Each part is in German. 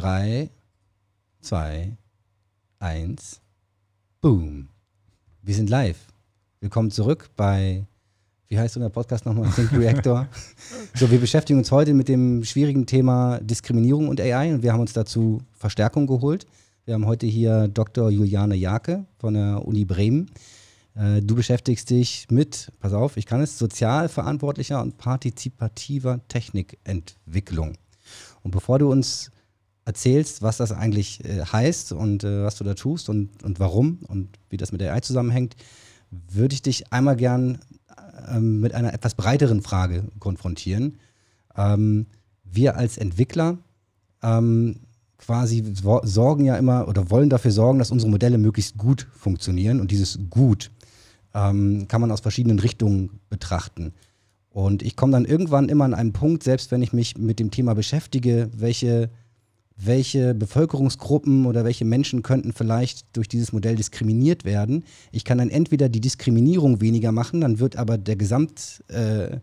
3, 2, 1. Boom. Wir sind live. Willkommen zurück bei, wie heißt unser Podcast nochmal? Think Reactor. so, wir beschäftigen uns heute mit dem schwierigen Thema Diskriminierung und AI und wir haben uns dazu Verstärkung geholt. Wir haben heute hier Dr. Juliane Jake von der Uni Bremen. Äh, du beschäftigst dich mit, pass auf, ich kann es, sozial verantwortlicher und partizipativer Technikentwicklung. Und bevor du uns erzählst, was das eigentlich äh, heißt und äh, was du da tust und, und warum und wie das mit AI zusammenhängt, würde ich dich einmal gern ähm, mit einer etwas breiteren Frage konfrontieren. Ähm, wir als Entwickler ähm, quasi sorgen ja immer oder wollen dafür sorgen, dass unsere Modelle möglichst gut funktionieren und dieses gut ähm, kann man aus verschiedenen Richtungen betrachten. Und ich komme dann irgendwann immer an einen Punkt, selbst wenn ich mich mit dem Thema beschäftige, welche welche Bevölkerungsgruppen oder welche Menschen könnten vielleicht durch dieses Modell diskriminiert werden. Ich kann dann entweder die Diskriminierung weniger machen, dann wird aber der Gesamterfolg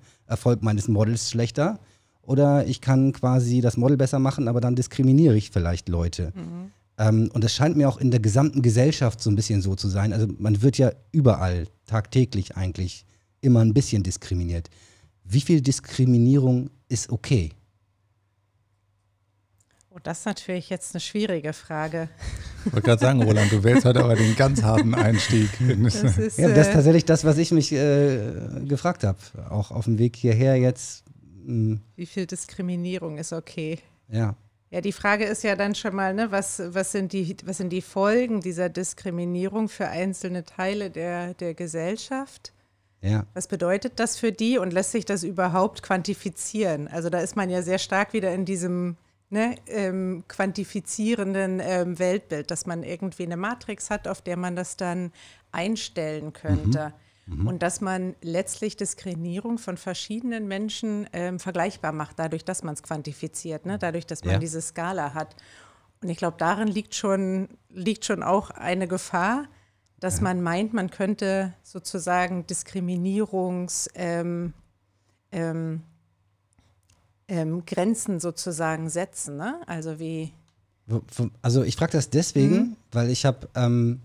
äh, meines Models schlechter. Oder ich kann quasi das Model besser machen, aber dann diskriminiere ich vielleicht Leute. Mhm. Ähm, und das scheint mir auch in der gesamten Gesellschaft so ein bisschen so zu sein. Also man wird ja überall tagtäglich eigentlich immer ein bisschen diskriminiert. Wie viel Diskriminierung ist okay? Oh, das ist natürlich jetzt eine schwierige Frage. Ich wollte gerade sagen, Roland, du wählst heute aber den ganz harten Einstieg. Das ist, ja, das ist äh, tatsächlich das, was ich mich äh, gefragt habe, auch auf dem Weg hierher jetzt. Hm. Wie viel Diskriminierung ist okay? Ja. Ja, die Frage ist ja dann schon mal, ne, was, was, sind die, was sind die Folgen dieser Diskriminierung für einzelne Teile der, der Gesellschaft? Ja. Was bedeutet das für die und lässt sich das überhaupt quantifizieren? Also da ist man ja sehr stark wieder in diesem ne, ähm, quantifizierenden ähm, Weltbild, dass man irgendwie eine Matrix hat, auf der man das dann einstellen könnte. Mhm. mhm. Und dass man letztlich Diskriminierung von verschiedenen Menschen ähm, vergleichbar macht, dadurch, dass man es quantifiziert, ne? dadurch, dass man ja. diese Skala hat. Und ich glaube, darin liegt schon, liegt schon auch eine Gefahr, dass ja. man meint, man könnte sozusagen Diskriminierungs... Ähm, ähm ähm, Grenzen sozusagen setzen. Ne? Also wie. Also ich frage das deswegen, mhm. weil ich habe ähm,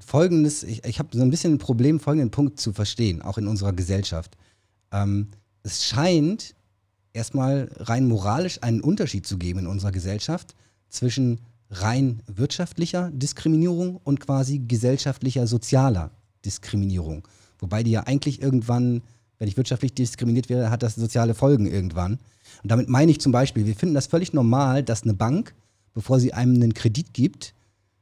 folgendes, ich, ich habe so ein bisschen ein Problem, folgenden Punkt zu verstehen, auch in unserer Gesellschaft. Ähm, es scheint erstmal rein moralisch einen Unterschied zu geben in unserer Gesellschaft zwischen rein wirtschaftlicher Diskriminierung und quasi gesellschaftlicher sozialer Diskriminierung. Wobei die ja eigentlich irgendwann, wenn ich wirtschaftlich diskriminiert wäre, hat das soziale Folgen irgendwann. Und damit meine ich zum Beispiel, wir finden das völlig normal, dass eine Bank, bevor sie einem einen Kredit gibt,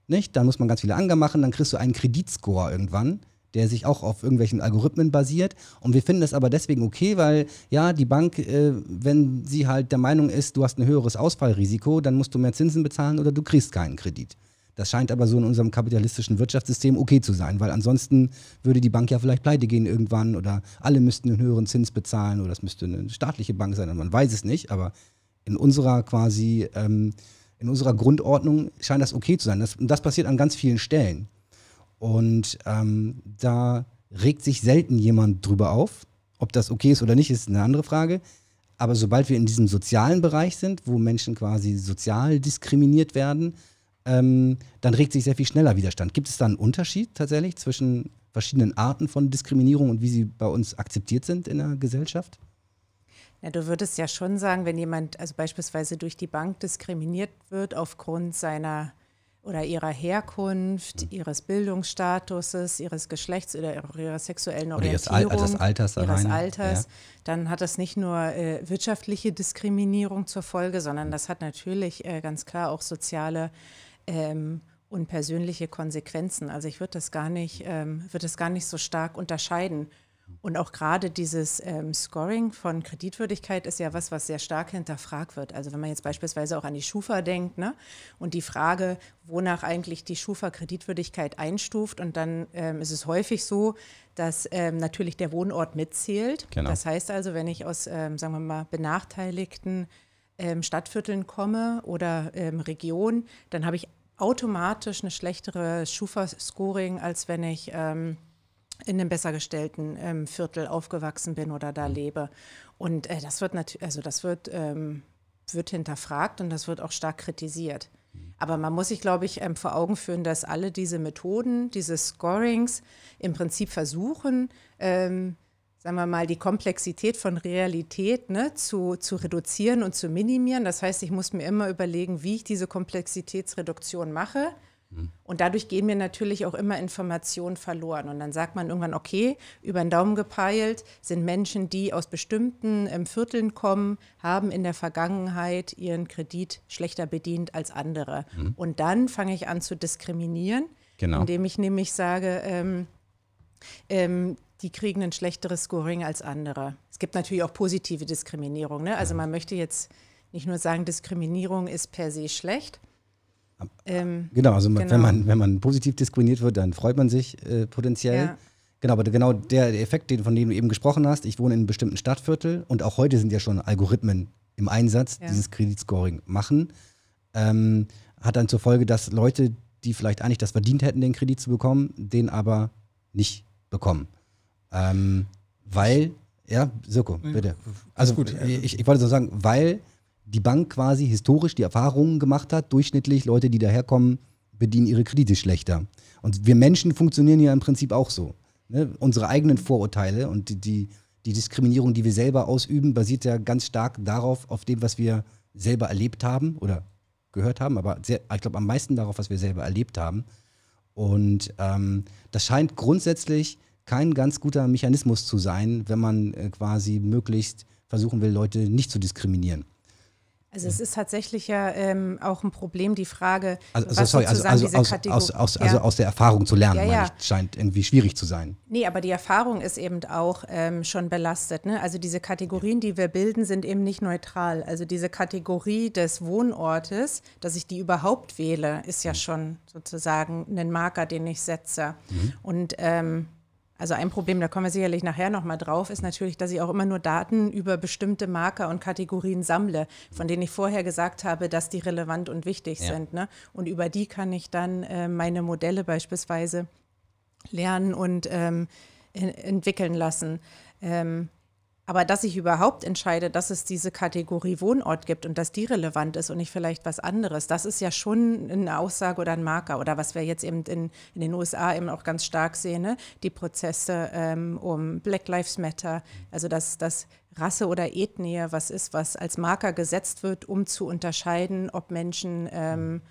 nicht, dann muss man ganz viele Anger machen, dann kriegst du einen Kreditscore irgendwann der sich auch auf irgendwelchen Algorithmen basiert. Und wir finden das aber deswegen okay, weil ja, die Bank, äh, wenn sie halt der Meinung ist, du hast ein höheres Ausfallrisiko, dann musst du mehr Zinsen bezahlen oder du kriegst keinen Kredit. Das scheint aber so in unserem kapitalistischen Wirtschaftssystem okay zu sein, weil ansonsten würde die Bank ja vielleicht pleite gehen irgendwann oder alle müssten einen höheren Zins bezahlen oder es müsste eine staatliche Bank sein, man weiß es nicht, aber in unserer quasi, ähm, in unserer Grundordnung scheint das okay zu sein. Das, und das passiert an ganz vielen Stellen. Und ähm, da regt sich selten jemand drüber auf. Ob das okay ist oder nicht, ist eine andere Frage. Aber sobald wir in diesem sozialen Bereich sind, wo Menschen quasi sozial diskriminiert werden, ähm, dann regt sich sehr viel schneller Widerstand. Gibt es da einen Unterschied tatsächlich zwischen verschiedenen Arten von Diskriminierung und wie sie bei uns akzeptiert sind in der Gesellschaft? Ja, du würdest ja schon sagen, wenn jemand also beispielsweise durch die Bank diskriminiert wird aufgrund seiner oder ihrer Herkunft, hm. ihres Bildungsstatuses, ihres Geschlechts oder ihrer sexuellen Orientierung, oder des Alters, ihres Alters, ja. dann hat das nicht nur äh, wirtschaftliche Diskriminierung zur Folge, sondern hm. das hat natürlich äh, ganz klar auch soziale ähm, und persönliche Konsequenzen. Also ich würde das gar nicht, ähm, würde das gar nicht so stark unterscheiden. Und auch gerade dieses ähm, Scoring von Kreditwürdigkeit ist ja was, was sehr stark hinterfragt wird. Also wenn man jetzt beispielsweise auch an die Schufa denkt ne, und die Frage, wonach eigentlich die Schufa Kreditwürdigkeit einstuft. Und dann ähm, ist es häufig so, dass ähm, natürlich der Wohnort mitzählt. Genau. Das heißt also, wenn ich aus, ähm, sagen wir mal, benachteiligten ähm, Stadtvierteln komme oder ähm, Region, dann habe ich automatisch eine schlechtere Schufa-Scoring, als wenn ich ähm, in einem besser gestellten ähm, Viertel aufgewachsen bin oder da lebe. Und äh, das wird natürlich, also das wird, ähm, wird hinterfragt und das wird auch stark kritisiert. Aber man muss sich, glaube ich, ähm, vor Augen führen, dass alle diese Methoden, diese Scorings im Prinzip versuchen, ähm, sagen wir mal, die Komplexität von Realität ne, zu, zu reduzieren und zu minimieren. Das heißt, ich muss mir immer überlegen, wie ich diese Komplexitätsreduktion mache. Mhm. Und dadurch gehen mir natürlich auch immer Informationen verloren. Und dann sagt man irgendwann, okay, über den Daumen gepeilt sind Menschen, die aus bestimmten ähm, Vierteln kommen, haben in der Vergangenheit ihren Kredit schlechter bedient als andere. Mhm. Und dann fange ich an zu diskriminieren, genau. indem ich nämlich sage, ähm, ähm, die kriegen ein schlechteres Scoring als andere. Es gibt natürlich auch positive Diskriminierung. Ne? Also man möchte jetzt nicht nur sagen, Diskriminierung ist per se schlecht. Ähm, genau, also genau. Wenn, man, wenn man positiv diskriminiert wird, dann freut man sich äh, potenziell. Ja. Genau, aber genau der Effekt, den, von dem du eben gesprochen hast, ich wohne in einem bestimmten Stadtviertel und auch heute sind ja schon Algorithmen im Einsatz, ja. dieses Kreditscoring machen, ähm, hat dann zur Folge, dass Leute, die vielleicht eigentlich das verdient hätten, den Kredit zu bekommen, den aber nicht bekommen. Ähm, weil, ja, Sirko, bitte. Also gut, ich, ich wollte so sagen, weil die Bank quasi historisch die Erfahrungen gemacht hat, durchschnittlich Leute, die daherkommen, bedienen ihre Kredite schlechter. Und wir Menschen funktionieren ja im Prinzip auch so. Ne? Unsere eigenen Vorurteile und die, die, Diskriminierung, die wir selber ausüben, basiert ja ganz stark darauf, auf dem, was wir selber erlebt haben oder gehört haben, aber sehr, ich glaube am meisten darauf, was wir selber erlebt haben. Und ähm, das scheint grundsätzlich kein ganz guter Mechanismus zu sein, wenn man äh, quasi möglichst versuchen will, Leute nicht zu diskriminieren. Also es ist tatsächlich ja ähm, auch ein Problem, die Frage, also, also was sorry, also, also, diese aus, Kategor aus, aus, also ja. also aus der Erfahrung zu lernen, ja, ja. Ich, scheint irgendwie schwierig zu sein. Nee, aber die Erfahrung ist eben auch ähm, schon belastet. Ne? Also diese Kategorien, die wir bilden, sind eben nicht neutral. Also diese Kategorie des Wohnortes, dass ich die überhaupt wähle, ist ja mhm. schon sozusagen ein Marker, den ich setze. Mhm. Und ähm, also ein Problem, da kommen wir sicherlich nachher nochmal drauf, ist natürlich, dass ich auch immer nur Daten über bestimmte Marker und Kategorien sammle, von denen ich vorher gesagt habe, dass die relevant und wichtig ja. sind. Ne? Und über die kann ich dann äh, meine Modelle beispielsweise lernen und ähm, entwickeln lassen. Ähm, aber dass ich überhaupt entscheide, dass es diese Kategorie Wohnort gibt und dass die relevant ist und nicht vielleicht was anderes, das ist ja schon eine Aussage oder ein Marker oder was wir jetzt eben in, in den USA eben auch ganz stark sehen, ne? die Prozesse ähm, um Black Lives Matter, also dass das Rasse oder Ethnie was ist, was als Marker gesetzt wird, um zu unterscheiden, ob Menschen ähm,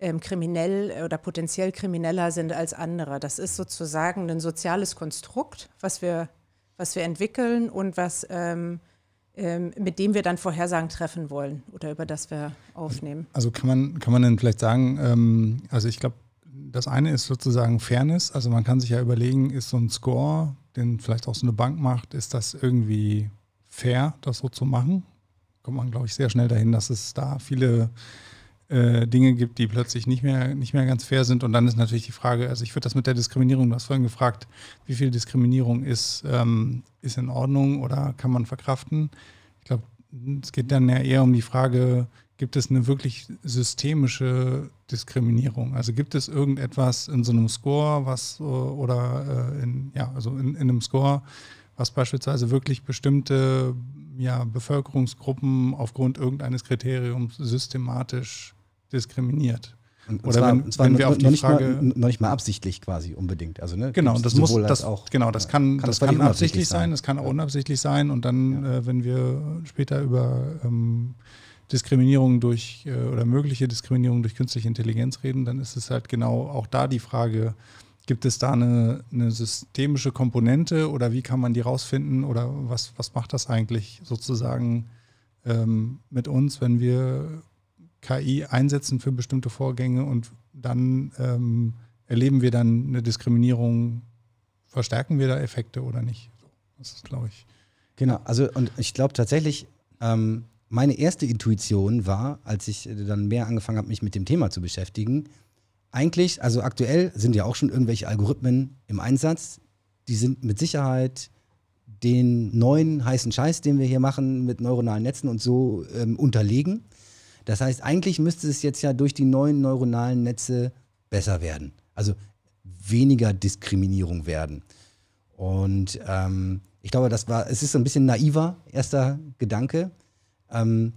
ähm, kriminell oder potenziell krimineller sind als andere. Das ist sozusagen ein soziales Konstrukt, was wir was wir entwickeln und was ähm, ähm, mit dem wir dann Vorhersagen treffen wollen oder über das wir aufnehmen. Also kann man, kann man denn vielleicht sagen, ähm, also ich glaube, das eine ist sozusagen Fairness. Also man kann sich ja überlegen, ist so ein Score, den vielleicht auch so eine Bank macht, ist das irgendwie fair, das so zu machen? Kommt man, glaube ich, sehr schnell dahin, dass es da viele äh, Dinge gibt, die plötzlich nicht mehr, nicht mehr ganz fair sind. Und dann ist natürlich die Frage, also ich würde das mit der Diskriminierung, du hast vorhin gefragt, wie viel Diskriminierung ist, ähm, ist in Ordnung oder kann man verkraften? Ich glaube, es geht dann ja eher um die Frage, gibt es eine wirklich systemische Diskriminierung? Also gibt es irgendetwas in so einem Score, was äh, oder äh, in, ja, also in, in einem Score, was beispielsweise wirklich bestimmte ja, Bevölkerungsgruppen aufgrund irgendeines Kriteriums systematisch diskriminiert. Und, Oder zwar, wenn, zwar wenn wir auf die noch Frage. Nicht mal, noch nicht mal absichtlich quasi unbedingt. Also, ne, genau, das muss das auch. Genau, das kann, kann das kann absichtlich sein, sein, das kann auch unabsichtlich sein. Und dann, ja. äh, wenn wir später über ähm, Diskriminierung durch äh, oder mögliche Diskriminierung durch künstliche Intelligenz reden, dann ist es halt genau auch da die Frage, gibt es da eine, eine systemische Komponente oder wie kann man die rausfinden oder was, was macht das eigentlich sozusagen ähm, mit uns, wenn wir KI einsetzen für bestimmte Vorgänge und dann ähm, erleben wir dann eine Diskriminierung, verstärken wir da Effekte oder nicht? Das ist, glaube ich. Genau, also und ich glaube tatsächlich, ähm, meine erste Intuition war, als ich dann mehr angefangen habe, mich mit dem Thema zu beschäftigen, eigentlich, also aktuell sind ja auch schon irgendwelche Algorithmen im Einsatz, die sind mit Sicherheit den neuen heißen Scheiß, den wir hier machen mit neuronalen Netzen und so ähm, unterlegen. Das heißt, eigentlich müsste es jetzt ja durch die neuen neuronalen Netze besser werden. Also weniger Diskriminierung werden. Und ähm, ich glaube, das war, es ist ein bisschen naiver, erster Gedanke. Ähm,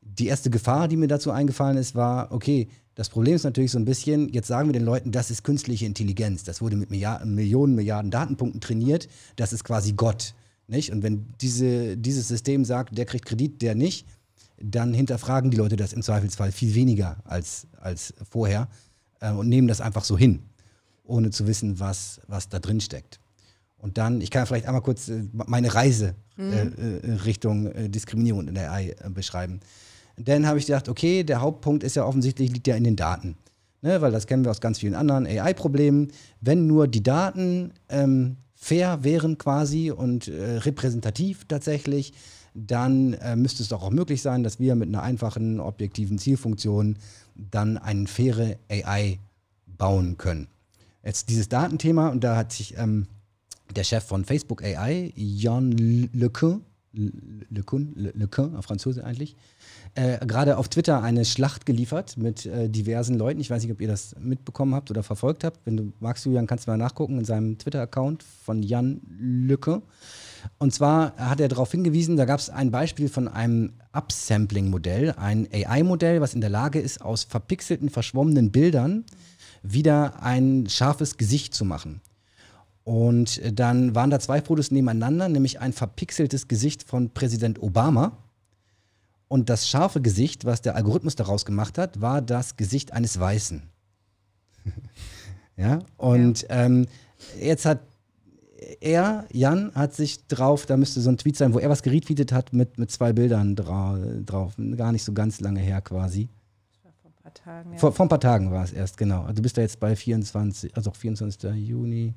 die erste Gefahr, die mir dazu eingefallen ist, war, okay, das Problem ist natürlich so ein bisschen, jetzt sagen wir den Leuten, das ist künstliche Intelligenz. Das wurde mit Milliarden, Millionen, Milliarden Datenpunkten trainiert. Das ist quasi Gott. Nicht? Und wenn diese, dieses System sagt, der kriegt Kredit, der nicht, dann hinterfragen die Leute das im Zweifelsfall viel weniger als, als vorher äh, und nehmen das einfach so hin, ohne zu wissen, was, was da drin steckt. Und dann, ich kann vielleicht einmal kurz äh, meine Reise mhm. äh, äh Richtung äh, Diskriminierung in der AI beschreiben. Dann habe ich gedacht, okay, der Hauptpunkt ist ja offensichtlich, liegt ja in den Daten. Ne, weil das kennen wir aus ganz vielen anderen AI-Problemen. Wenn nur die Daten ähm, fair wären quasi und äh, repräsentativ tatsächlich, dann äh, müsste es doch auch möglich sein, dass wir mit einer einfachen, objektiven Zielfunktion dann eine faire AI bauen können. Jetzt dieses Datenthema, und da hat sich ähm, der Chef von Facebook AI, Jan Lecun, Lecun, Lecun, auf Französisch eigentlich, äh, gerade auf Twitter eine Schlacht geliefert mit äh, diversen Leuten. Ich weiß nicht, ob ihr das mitbekommen habt oder verfolgt habt. Wenn du magst, Julian, kannst du mal nachgucken in seinem Twitter-Account von Jan Lücke. Und zwar hat er darauf hingewiesen, da gab es ein Beispiel von einem Upsampling-Modell, ein AI-Modell, was in der Lage ist, aus verpixelten, verschwommenen Bildern wieder ein scharfes Gesicht zu machen. Und äh, dann waren da zwei Fotos nebeneinander, nämlich ein verpixeltes Gesicht von Präsident Obama. Und das scharfe Gesicht, was der Algorithmus daraus gemacht hat, war das Gesicht eines Weißen. ja, und ja. Ähm, jetzt hat er, Jan, hat sich drauf, da müsste so ein Tweet sein, wo er was geretweetet hat mit, mit zwei Bildern dra drauf. Gar nicht so ganz lange her quasi. Vor ein paar Tagen. Ja. Vor, vor, ein paar Tagen war es erst, genau. Also du bist da jetzt bei 24, also 24. Juni.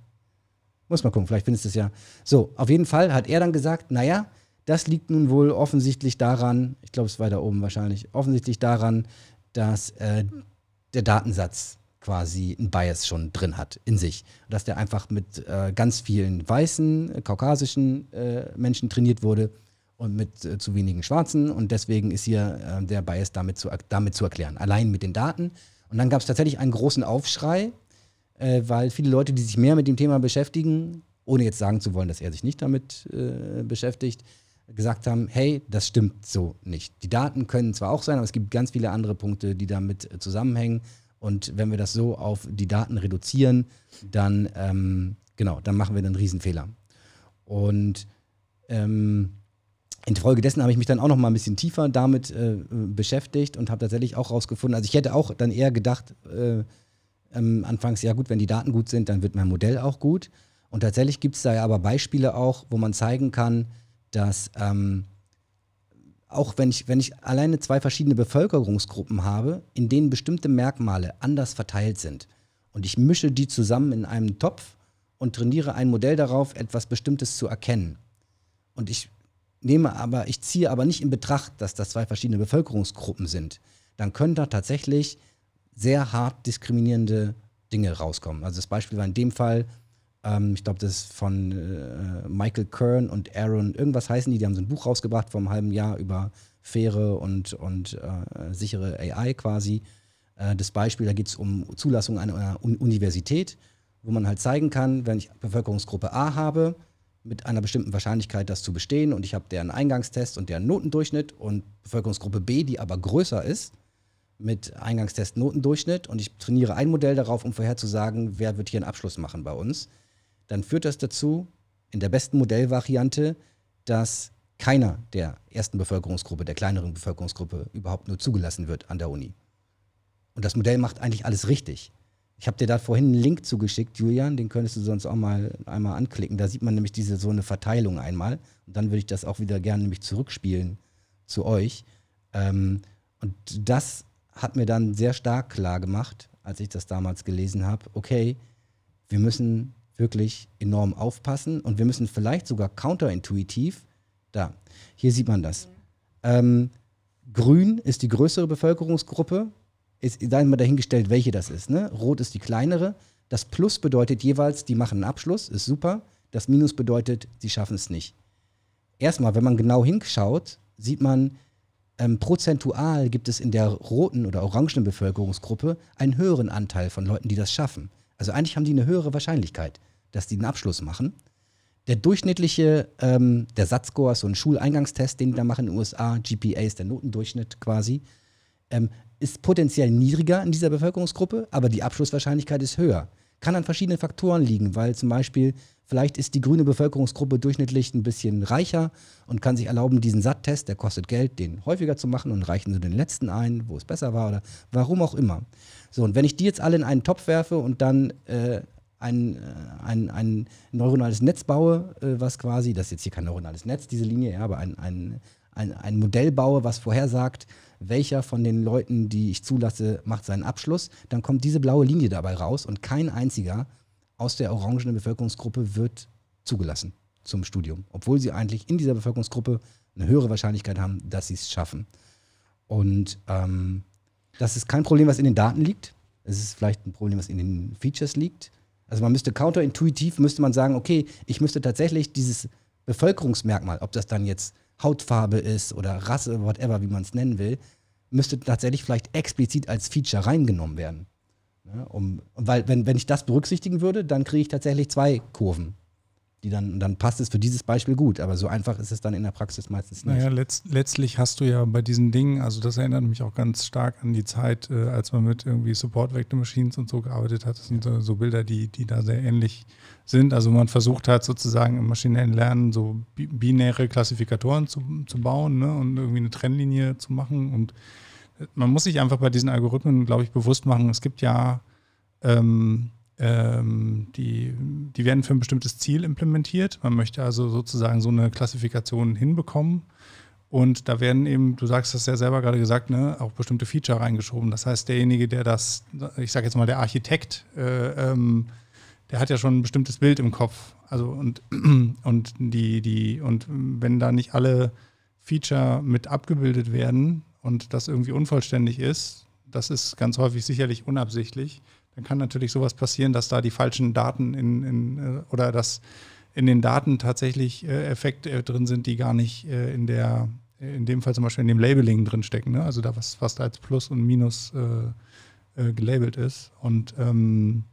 Muss mal gucken, vielleicht findest du es ja. So, auf jeden Fall hat er dann gesagt, naja, das liegt nun wohl offensichtlich daran, ich glaube, es war da oben wahrscheinlich, offensichtlich daran, dass äh, der Datensatz quasi ein Bias schon drin hat in sich. Dass der einfach mit äh, ganz vielen weißen, äh, kaukasischen äh, Menschen trainiert wurde und mit äh, zu wenigen Schwarzen. Und deswegen ist hier äh, der Bias damit zu, damit zu erklären, allein mit den Daten. Und dann gab es tatsächlich einen großen Aufschrei, äh, weil viele Leute, die sich mehr mit dem Thema beschäftigen, ohne jetzt sagen zu wollen, dass er sich nicht damit beschäftigt, gesagt haben, hey, das stimmt so nicht. Die Daten können zwar auch sein, aber es gibt ganz viele andere Punkte, die damit zusammenhängen. Und wenn wir das so auf die Daten reduzieren, dann, ähm, genau, dann machen wir einen Riesenfehler. Und ähm, infolgedessen habe ich mich dann auch noch mal ein bisschen tiefer damit äh, beschäftigt und habe tatsächlich auch herausgefunden, also ich hätte auch dann eher gedacht, äh, ähm, anfangs, ja gut, wenn die Daten gut sind, dann wird mein Modell auch gut. Und tatsächlich gibt es da ja aber Beispiele auch, wo man zeigen kann, dass ähm, auch wenn ich, wenn ich alleine zwei verschiedene Bevölkerungsgruppen habe, in denen bestimmte Merkmale anders verteilt sind und ich mische die zusammen in einem Topf und trainiere ein Modell darauf, etwas Bestimmtes zu erkennen. Und ich nehme aber, ich ziehe aber nicht in Betracht, dass das zwei verschiedene Bevölkerungsgruppen sind, dann können da tatsächlich sehr hart diskriminierende Dinge rauskommen. Also das Beispiel war in dem Fall ähm, ich glaube, das ist von äh, Michael Kern und Aaron, irgendwas heißen die, die haben so ein Buch rausgebracht vor einem halben Jahr über faire und, und äh, sichere AI quasi. Äh, das Beispiel, da geht es um Zulassung an einer Universität, wo man halt zeigen kann, wenn ich Bevölkerungsgruppe A habe, mit einer bestimmten Wahrscheinlichkeit, das zu bestehen, und ich habe deren Eingangstest und deren Notendurchschnitt und Bevölkerungsgruppe B, die aber größer ist, mit Eingangstest Notendurchschnitt und ich trainiere ein Modell darauf, um vorherzusagen, wer wird hier einen Abschluss machen bei uns dann führt das dazu, in der besten Modellvariante, dass keiner der ersten Bevölkerungsgruppe, der kleineren Bevölkerungsgruppe überhaupt nur zugelassen wird an der Uni. Und das Modell macht eigentlich alles richtig. Ich habe dir da vorhin einen Link zugeschickt, Julian, den könntest du sonst auch mal einmal anklicken. Da sieht man nämlich diese so eine Verteilung einmal. Und dann würde ich das auch wieder gerne nämlich zurückspielen zu euch. Ähm, und das hat mir dann sehr stark klar gemacht, als ich das damals gelesen habe. Okay, wir müssen wirklich enorm aufpassen und wir müssen vielleicht sogar counterintuitiv, da, hier sieht man das. Ähm, grün ist die größere Bevölkerungsgruppe, ist, seien mal dahingestellt, welche das ist. Ne? Rot ist die kleinere. Das Plus bedeutet jeweils, die machen einen Abschluss, ist super. Das Minus bedeutet, sie schaffen es nicht. Erstmal, wenn man genau hinschaut, sieht man, ähm, prozentual gibt es in der roten oder orangenen Bevölkerungsgruppe einen höheren Anteil von Leuten, die das schaffen. Also eigentlich haben die eine höhere Wahrscheinlichkeit, dass die einen Abschluss machen. Der durchschnittliche, ähm, der sat so ein Schuleingangstest, den die da machen in den USA, GPA ist der Notendurchschnitt quasi, ähm, ist potenziell niedriger in dieser Bevölkerungsgruppe, aber die Abschlusswahrscheinlichkeit ist höher. Kann an verschiedenen Faktoren liegen, weil zum Beispiel Vielleicht ist die grüne Bevölkerungsgruppe durchschnittlich ein bisschen reicher und kann sich erlauben, diesen Satt-Test, der kostet Geld, den häufiger zu machen und reichen so den letzten ein, wo es besser war oder warum auch immer. So, und wenn ich die jetzt alle in einen Topf werfe und dann äh, ein, äh, ein, ein neuronales Netz baue, äh, was quasi, das ist jetzt hier kein neuronales Netz, diese Linie, ja, aber ein, ein, ein, ein Modell baue, was vorhersagt, welcher von den Leuten, die ich zulasse, macht seinen Abschluss, dann kommt diese blaue Linie dabei raus und kein einziger aus der orangenen Bevölkerungsgruppe wird zugelassen zum Studium, obwohl sie eigentlich in dieser Bevölkerungsgruppe eine höhere Wahrscheinlichkeit haben, dass sie es schaffen. Und ähm, das ist kein Problem, was in den Daten liegt. Es ist vielleicht ein Problem, was in den Features liegt. Also man müsste counterintuitiv, müsste man sagen, okay, ich müsste tatsächlich dieses Bevölkerungsmerkmal, ob das dann jetzt Hautfarbe ist oder Rasse, whatever, wie man es nennen will, müsste tatsächlich vielleicht explizit als Feature reingenommen werden. Ne, um, weil, wenn, wenn ich das berücksichtigen würde, dann kriege ich tatsächlich zwei Kurven. Die dann, dann passt es für dieses Beispiel gut, aber so einfach ist es dann in der Praxis meistens nicht. Naja, letzt, letztlich hast du ja bei diesen Dingen, also das erinnert mich auch ganz stark an die Zeit, äh, als man mit irgendwie Support Vector Machines und so gearbeitet hat. Das sind so, so, Bilder, die, die da sehr ähnlich sind. Also man versucht halt sozusagen im maschinellen Lernen so binäre Klassifikatoren zu, zu bauen ne, und irgendwie eine Trennlinie zu machen und man muss sich einfach bei diesen Algorithmen, glaube ich, bewusst machen, es gibt ja, ähm, ähm, die, die werden für ein bestimmtes Ziel implementiert. Man möchte also sozusagen so eine Klassifikation hinbekommen. Und da werden eben, du sagst das ja selber gerade gesagt, ne, auch bestimmte Feature reingeschoben. Das heißt, derjenige, der das, ich sage jetzt mal der Architekt, äh, ähm, der hat ja schon ein bestimmtes Bild im Kopf. Also und, und die, die, und wenn da nicht alle Feature mit abgebildet werden, und das irgendwie unvollständig ist, das ist ganz häufig sicherlich unabsichtlich, dann kann natürlich sowas passieren, dass da die falschen Daten in, in äh, oder dass in den Daten tatsächlich äh, Effekte äh, drin sind, die gar nicht in der, in dem Fall zum Beispiel in dem Labeling drinstecken, Ne? Also da was, was da als Plus und Minus äh, äh, gelabelt ist. Und ähm,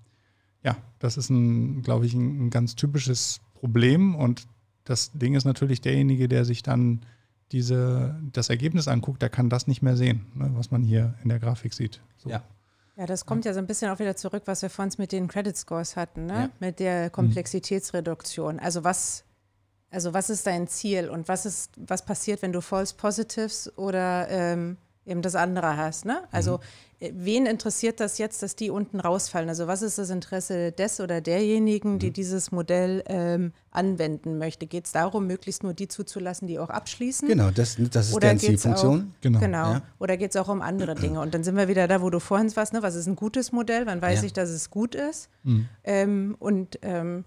ja, das ist ein, glaube ich, ein, ein, ganz typisches Problem. Und das Ding ist natürlich derjenige, der sich dann diese, das Ergebnis anguckt, der kann das nicht mehr sehen, ne, was man hier in der Grafik sieht. So. Ja. Ja, das kommt ja so ein bisschen auch wieder zurück, was wir vorhin mit den Credit Scores hatten, ne? Ja. mit der mhm. Komplexitätsreduktion. Also was, also was ist dein Ziel und was ist, was passiert, wenn du False Positives oder ähm, eben das andere hast. Ne? Also mhm. Äh, wen interessiert das jetzt, dass die unten rausfallen? Also was ist das Interesse des oder derjenigen, die mhm. dieses Modell ähm, anwenden möchte? Geht es darum, möglichst nur die zuzulassen, die auch abschließen? Genau, das, das ist deren Zielfunktion. Auch, genau. genau. Ja. Oder geht es auch um andere Dinge? Und dann sind wir wieder da, wo du vorhin warst, ne? was ist ein gutes Modell? Wann weiß ja. ich, dass es gut ist? Mhm. Ähm, und ähm,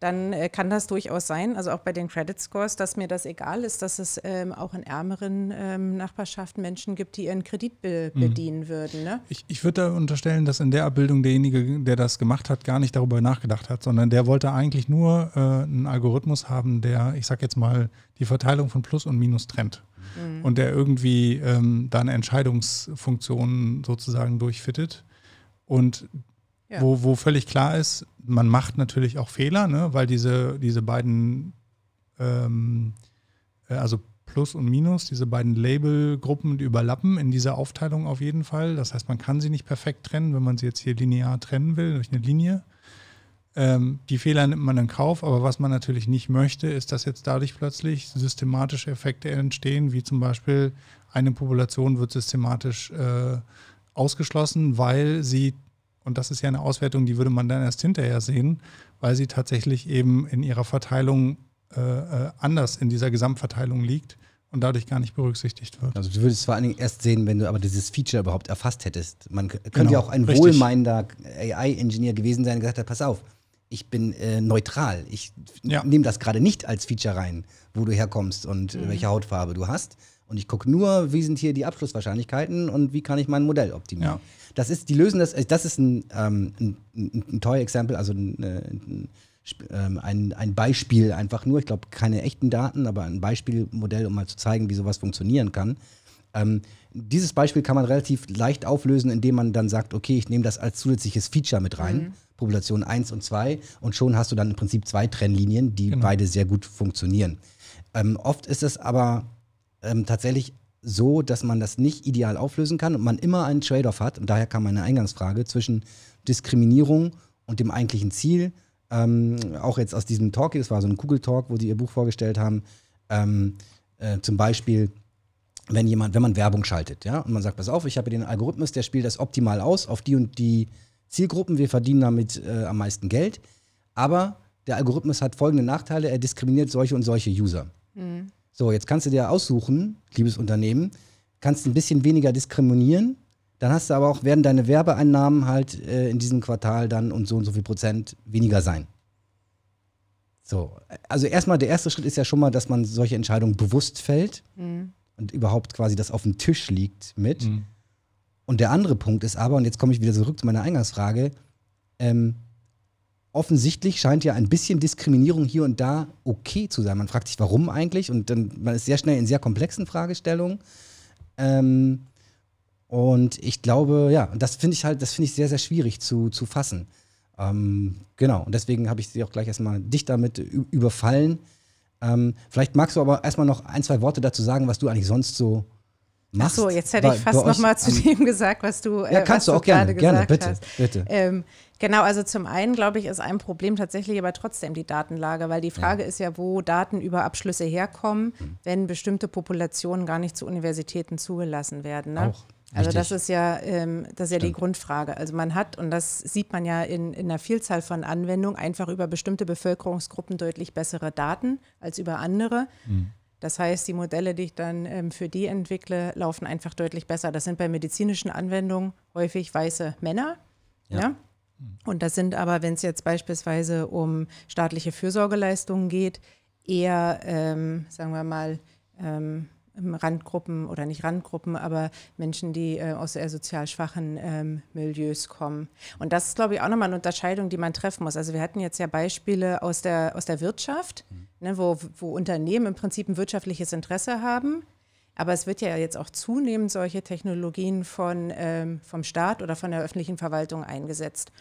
dann äh, kann das durchaus sein, also auch bei den Credit Scores, dass mir das egal ist, dass es ähm, auch in ärmeren ähm, Nachbarschaften Menschen gibt, die ihren Kredit be mhm. bedienen mhm. würden. Ne? Ich, ich würde da unterstellen, dass in der Abbildung derjenige, der das gemacht hat, gar nicht darüber nachgedacht hat, sondern der wollte eigentlich nur äh, einen Algorithmus haben, der, ich sag jetzt mal, die Verteilung von Plus und Minus trennt. Mhm. Und der irgendwie ähm, dann Entscheidungsfunktionen sozusagen durchfittet. Und ja. wo, wo völlig klar ist, man macht natürlich auch Fehler, ne? weil diese, diese beiden, ähm, äh, also Plus und Minus, diese beiden Labelgruppen überlappen in dieser Aufteilung auf jeden Fall. Das heißt, man kann sie nicht perfekt trennen, wenn man sie jetzt hier linear trennen will durch eine Linie. Ähm, die Fehler nimmt man in Kauf, aber was man natürlich nicht möchte, ist, dass jetzt dadurch plötzlich systematische Effekte entstehen, wie zum Beispiel eine Population wird systematisch äh, ausgeschlossen, weil sie und das ist ja eine Auswertung, die würde man dann erst hinterher sehen, weil sie tatsächlich eben in ihrer Verteilung äh, äh anders in dieser Gesamtverteilung liegt und dadurch gar nicht berücksichtigt wird. Also du würdest es vor allen Dingen erst sehen, wenn du aber dieses Feature überhaupt erfasst hättest. Man könnte genau, ja auch ein richtig. wohlmeinender AI-Ingenieur gewesen sein, und gesagt hat, pass auf, ich bin äh, neutral. Ich ja. nehme das gerade nicht als Feature rein, wo du herkommst und äh, mhm. welche Hautfarbe du hast. Und ich gucke nur, wie sind hier die Abschlusswahrscheinlichkeiten und wie kann ich mein Modell optimieren. Ja das ist, die lösen das, äh, das ist ein, ähm, ein, ein, Toy-Example, also ein, äh, ein ähm, ein, ein, Beispiel einfach nur, ich glaube keine echten Daten, aber ein Beispielmodell, um mal zu zeigen, wie sowas funktionieren kann. Ähm, dieses Beispiel kann man relativ leicht auflösen, indem man dann sagt, okay, ich nehme das als zusätzliches Feature mit rein, mhm. Population 1 und 2, und schon hast du dann im Prinzip zwei Trennlinien, die genau. beide sehr gut funktionieren. Ähm, oft ist es aber ähm, tatsächlich so, dass man das nicht ideal auflösen kann und man immer einen Trade-off hat. Und daher kam meine Eingangsfrage zwischen Diskriminierung und dem eigentlichen Ziel. Ähm, auch jetzt aus diesem Talk, das war so ein Google-Talk, wo sie ihr Buch vorgestellt haben. Ähm, äh, zum Beispiel, wenn jemand, wenn man Werbung schaltet, ja, und man sagt, pass auf, ich habe den Algorithmus, der spielt das optimal aus auf die und die Zielgruppen, wir verdienen damit äh, am meisten Geld. Aber der Algorithmus hat folgende Nachteile, er diskriminiert solche und solche User. Mhm. So, jetzt kannst du dir aussuchen, liebes Unternehmen, kannst ein bisschen weniger diskriminieren. Dann hast du aber auch, werden deine Werbeeinnahmen halt äh, in diesem Quartal dann und so und so viel Prozent weniger sein. So, also erstmal, der erste Schritt ist ja schon mal, dass man solche Entscheidungen bewusst fällt mhm. und überhaupt quasi das auf dem Tisch liegt mit. Mhm. Und der andere Punkt ist aber, und jetzt komme ich wieder zurück zu meiner Eingangsfrage, ähm, offensichtlich scheint ja ein bisschen Diskriminierung hier und da okay zu sein. Man fragt sich, warum eigentlich? Und dann, man ist sehr schnell in sehr komplexen Fragestellungen. Ähm, und ich glaube, ja, das finde ich halt, das finde ich sehr, sehr schwierig zu, zu fassen. Ähm, genau, und deswegen habe ich sie auch gleich erstmal dich damit überfallen. Ähm, vielleicht magst du aber erstmal noch ein, zwei Worte dazu sagen, was du eigentlich sonst so machst. Ach so, jetzt hätte ich fast nochmal zu dem gesagt, was du, äh, ja, äh, kannst du auch gerne, gerne, bitte, bitte. Ähm, genau, also zum einen, glaube ich, ist ein Problem tatsächlich aber trotzdem die Datenlage, weil die Frage ja. ist ja, wo Daten über Abschlüsse herkommen, hm. wenn bestimmte Populationen gar nicht zu Universitäten zugelassen werden. Ne? Auch. Also das ist ja, ähm, das ist ja die Grundfrage. Also man hat, und das sieht man ja in, in einer Vielzahl von Anwendungen, einfach über bestimmte Bevölkerungsgruppen deutlich bessere Daten als über andere. Mhm. Das heißt, die Modelle, die ich dann ähm, für die entwickle, laufen einfach deutlich besser. Das sind bei medizinischen Anwendungen häufig weiße Männer. Ja. ja? Mhm. Und das sind aber, wenn es jetzt beispielsweise um staatliche Fürsorgeleistungen geht, eher, ähm, sagen wir mal, ähm, ähm, Randgruppen oder nicht Randgruppen, aber Menschen, die äh, aus eher sozial schwachen ähm, Milieus kommen. Und das ist, glaube ich, auch nochmal eine Unterscheidung, die man treffen muss. Also wir hatten jetzt ja Beispiele aus der, aus der Wirtschaft, mhm. ne, wo, wo Unternehmen im Prinzip ein wirtschaftliches Interesse haben. Aber es wird ja jetzt auch zunehmend solche Technologien von, ähm, vom Staat oder von der öffentlichen Verwaltung eingesetzt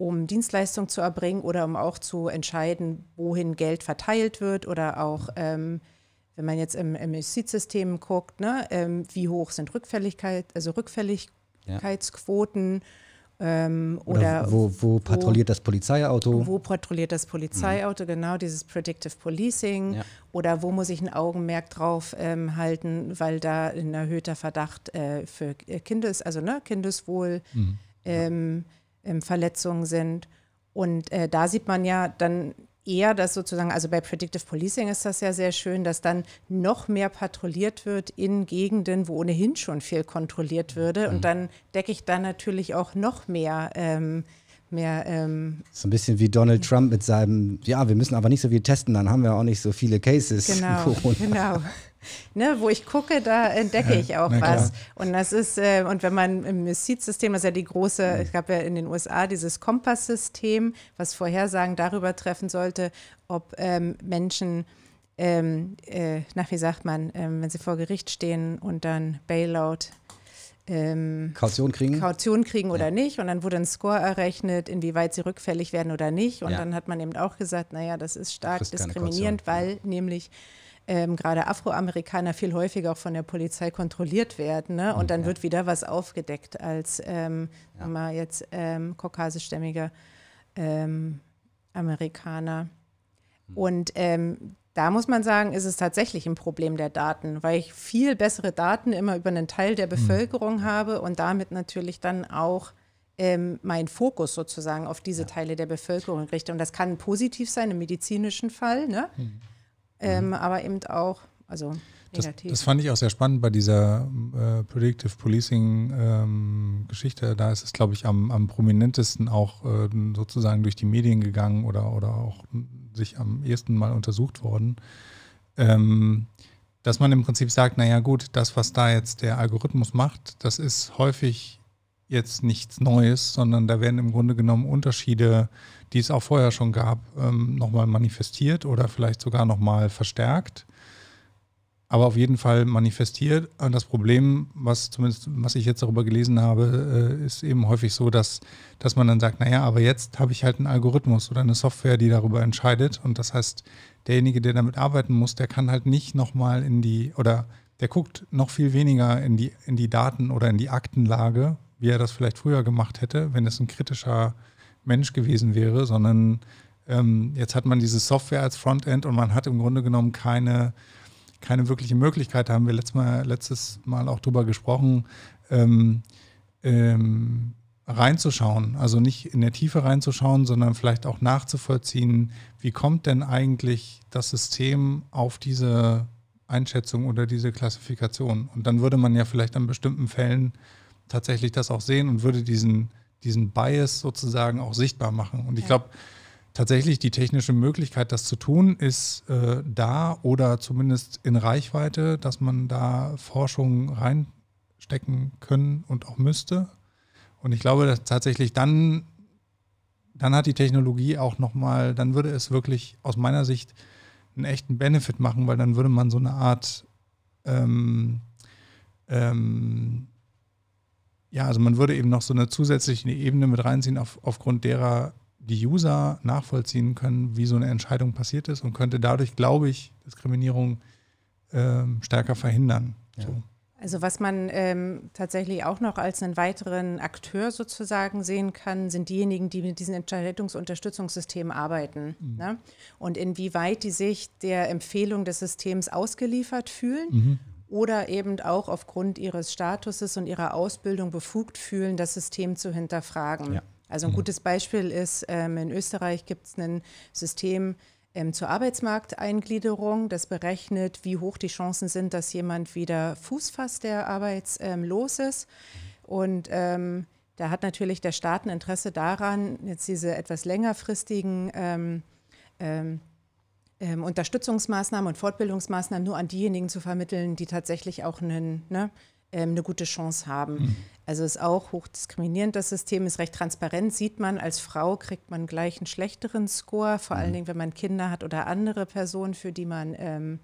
um Dienstleistungen zu erbringen oder um auch zu entscheiden, wohin Geld verteilt wird oder auch ähm, wenn man jetzt im, im system guckt, ne, ähm, wie hoch sind Rückfälligkeit, also Rückfälligkeitsquoten. Ähm, oder, oder wo, wo, patrouilliert wo, das Polizeiauto? Wo patrouilliert das Polizeiauto, mhm. genau, dieses Predictive Policing. Ja. Oder wo muss ich ein Augenmerk drauf ähm, halten, weil da ein erhöhter Verdacht äh, für äh, Kindes, also ne, Kindeswohl, mhm. ja. Ähm, ähm, Verletzungen sind. Und äh, da sieht man ja dann eher, dass sozusagen, also bei Predictive Policing ist das ja sehr schön, dass dann noch mehr patrouilliert wird in Gegenden, wo ohnehin schon viel kontrolliert würde. Und mhm. dann decke ich dann natürlich auch noch mehr ähm, mehr. Ähm so ein bisschen wie Donald mhm. Trump mit seinem, ja, wir müssen aber nicht so viel testen, dann haben wir auch nicht so viele Cases. Genau, Corona. genau. Ne, wo ich gucke, da entdecke ja, ich auch was. Und das ist, äh, und wenn man im Seed-System, das ist ja die große, ja. es gab ja in den USA dieses Kompass-System, was Vorhersagen darüber treffen sollte, ob ähm, Menschen ähm, äh, nach wie sagt man, ähm, wenn sie vor Gericht stehen und dann Bailout ähm, Kaution kriegen, Kaution kriegen oder ja. nicht. Und dann wurde ein Score errechnet, inwieweit sie rückfällig werden oder nicht. Und ja. dann hat man eben auch gesagt, naja, das ist stark diskriminierend, weil ja. nämlich ähm, gerade Afroamerikaner viel häufiger auch von der Polizei kontrolliert werden. Ne? Und hm, dann wird wieder was aufgedeckt als ähm, mal jetzt ähm, kaukasischstämmiger ähm, Amerikaner. Hm. Und ähm, da muss man sagen, ist es tatsächlich ein Problem der Daten, weil ich viel bessere Daten immer über einen Teil der hm. Bevölkerung mhm. habe und damit natürlich dann auch ähm, meinen Fokus sozusagen auf diese ja. Teile der Bevölkerung richte. Und das kann positiv sein im medizinischen Fall, ne? Hm. Ähm, mhm. Ähm, aber eben auch, also das, das, fand ich auch sehr spannend bei dieser äh, Predictive Policing-Geschichte. Ähm, da ist es, glaube ich, am, am prominentesten auch äh, sozusagen durch die Medien gegangen oder, oder auch sich am ersten Mal untersucht worden. Ähm, dass man im Prinzip sagt, naja gut, das, was da jetzt der Algorithmus macht, das ist häufig jetzt nichts Neues, sondern da werden im Grunde genommen Unterschiede, die es auch vorher schon gab, ähm, nochmal manifestiert oder vielleicht sogar nochmal verstärkt aber auf jeden Fall manifestiert. Und das Problem, was zumindest, was ich jetzt darüber gelesen habe, äh, ist eben häufig so, dass, dass man dann sagt, naja, aber jetzt habe ich halt einen Algorithmus oder eine Software, die darüber entscheidet. Und das heißt, derjenige, der damit arbeiten muss, der kann halt nicht nochmal in die, oder der guckt noch viel weniger in die, in die Daten oder in die Aktenlage, wie er das vielleicht früher gemacht hätte, wenn es ein kritischer Mensch gewesen wäre, sondern ähm, jetzt hat man diese Software als Frontend und man hat im Grunde genommen keine keine wirkliche Möglichkeit. haben wir letztes Mal, letztes Mal auch drüber gesprochen, ähm, ähm, reinzuschauen. Also nicht in der Tiefe reinzuschauen, sondern vielleicht auch nachzuvollziehen, wie kommt denn eigentlich das System auf diese Einschätzung oder diese Klassifikation. Und dann würde man ja vielleicht an bestimmten Fällen tatsächlich das auch sehen und würde diesen, diesen Bias sozusagen auch sichtbar machen. Und ich glaube, tatsächlich die technische Möglichkeit, das zu tun, ist äh, da oder zumindest in Reichweite, dass man da Forschung reinstecken können und auch müsste. Und ich glaube, dass tatsächlich dann, dann hat die Technologie auch nochmal, dann würde es wirklich aus meiner Sicht einen echten Benefit machen, weil dann würde man so eine Art ähm, ähm, ja, also man würde eben noch so eine zusätzliche Ebene mit reinziehen, auf, aufgrund derer die User nachvollziehen können, wie so eine Entscheidung passiert ist und könnte dadurch, glaube ich, Diskriminierung ähm, stärker verhindern. Ja. So. Also was man ähm, tatsächlich auch noch als einen weiteren Akteur sozusagen sehen kann, sind diejenigen, die mit diesen Entscheidungsunterstützungssystemen arbeiten. Mhm. Ne? Und inwieweit die sich der Empfehlung des Systems ausgeliefert fühlen mhm. oder eben auch aufgrund ihres Statuses und ihrer Ausbildung befugt fühlen, das System zu hinterfragen. Ja. Also ein mhm. gutes Beispiel ist, ähm, in Österreich gibt es ein System ähm, zur Arbeitsmarkteingliederung, das berechnet, wie hoch die Chancen sind, dass jemand wieder Fuß fasst, der arbeitslos ähm, ist. Mhm. Und ähm, da hat natürlich der Staat ein Interesse daran, jetzt diese etwas längerfristigen ähm, ähm, Unterstützungsmaßnahmen und Fortbildungsmaßnahmen nur an diejenigen zu vermitteln, die tatsächlich auch einen, ne, ähm, eine gute Chance haben. Mhm. Also ist auch hochdiskriminierend das System, ist recht transparent, sieht man, als Frau kriegt man gleich einen schlechteren Score, vor mhm. allen hm. Dingen, wenn man Kinder hat oder andere Personen, für die man ähm,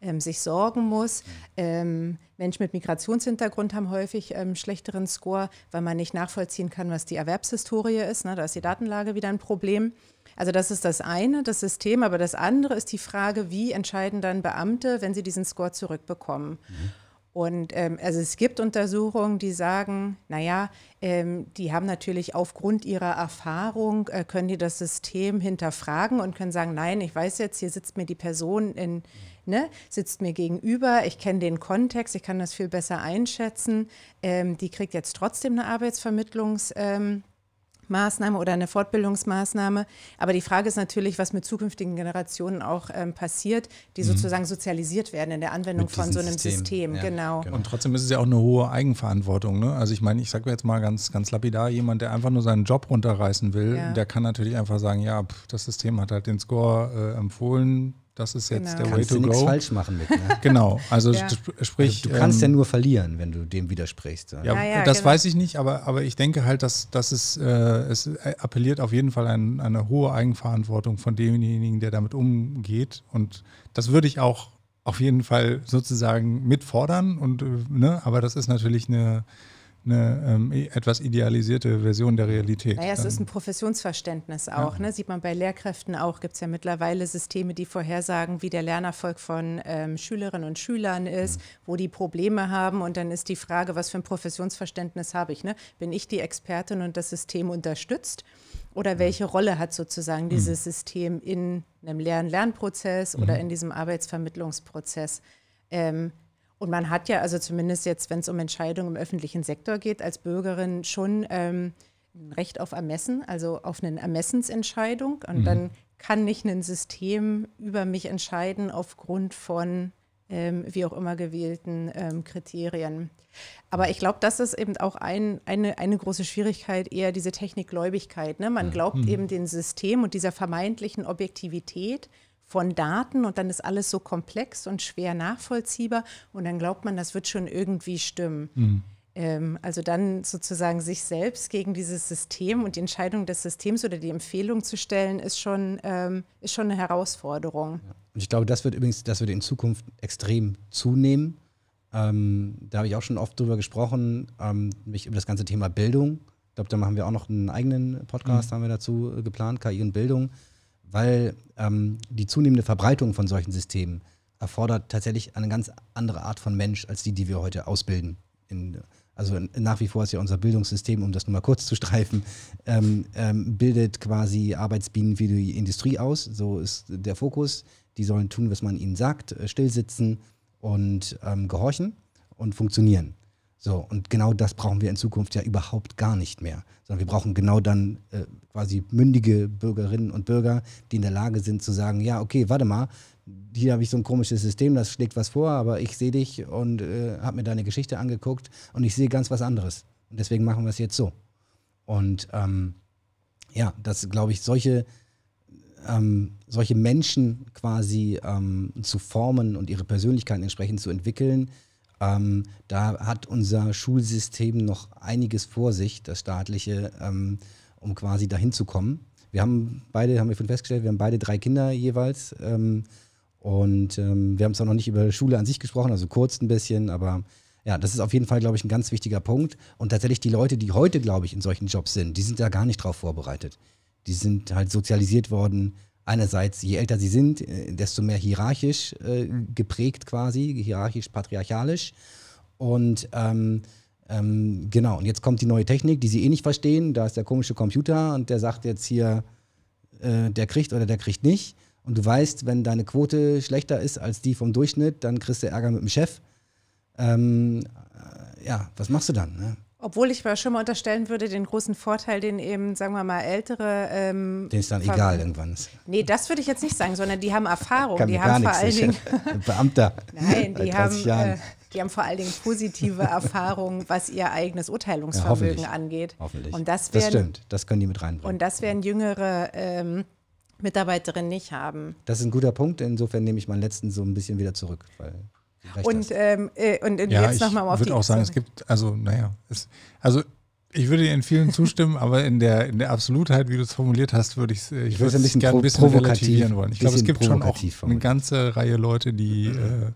ähm, sich sorgen muss. Hm. Ähm, Menschen mit Migrationshintergrund haben häufig ähm, schlechteren Score, weil man nicht nachvollziehen kann, was die Erwerbshistorie ist. Ne? Da ist die hm. Datenlage wieder ein Problem. Also das ist das eine, das System. Aber das andere ist die Frage, wie entscheiden dann Beamte, wenn sie diesen Score zurückbekommen. Mhm. Und ähm, also es gibt Untersuchungen, die sagen, naja, ähm, die haben natürlich aufgrund ihrer Erfahrung, äh, können die das System hinterfragen und können sagen, nein, ich weiß jetzt, hier sitzt mir die Person in, ne, sitzt mir gegenüber, ich kenne den Kontext, ich kann das viel besser einschätzen. Ähm, die kriegt jetzt trotzdem eine Arbeitsvermittlungs- ähm, Maßnahme oder eine Fortbildungsmaßnahme. Aber die Frage ist natürlich, was mit zukünftigen Generationen auch ähm, passiert, die mhm. sozusagen sozialisiert werden in der Anwendung von so einem System. System. Ja. Genau. genau. Und trotzdem ist es ja auch eine hohe Eigenverantwortung. Ne? Also ich meine, ich sage jetzt mal ganz, ganz lapidar, jemand, der einfach nur seinen Job runterreißen will, ja. der kann natürlich einfach sagen, ja, pff, das System hat halt den Score äh, empfohlen, das ist jetzt genau. der Kannst Way to go. Kannst du falsch machen mit. Ne? Genau, also ja. sprich. Also du kannst ähm, ja nur verlieren, wenn du dem widersprichst. Ja, ja, ja das genau. weiß ich nicht, aber, aber ich denke halt, dass, dass es, äh, es äh, appelliert auf jeden Fall an eine hohe Eigenverantwortung von demjenigen, der damit umgeht. Und das würde ich auch auf jeden Fall sozusagen mitfordern. Und, äh, ne? Aber das ist natürlich eine eine ähm, etwas idealisierte Version der Realität. Naja, es ist ein Professionsverständnis auch. Ja. Ne? Sieht man bei Lehrkräften auch, gibt es ja mittlerweile Systeme, die vorhersagen, wie der Lernerfolg von ähm, Schülerinnen und Schülern ist, mhm. wo die Probleme haben. Und dann ist die Frage, was für ein Professionsverständnis habe ich? Ne? Bin ich die Expertin und das System unterstützt? Oder mhm. welche Rolle hat sozusagen mhm. dieses System in einem Lern-Lernprozess mhm. oder in diesem Arbeitsvermittlungsprozess? Ähm, und man hat ja, also zumindest jetzt, wenn es um Entscheidungen im öffentlichen Sektor geht, als Bürgerin schon ähm, ein Recht auf Ermessen, also auf eine Ermessensentscheidung. Und mhm. dann kann nicht ein System über mich entscheiden aufgrund von ähm, wie auch immer gewählten ähm, Kriterien. Aber ich glaube, das ist eben auch ein, eine, eine große Schwierigkeit, eher diese Technikgläubigkeit. Ne? Man glaubt mhm. eben dem System und dieser vermeintlichen Objektivität, von Daten und dann ist alles so komplex und schwer nachvollziehbar und dann glaubt man, das wird schon irgendwie stimmen. Mhm. Ähm, also dann sozusagen sich selbst gegen dieses System und die Entscheidung des Systems oder die Empfehlung zu stellen, ist schon, ähm, ist schon eine Herausforderung. Ja. Und ich glaube, das wird übrigens, das wird in Zukunft extrem zunehmen. Ähm, da habe ich auch schon oft drüber gesprochen, ähm, mich über das ganze Thema Bildung. Ich glaube, da machen wir auch noch einen eigenen Podcast, mhm. haben wir dazu äh, geplant, KI und Bildung weil ähm, die zunehmende Verbreitung von solchen Systemen erfordert tatsächlich eine ganz andere Art von Mensch als die, die wir heute ausbilden. In, also nach wie vor ist ja unser Bildungssystem, um das nur mal kurz zu streifen, ähm, ähm, bildet quasi Arbeitsbienen wie die Industrie aus. So ist der Fokus. Die sollen tun, was man ihnen sagt, äh, stillsitzen und ähm, gehorchen und funktionieren. So, und genau das brauchen wir in Zukunft ja überhaupt gar nicht mehr, sondern wir brauchen genau dann äh, quasi mündige Bürgerinnen und Bürger, die in der Lage sind zu sagen, ja, okay, warte mal, hier habe ich so ein komisches System, das schlägt was vor, aber ich sehe dich und äh, habe mir deine Geschichte angeguckt und ich sehe ganz was anderes. Und deswegen machen wir es jetzt so. Und ähm, ja, das glaube ich, solche, ähm, solche Menschen quasi ähm, zu formen und ihre Persönlichkeiten entsprechend zu entwickeln, ähm, da hat unser Schulsystem noch einiges vor sich, das staatliche, ähm, um quasi dahin zu kommen. Wir haben beide, haben wir schon festgestellt, wir haben beide drei Kinder jeweils. Ähm, und ähm, wir haben zwar noch nicht über Schule an sich gesprochen, also kurz ein bisschen, aber ja, das ist auf jeden Fall, glaube ich, ein ganz wichtiger Punkt. Und tatsächlich die Leute, die heute, glaube ich, in solchen Jobs sind, die sind da gar nicht drauf vorbereitet. Die sind halt sozialisiert worden, einerseits, je älter sie sind, äh, desto mehr hierarchisch äh, geprägt quasi, hierarchisch patriarchalisch. Und ähm, ähm, genau, und jetzt kommt die neue Technik, die sie eh nicht verstehen. Da ist der komische Computer und der sagt jetzt hier, äh, der kriegt oder der kriegt nicht. Und du weißt, wenn deine Quote schlechter ist als die vom Durchschnitt, dann kriegst du Ärger mit dem Chef. Ähm, äh, ja, was machst du dann? Ne? Obwohl ich mir schon mal unterstellen würde, den großen Vorteil, den eben, sagen wir mal, ältere. Ähm, den ist dann Ver egal irgendwann. Ist. Nee, das würde ich jetzt nicht sagen, sondern die haben Erfahrung. Kann die haben vor allen Dingen. Beamter. Nein, die haben, äh, die haben vor allen Dingen positive Erfahrungen, was ihr eigenes Urteilungsvermögen ja, hoffentlich. angeht. Hoffentlich. Und das, werden, das stimmt, das können die mit reinbringen. Und das werden jüngere. Ähm, Mitarbeiterinnen nicht haben. Das ist ein guter Punkt. Insofern nehme ich meinen letzten so ein bisschen wieder zurück, weil und, ähm, äh, und, und ja, jetzt nochmal auf die. Ich würde auch sagen, es gibt, also, naja, es, also ich würde dir in vielen zustimmen, aber in der, in der Absolutheit, wie du es formuliert hast, würde äh, ich ich würde es gerne ein bisschen relativieren wollen. Ich glaube, es gibt schon auch eine ganze Reihe Leute, die mhm. äh,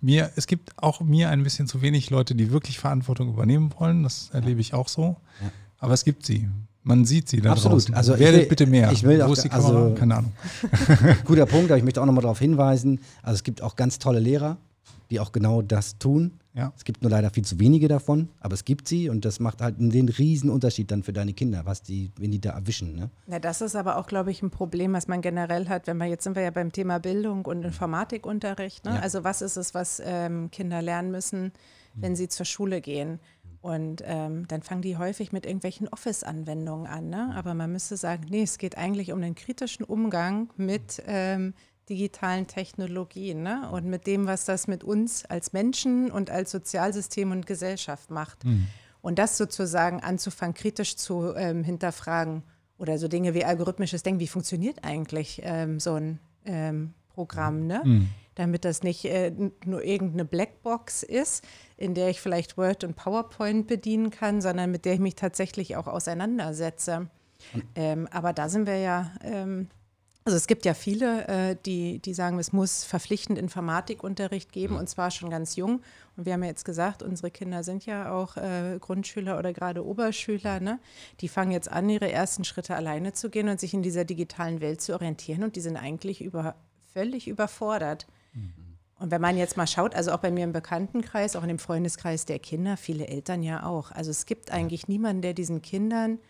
mir, es gibt auch mir ein bisschen zu wenig Leute, die wirklich Verantwortung übernehmen wollen. Das erlebe ich auch so. Aber es gibt sie. Man sieht sie da Absolut. Draußen. Also Werdet will, bitte mehr. Ich will Wo auch, ist die Also, Keine Ahnung. Guter Punkt, aber ich möchte auch nochmal darauf hinweisen. Also es gibt auch ganz tolle Lehrer, die auch genau das tun. Ja. Es gibt nur leider viel zu wenige davon, aber es gibt sie und das macht halt den riesen Unterschied dann für deine Kinder, was die, wenn die da erwischen. Ne? Ja, das ist aber auch, glaube ich, ein Problem, was man generell hat, wenn man jetzt sind wir ja beim Thema Bildung und Informatikunterricht. Ne? Ja. Also was ist es, was ähm, Kinder lernen müssen, wenn sie zur Schule gehen? Und ähm, dann fangen die häufig mit irgendwelchen Office-Anwendungen an. Ne? Aber man müsste sagen, nee, es geht eigentlich um den kritischen Umgang mit ähm, digitalen Technologien ne? und mit dem, was das mit uns als Menschen und als Sozialsystem und Gesellschaft macht. Mhm. Und das sozusagen anzufangen, kritisch zu ähm, hinterfragen oder so Dinge wie algorithmisches Denken, wie funktioniert eigentlich ähm, so ein ähm, Programm, ne? Mhm. damit das nicht äh, nur irgendeine Blackbox ist, in der ich vielleicht Word und PowerPoint bedienen kann, sondern mit der ich mich tatsächlich auch auseinandersetze. Mhm. aber da sind wir ja ähm, also es gibt ja viele, äh, die, die sagen, es muss verpflichtend Informatikunterricht geben mhm. und zwar schon ganz jung. Und wir haben ja jetzt gesagt, unsere Kinder sind ja auch äh, Grundschüler oder gerade Oberschüler. Ne? Die fangen jetzt an, ihre ersten Schritte alleine zu gehen und sich in dieser digitalen Welt zu orientieren. Und die sind eigentlich über, völlig überfordert. Mhm. Und wenn man jetzt mal schaut, also auch bei mir im Bekanntenkreis, auch in dem Freundeskreis der Kinder, viele Eltern ja auch. Also es gibt eigentlich niemanden, der diesen Kindern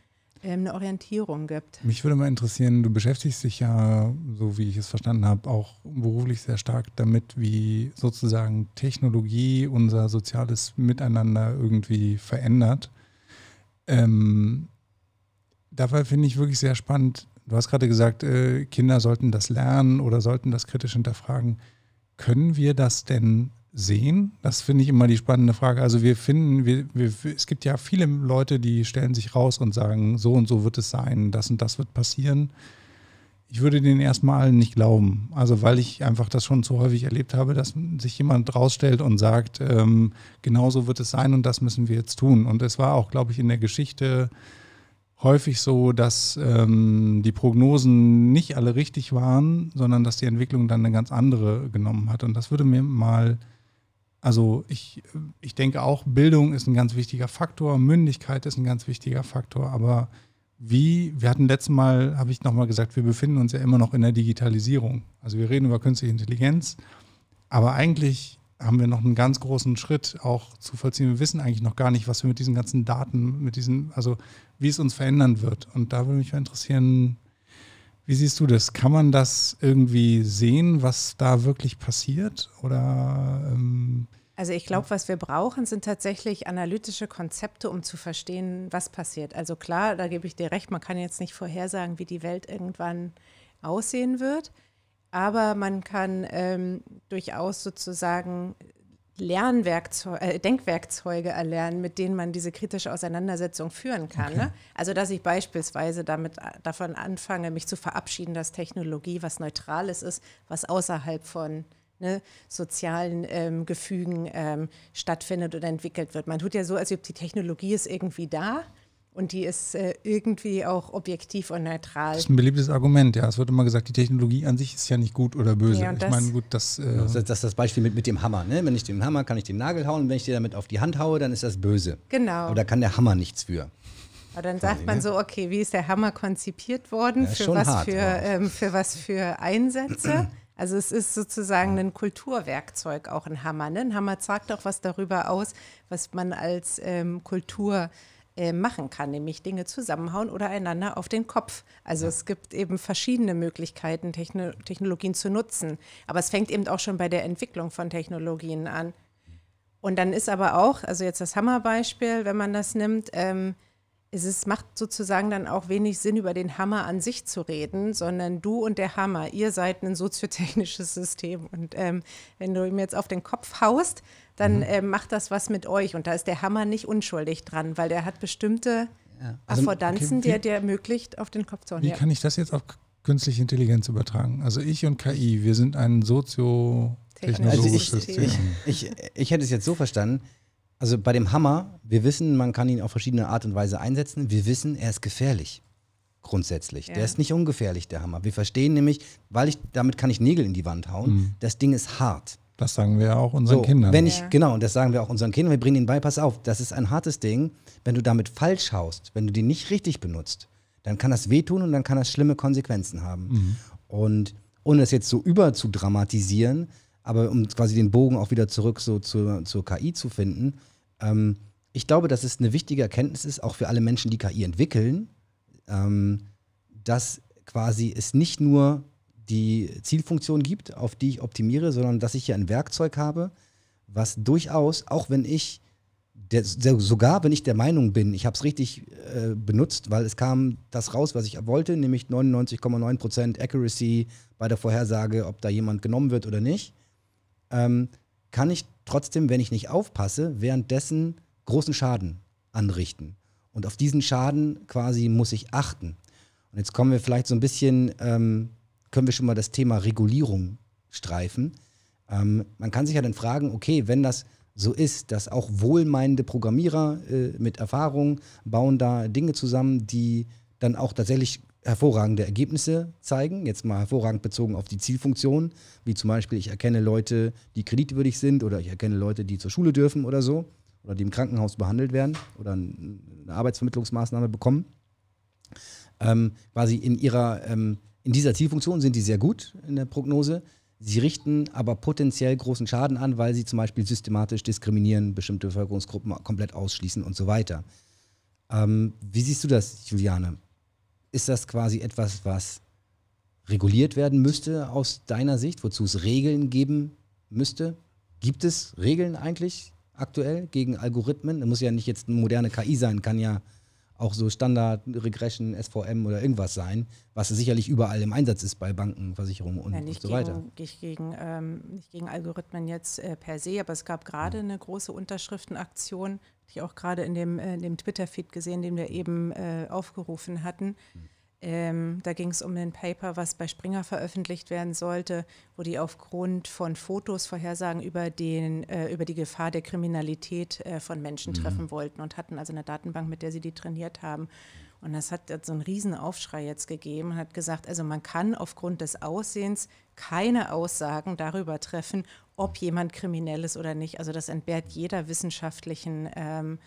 ähm, eine Orientierung gibt. Mich würde mal interessieren, du beschäftigst dich ja, so wie ich es verstanden habe, auch beruflich sehr stark damit, wie sozusagen Technologie unser soziales Miteinander irgendwie verändert. Ähm, dabei finde ich wirklich sehr spannend, du hast gerade gesagt, äh, Kinder sollten das lernen oder sollten das kritisch hinterfragen. Können wir das denn sehen? Das finde ich immer die spannende Frage. Also wir finden, wir, wir, es gibt ja viele Leute, die stellen sich raus und sagen, so und so wird es sein, das und das wird passieren. Ich würde denen erstmal nicht glauben. Also weil ich einfach das schon zu häufig erlebt habe, dass sich jemand rausstellt und sagt, ähm, genau so wird es sein und das müssen wir jetzt tun. Und es war auch, glaube ich, in der Geschichte häufig so, dass ähm, die Prognosen nicht alle richtig waren, sondern dass die Entwicklung dann eine ganz andere genommen hat. Und das würde mir mal also ich, ich denke auch, Bildung ist ein ganz wichtiger Faktor, Mündigkeit ist ein ganz wichtiger Faktor, aber wie, wir hatten letztes Mal, habe ich nochmal gesagt, wir befinden uns ja immer noch in der Digitalisierung. Also wir reden über künstliche Intelligenz, aber eigentlich haben wir noch einen ganz großen Schritt auch zu vollziehen. Wir wissen eigentlich noch gar nicht, was wir mit diesen ganzen Daten, mit diesen, also wie es uns verändern wird. Und da würde mich mal interessieren, wie siehst du das? Kann man das irgendwie sehen, was da wirklich passiert? Oder ähm also ich glaube, was wir brauchen, sind tatsächlich analytische Konzepte, um zu verstehen, was passiert. Also klar, da gebe ich dir recht, man kann jetzt nicht vorhersagen, wie die Welt irgendwann aussehen wird, aber man kann ähm, durchaus sozusagen Lernwerkzeuge, äh, Denkwerkzeuge erlernen, mit denen man diese kritische Auseinandersetzung führen kann. Okay. Ne? Also dass ich beispielsweise damit äh, davon anfange, mich zu verabschieden, dass Technologie was Neutrales ist, was außerhalb von Ne, sozialen ähm, Gefügen ähm, stattfindet oder entwickelt wird. Man tut ja so, als ob die Technologie ist irgendwie da und die ist äh, irgendwie auch objektiv und neutral. Das ist ein beliebtes Argument, ja. Es wird immer gesagt, die Technologie an sich ist ja nicht gut oder böse. Ja, ich meine, gut, das, äh das, das. ist das Beispiel mit, mit dem Hammer. Ne? Wenn ich den Hammer, kann ich den Nagel hauen. Wenn ich dir damit auf die Hand haue, dann ist das böse. Genau. Aber da kann der Hammer nichts für. Aber dann sagt man ne? so, okay, wie ist der Hammer konzipiert worden? Ja, für, was hart, für, ähm, für was für Einsätze? Also es ist sozusagen ein Kulturwerkzeug, auch ein Hammer. Ne? Ein Hammer sagt auch was darüber aus, was man als ähm, Kultur äh, machen kann, nämlich Dinge zusammenhauen oder einander auf den Kopf. Also es gibt eben verschiedene Möglichkeiten, Techno Technologien zu nutzen. Aber es fängt eben auch schon bei der Entwicklung von Technologien an. Und dann ist aber auch, also jetzt das Hammerbeispiel, wenn man das nimmt, ähm, es ist, macht sozusagen dann auch wenig Sinn, über den Hammer an sich zu reden, sondern du und der Hammer, ihr seid ein soziotechnisches System. Und ähm, wenn du ihm jetzt auf den Kopf haust, dann mhm. äh, macht das was mit euch. Und da ist der Hammer nicht unschuldig dran, weil der hat bestimmte ja. Also, Affordanzen, okay, wie, der dir ermöglicht, auf den Kopf zu hauen. Wie ja. kann ich das jetzt auf künstliche Intelligenz übertragen? Also ich und KI, wir sind ein soziotechnologisches also ich, Ich, ich, ich hätte es jetzt so verstanden, also bei dem Hammer, wir wissen, man kann ihn auf verschiedene Art und Weise einsetzen. Wir wissen, er ist gefährlich grundsätzlich. Ja. Der ist nicht ungefährlich, der Hammer. Wir verstehen nämlich, weil ich, damit kann ich Nägel in die Wand hauen, mhm. das Ding ist hart. Das sagen wir ja auch unseren so, Kindern. Wenn ich, Genau, und das sagen wir auch unseren Kindern. Wir bringen ihnen bei, pass auf, das ist ein hartes Ding. Wenn du damit falsch haust, wenn du die nicht richtig benutzt, dann kann das wehtun und dann kann das schlimme Konsequenzen haben. Mhm. Und ohne das jetzt so über zu dramatisieren, aber um quasi den Bogen auch wieder zurück so zur, zur KI zu finden, ähm, ich glaube, dass es eine wichtige Erkenntnis ist, auch für alle Menschen, die KI entwickeln, ähm, dass quasi es nicht nur die Zielfunktion gibt, auf die ich optimiere, sondern dass ich hier ein Werkzeug habe, was durchaus, auch wenn ich, der, der, sogar wenn ich der Meinung bin, ich habe es richtig äh, benutzt, weil es kam das raus, was ich wollte, nämlich 99,9% Accuracy bei der Vorhersage, ob da jemand genommen wird oder nicht, ähm, kann ich trotzdem, wenn ich nicht aufpasse, währenddessen großen Schaden anrichten. Und auf diesen Schaden quasi muss ich achten. Und jetzt kommen wir vielleicht so ein bisschen ähm, können wir schon mal das Thema Regulierung streifen. Ähm, man kann sich ja dann fragen, okay, wenn das so ist, dass auch wohlmeinende Programmierer äh, mit Erfahrung bauen da Dinge zusammen, die dann auch tatsächlich hervorragende Ergebnisse zeigen. Jetzt mal hervorragend bezogen auf die Zielfunktion, wie zum Beispiel ich erkenne Leute, die kreditwürdig sind oder ich erkenne Leute, die zur Schule dürfen oder so oder die im Krankenhaus behandelt werden oder eine Arbeitsvermittlungsmaßnahme bekommen. Ähm, quasi in ihrer ähm, in dieser Zielfunktion sind die sehr gut in der Prognose. Sie richten aber potenziell großen Schaden an, weil sie zum Beispiel systematisch diskriminieren, bestimmte Bevölkerungsgruppen komplett ausschließen und so weiter. Ähm, wie siehst du das, Juliane? Ist das quasi etwas, was reguliert werden müsste aus deiner Sicht, wozu es Regeln geben müsste? Gibt es Regeln eigentlich aktuell gegen Algorithmen? Das muss ja nicht jetzt eine moderne KI sein, kann ja auch so Standard, Regression, SVM oder irgendwas sein, was sicherlich überall im Einsatz ist bei Banken, Versicherungen und, ja, und so gegen, weiter. Nicht gegen, ähm, nicht gegen Algorithmen jetzt äh, per se, aber es gab gerade ja. eine große Unterschriftenaktion, die ich auch gerade in dem, äh, dem Twitter-Feed gesehen, den wir eben äh, aufgerufen hatten. Mhm ähm, da ging es um ein Paper, was bei Springer veröffentlicht werden sollte, wo die aufgrund von Fotos Vorhersagen über, den, äh, über die Gefahr der Kriminalität äh, von Menschen mhm. treffen wollten und hatten also eine Datenbank, mit der sie die trainiert haben. Und das hat so einen riesen Aufschrei jetzt gegeben und hat gesagt, also man kann aufgrund des Aussehens keine Aussagen darüber treffen, ob jemand kriminell ist oder nicht. Also das entbehrt jeder wissenschaftlichen ähm,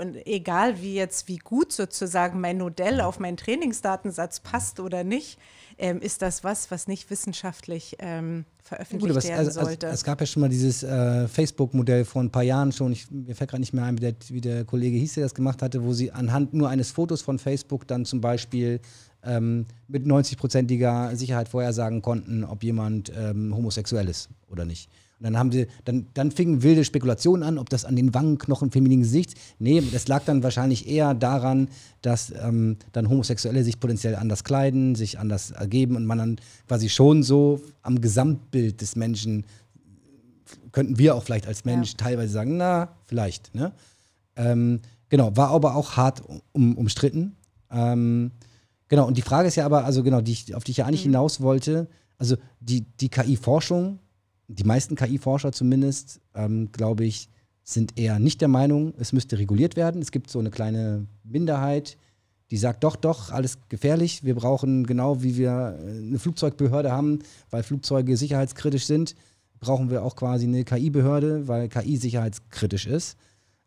und egal wie jetzt, wie gut sozusagen mein Modell auf meinen Trainingsdatensatz passt oder nicht, ähm, ist das was, was nicht wissenschaftlich ähm, veröffentlicht gut, werden es, also, also, sollte. Also, es gab ja schon mal dieses äh, Facebook-Modell vor ein paar Jahren schon. Ich, mir fällt gerade nicht mehr ein, wie der, wie der, Kollege hieß, der das gemacht hatte, wo sie anhand nur eines Fotos von Facebook dann zum Beispiel ähm, mit 90-prozentiger Sicherheit vorhersagen konnten, ob jemand ähm, homosexuell ist oder nicht. Und dann haben sie, dann, dann fingen wilde Spekulationen an, ob das an den Wangenknochen femininen Gesichts. Nee, das lag dann wahrscheinlich eher daran, dass ähm, dann Homosexuelle sich potenziell anders kleiden, sich anders ergeben und man dann quasi schon so am Gesamtbild des Menschen könnten wir auch vielleicht als Mensch ja. teilweise sagen, na, vielleicht. Ne? Ähm, genau, war aber auch hart um, umstritten. Ähm, genau, und die Frage ist ja aber, also genau, die, auf die ich ja eigentlich mhm. hinaus wollte, also die, die KI-Forschung die meisten KI-Forscher zumindest, ähm, glaube ich, sind eher nicht der Meinung, es müsste reguliert werden. Es gibt so eine kleine Minderheit, die sagt, doch, doch, alles gefährlich. Wir brauchen genau wie wir äh, eine Flugzeugbehörde haben, weil Flugzeuge sicherheitskritisch sind, brauchen wir auch quasi eine KI-Behörde, weil KI sicherheitskritisch ist.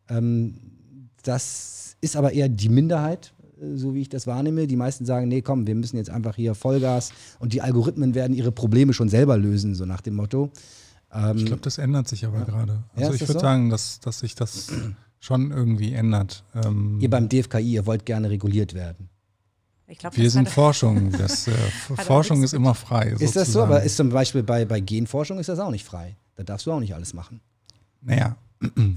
Ähm, das ist aber eher die Minderheit so wie ich das wahrnehme. Die meisten sagen, nee, komm, wir müssen jetzt einfach hier Vollgas und die Algorithmen werden ihre Probleme schon selber lösen, so nach dem Motto. Ähm, ich glaube, das ändert sich aber ja. gerade. Also ja, ich würde so? sagen, dass, dass sich das schon irgendwie ändert. Ähm, ihr beim DFKI, ihr wollt gerne reguliert werden. Glaub, wir sind Forschung. Das, äh, Forschung ist immer frei. Ist sozusagen. das so? Aber ist zum Beispiel bei, bei Genforschung ist das auch nicht frei. Da darfst du auch nicht alles machen. Naja,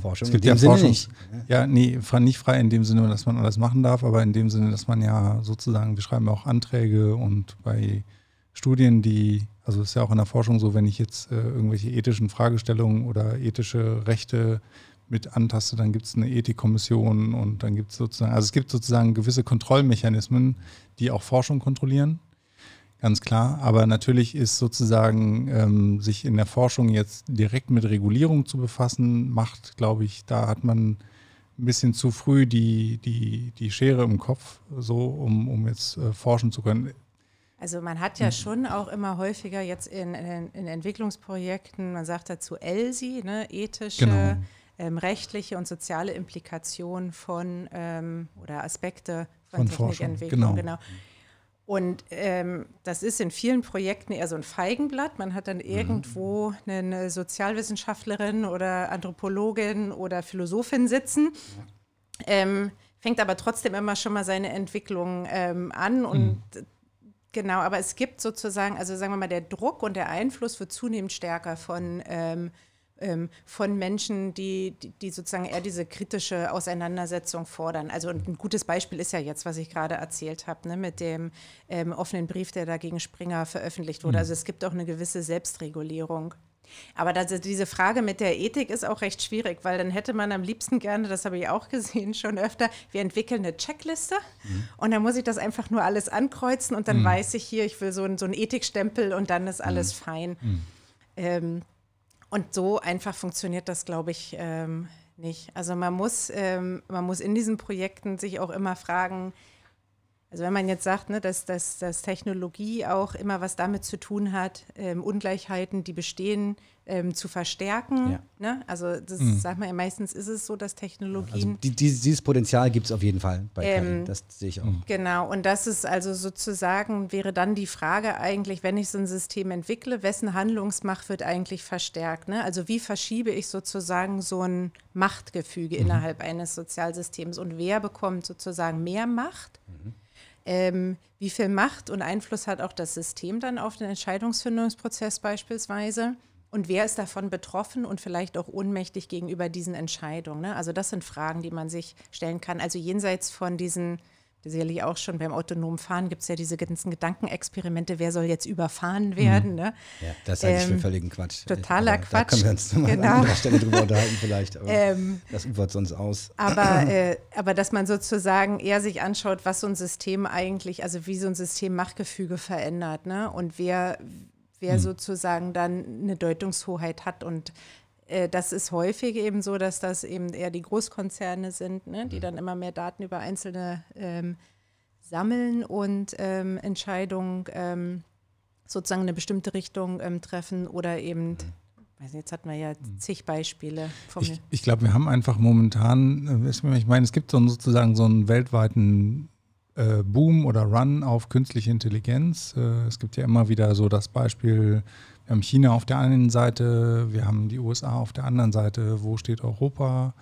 Forschung es gibt in dem ja Sinne Forschung, nicht. Ja, nee, nicht frei in dem Sinne, dass man alles machen darf, aber in dem Sinne, dass man ja sozusagen, wir schreiben auch Anträge und bei Studien, die, also ist ja auch in der Forschung so, wenn ich jetzt äh, irgendwelche ethischen Fragestellungen oder ethische Rechte mit antaste, dann gibt es eine Ethikkommission und dann gibt es sozusagen, also es gibt sozusagen gewisse Kontrollmechanismen, die auch Forschung kontrollieren Ganz klar, aber natürlich ist sozusagen ähm, sich in der Forschung jetzt direkt mit Regulierung zu befassen, macht, glaube ich, da hat man ein bisschen zu früh die, die, die Schere im Kopf, so um, um jetzt äh, forschen zu können. Also man hat ja schon auch immer häufiger jetzt in, in, in Entwicklungsprojekten, man sagt dazu ELSI, ne, ethische, genau. ähm, rechtliche und soziale Implikationen von ähm, oder Aspekte von, von Forschung. Genau. genau. Und ähm, das ist in vielen Projekten eher so ein Feigenblatt. Man hat dann mhm. irgendwo eine Sozialwissenschaftlerin oder Anthropologin oder Philosophin sitzen, ähm, fängt aber trotzdem immer schon mal seine Entwicklung ähm, an. Und mhm. genau, aber es gibt sozusagen, also sagen wir mal, der Druck und der Einfluss wird zunehmend stärker von ähm, ähm, von Menschen, die, die, die, sozusagen eher diese kritische Auseinandersetzung fordern. Also ein gutes Beispiel ist ja jetzt, was ich gerade erzählt habe, ne, mit dem ähm, offenen Brief, der da gegen Springer veröffentlicht wurde. Mhm. Also es gibt auch eine gewisse Selbstregulierung. Aber das, diese Frage mit der Ethik ist auch recht schwierig, weil dann hätte man am liebsten gerne, das habe ich auch gesehen schon öfter, wir entwickeln eine Checkliste mhm. und dann muss ich das einfach nur alles ankreuzen und dann mhm. weiß ich hier, ich will so einen, so einen Ethikstempel und dann ist alles mhm. fein. Mhm. Ähm, und so einfach funktioniert das, glaube ich, ähm, nicht. Also man muss, ähm, man muss in diesen Projekten sich auch immer fragen, also wenn man jetzt sagt, ne, dass, dass, dass Technologie auch immer was damit zu tun hat, ähm, Ungleichheiten, die bestehen, ähm, zu verstärken. Ja. Ne? Also das mhm. sag mal, ja, meistens ist es so, dass Technologien. Also die, die, dieses Potenzial gibt es auf jeden Fall bei ähm, KI. Das sehe ich auch. Mhm. Genau, und das ist also sozusagen, wäre dann die Frage eigentlich, wenn ich so ein System entwickle, wessen Handlungsmacht wird eigentlich verstärkt? Ne? Also wie verschiebe ich sozusagen so ein Machtgefüge mhm. innerhalb eines Sozialsystems und wer bekommt sozusagen mehr Macht? ähm, wie viel Macht und Einfluss hat auch das System dann auf den Entscheidungsfindungsprozess beispielsweise? Und wer ist davon betroffen und vielleicht auch ohnmächtig gegenüber diesen Entscheidungen? Ne? Also das sind Fragen, die man sich stellen kann. Also jenseits von diesen sicherlich auch schon beim autonomen Fahren gibt es ja diese ganzen Gedankenexperimente, wer soll jetzt überfahren werden. Mhm. Ne? Ja, das halte ähm, ich für ähm, völligen Quatsch. Totaler aber Quatsch. Da können wir uns nochmal genau. an anderer Stelle drüber unterhalten vielleicht, aber ähm, das ufert sonst aus. Aber, äh, aber dass man sozusagen eher sich anschaut, was so ein System eigentlich, also wie so ein System Machtgefüge verändert ne? und wer, wer mhm. sozusagen dann eine Deutungshoheit hat und äh, das ist häufig eben so, dass das eben eher die Großkonzerne sind, ne, die mhm. dann immer mehr Daten über Einzelne ähm, sammeln und ähm, Entscheidungen ähm, sozusagen eine bestimmte Richtung ähm, treffen oder eben, mhm. weiß nicht, jetzt hatten wir ja mhm. zig Beispiele. ich, ich glaube, wir haben einfach momentan, äh, ich meine, es gibt so sozusagen so einen weltweiten äh, Boom oder Run auf künstliche Intelligenz. Äh, es gibt ja immer wieder so das Beispiel wir ähm, haben China auf der einen Seite, wir haben die USA auf der anderen Seite. Wo steht Europa?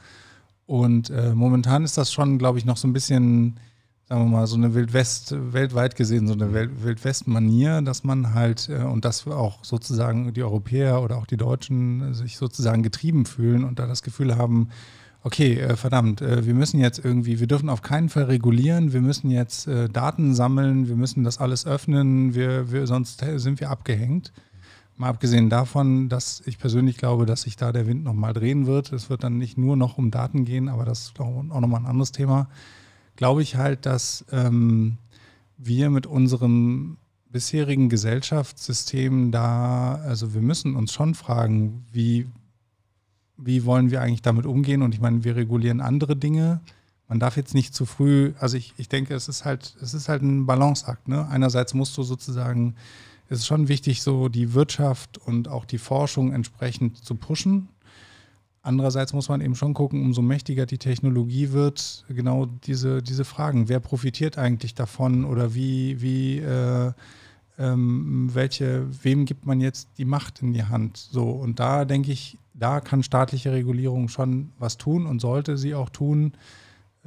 Und äh, momentan ist das schon, glaube ich, noch so ein bisschen, sagen wir mal, so eine Wildwest, weltweit gesehen, so eine mhm. Wildwest-Manier, dass man halt, äh, und dass auch sozusagen die Europäer oder auch die Deutschen sich sozusagen getrieben fühlen und da das Gefühl haben, okay, äh, verdammt, äh, wir müssen jetzt irgendwie, wir dürfen auf keinen Fall regulieren, wir müssen jetzt äh, Daten sammeln, wir müssen das alles öffnen, wir, wir, sonst äh, sind wir abgehängt. Mal abgesehen davon, dass ich persönlich glaube, dass sich da der Wind nochmal drehen wird. Es wird dann nicht nur noch um Daten gehen, aber das ist auch nochmal ein anderes Thema. Glaube ich halt, dass ähm, wir mit unserem bisherigen Gesellschaftssystem da, also wir müssen uns schon fragen, wie, wie wollen wir eigentlich damit umgehen? Und ich meine, wir regulieren andere Dinge. Man darf jetzt nicht zu früh, also ich, ich denke, es ist halt, es ist halt ein Balanceakt. Ne? Einerseits musst du sozusagen ist es schon wichtig, so die Wirtschaft und auch die Forschung entsprechend zu pushen. Andererseits muss man eben schon gucken, umso mächtiger die Technologie wird, genau diese, diese Fragen. Wer profitiert eigentlich davon oder wie, wie äh, ähm, welche, wem gibt man jetzt die Macht in die Hand? So, und da denke ich, da kann staatliche Regulierung schon was tun und sollte sie auch tun,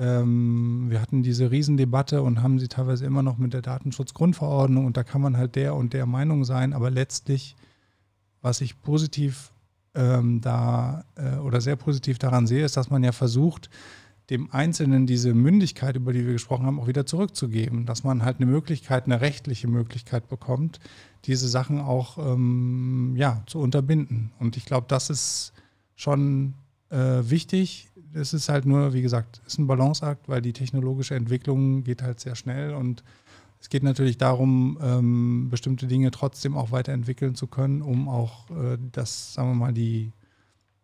ähm, wir hatten diese Riesendebatte und haben sie teilweise immer noch mit der Datenschutzgrundverordnung und da kann man halt der und der Meinung sein, aber letztlich, was ich positiv ähm, da äh, oder sehr positiv daran sehe, ist, dass man ja versucht, dem Einzelnen diese Mündigkeit, über die wir gesprochen haben, auch wieder zurückzugeben, dass man halt eine Möglichkeit, eine rechtliche Möglichkeit bekommt, diese Sachen auch ähm, ja, zu unterbinden. Und ich glaube, das ist schon äh, wichtig, es ist halt nur, wie gesagt, ist ein Balanceakt, weil die technologische Entwicklung geht halt sehr schnell und es geht natürlich darum, ähm, bestimmte Dinge trotzdem auch weiterentwickeln zu können, um auch äh, das, sagen wir mal, die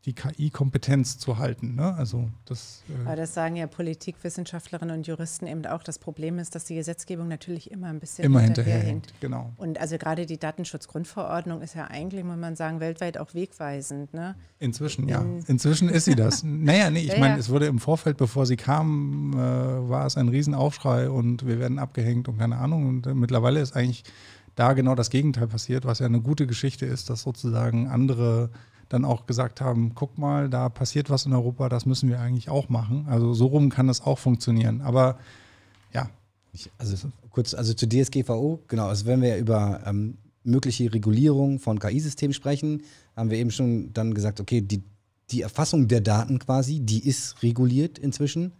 die KI-Kompetenz zu halten. Ne? Also das, äh Aber das sagen ja Politikwissenschaftlerinnen und Juristen eben auch. Das Problem ist, dass die Gesetzgebung natürlich immer ein bisschen immer hinterherhinkt. Genau. Und also gerade die Datenschutzgrundverordnung ist ja eigentlich, muss man sagen, weltweit auch wegweisend. Ne? Inzwischen, ja. Inzwischen ist sie das. naja, nee, ich ja, meine, ja. es wurde im Vorfeld, bevor sie kam, äh, war es ein Riesenaufschrei und wir werden abgehängt und keine Ahnung. Und äh, mittlerweile ist eigentlich da genau das Gegenteil passiert, was ja eine gute Geschichte ist, dass sozusagen andere dann auch gesagt haben, guck mal, da passiert was in Europa, das müssen wir eigentlich auch machen. Also so rum kann das auch funktionieren. Aber ja. Ich, also kurz, also zur DSGVO, genau, also wenn wir über ähm, mögliche Regulierung von KI-Systemen sprechen, haben wir eben schon dann gesagt, okay, die, die Erfassung der Daten quasi, die ist reguliert inzwischen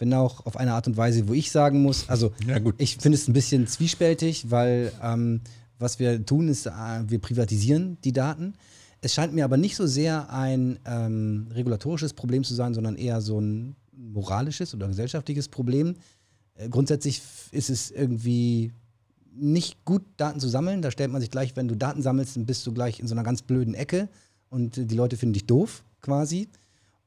wenn auch auf eine Art und Weise, wo ich sagen muss, also ja, ich finde es ein bisschen zwiespältig, weil ähm, was wir tun ist, äh, wir privatisieren die Daten. Es scheint mir aber nicht so sehr ein ähm, regulatorisches Problem zu sein, sondern eher so ein moralisches oder gesellschaftliches Problem. Äh, grundsätzlich ist es irgendwie nicht gut, Daten zu sammeln. Da stellt man sich gleich, wenn du Daten sammelst, dann bist du gleich in so einer ganz blöden Ecke und die Leute finden dich doof quasi.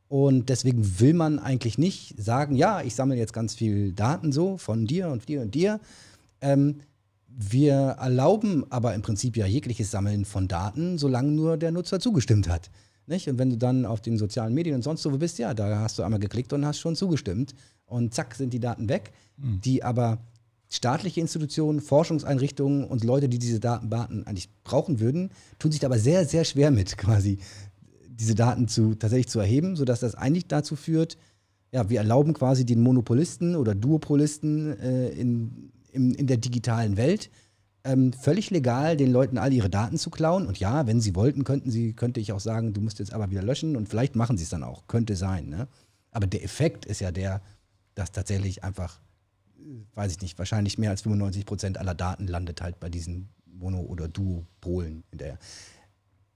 Und deswegen will man eigentlich nicht sagen, ja, ich sammle jetzt ganz viel Daten so von dir und dir und dir. Ähm, wir erlauben aber im Prinzip ja jegliches Sammeln von Daten, solange nur der Nutzer zugestimmt hat. Nicht? Und wenn du dann auf den sozialen Medien und sonst wo bist, ja, da hast du einmal geklickt und hast schon zugestimmt. Und zack, sind die Daten weg, mhm. die aber staatliche Institutionen, Forschungseinrichtungen und Leute, die diese Datenbanken eigentlich brauchen würden, tun sich da aber sehr, sehr schwer mit, quasi diese Daten zu, tatsächlich zu erheben, sodass das eigentlich dazu führt, ja, wir erlauben quasi den Monopolisten oder Duopolisten äh, in in, in der digitalen Welt ähm, völlig legal, den Leuten all ihre Daten zu klauen. Und ja, wenn sie wollten, könnten sie, könnte ich auch sagen, du musst jetzt aber wieder löschen und vielleicht machen sie es dann auch. Könnte sein. Ne? Aber der Effekt ist ja der, dass tatsächlich einfach, äh, weiß ich nicht, wahrscheinlich mehr als 95 Prozent aller Daten landet halt bei diesen Mono- oder Duopolen hinterher.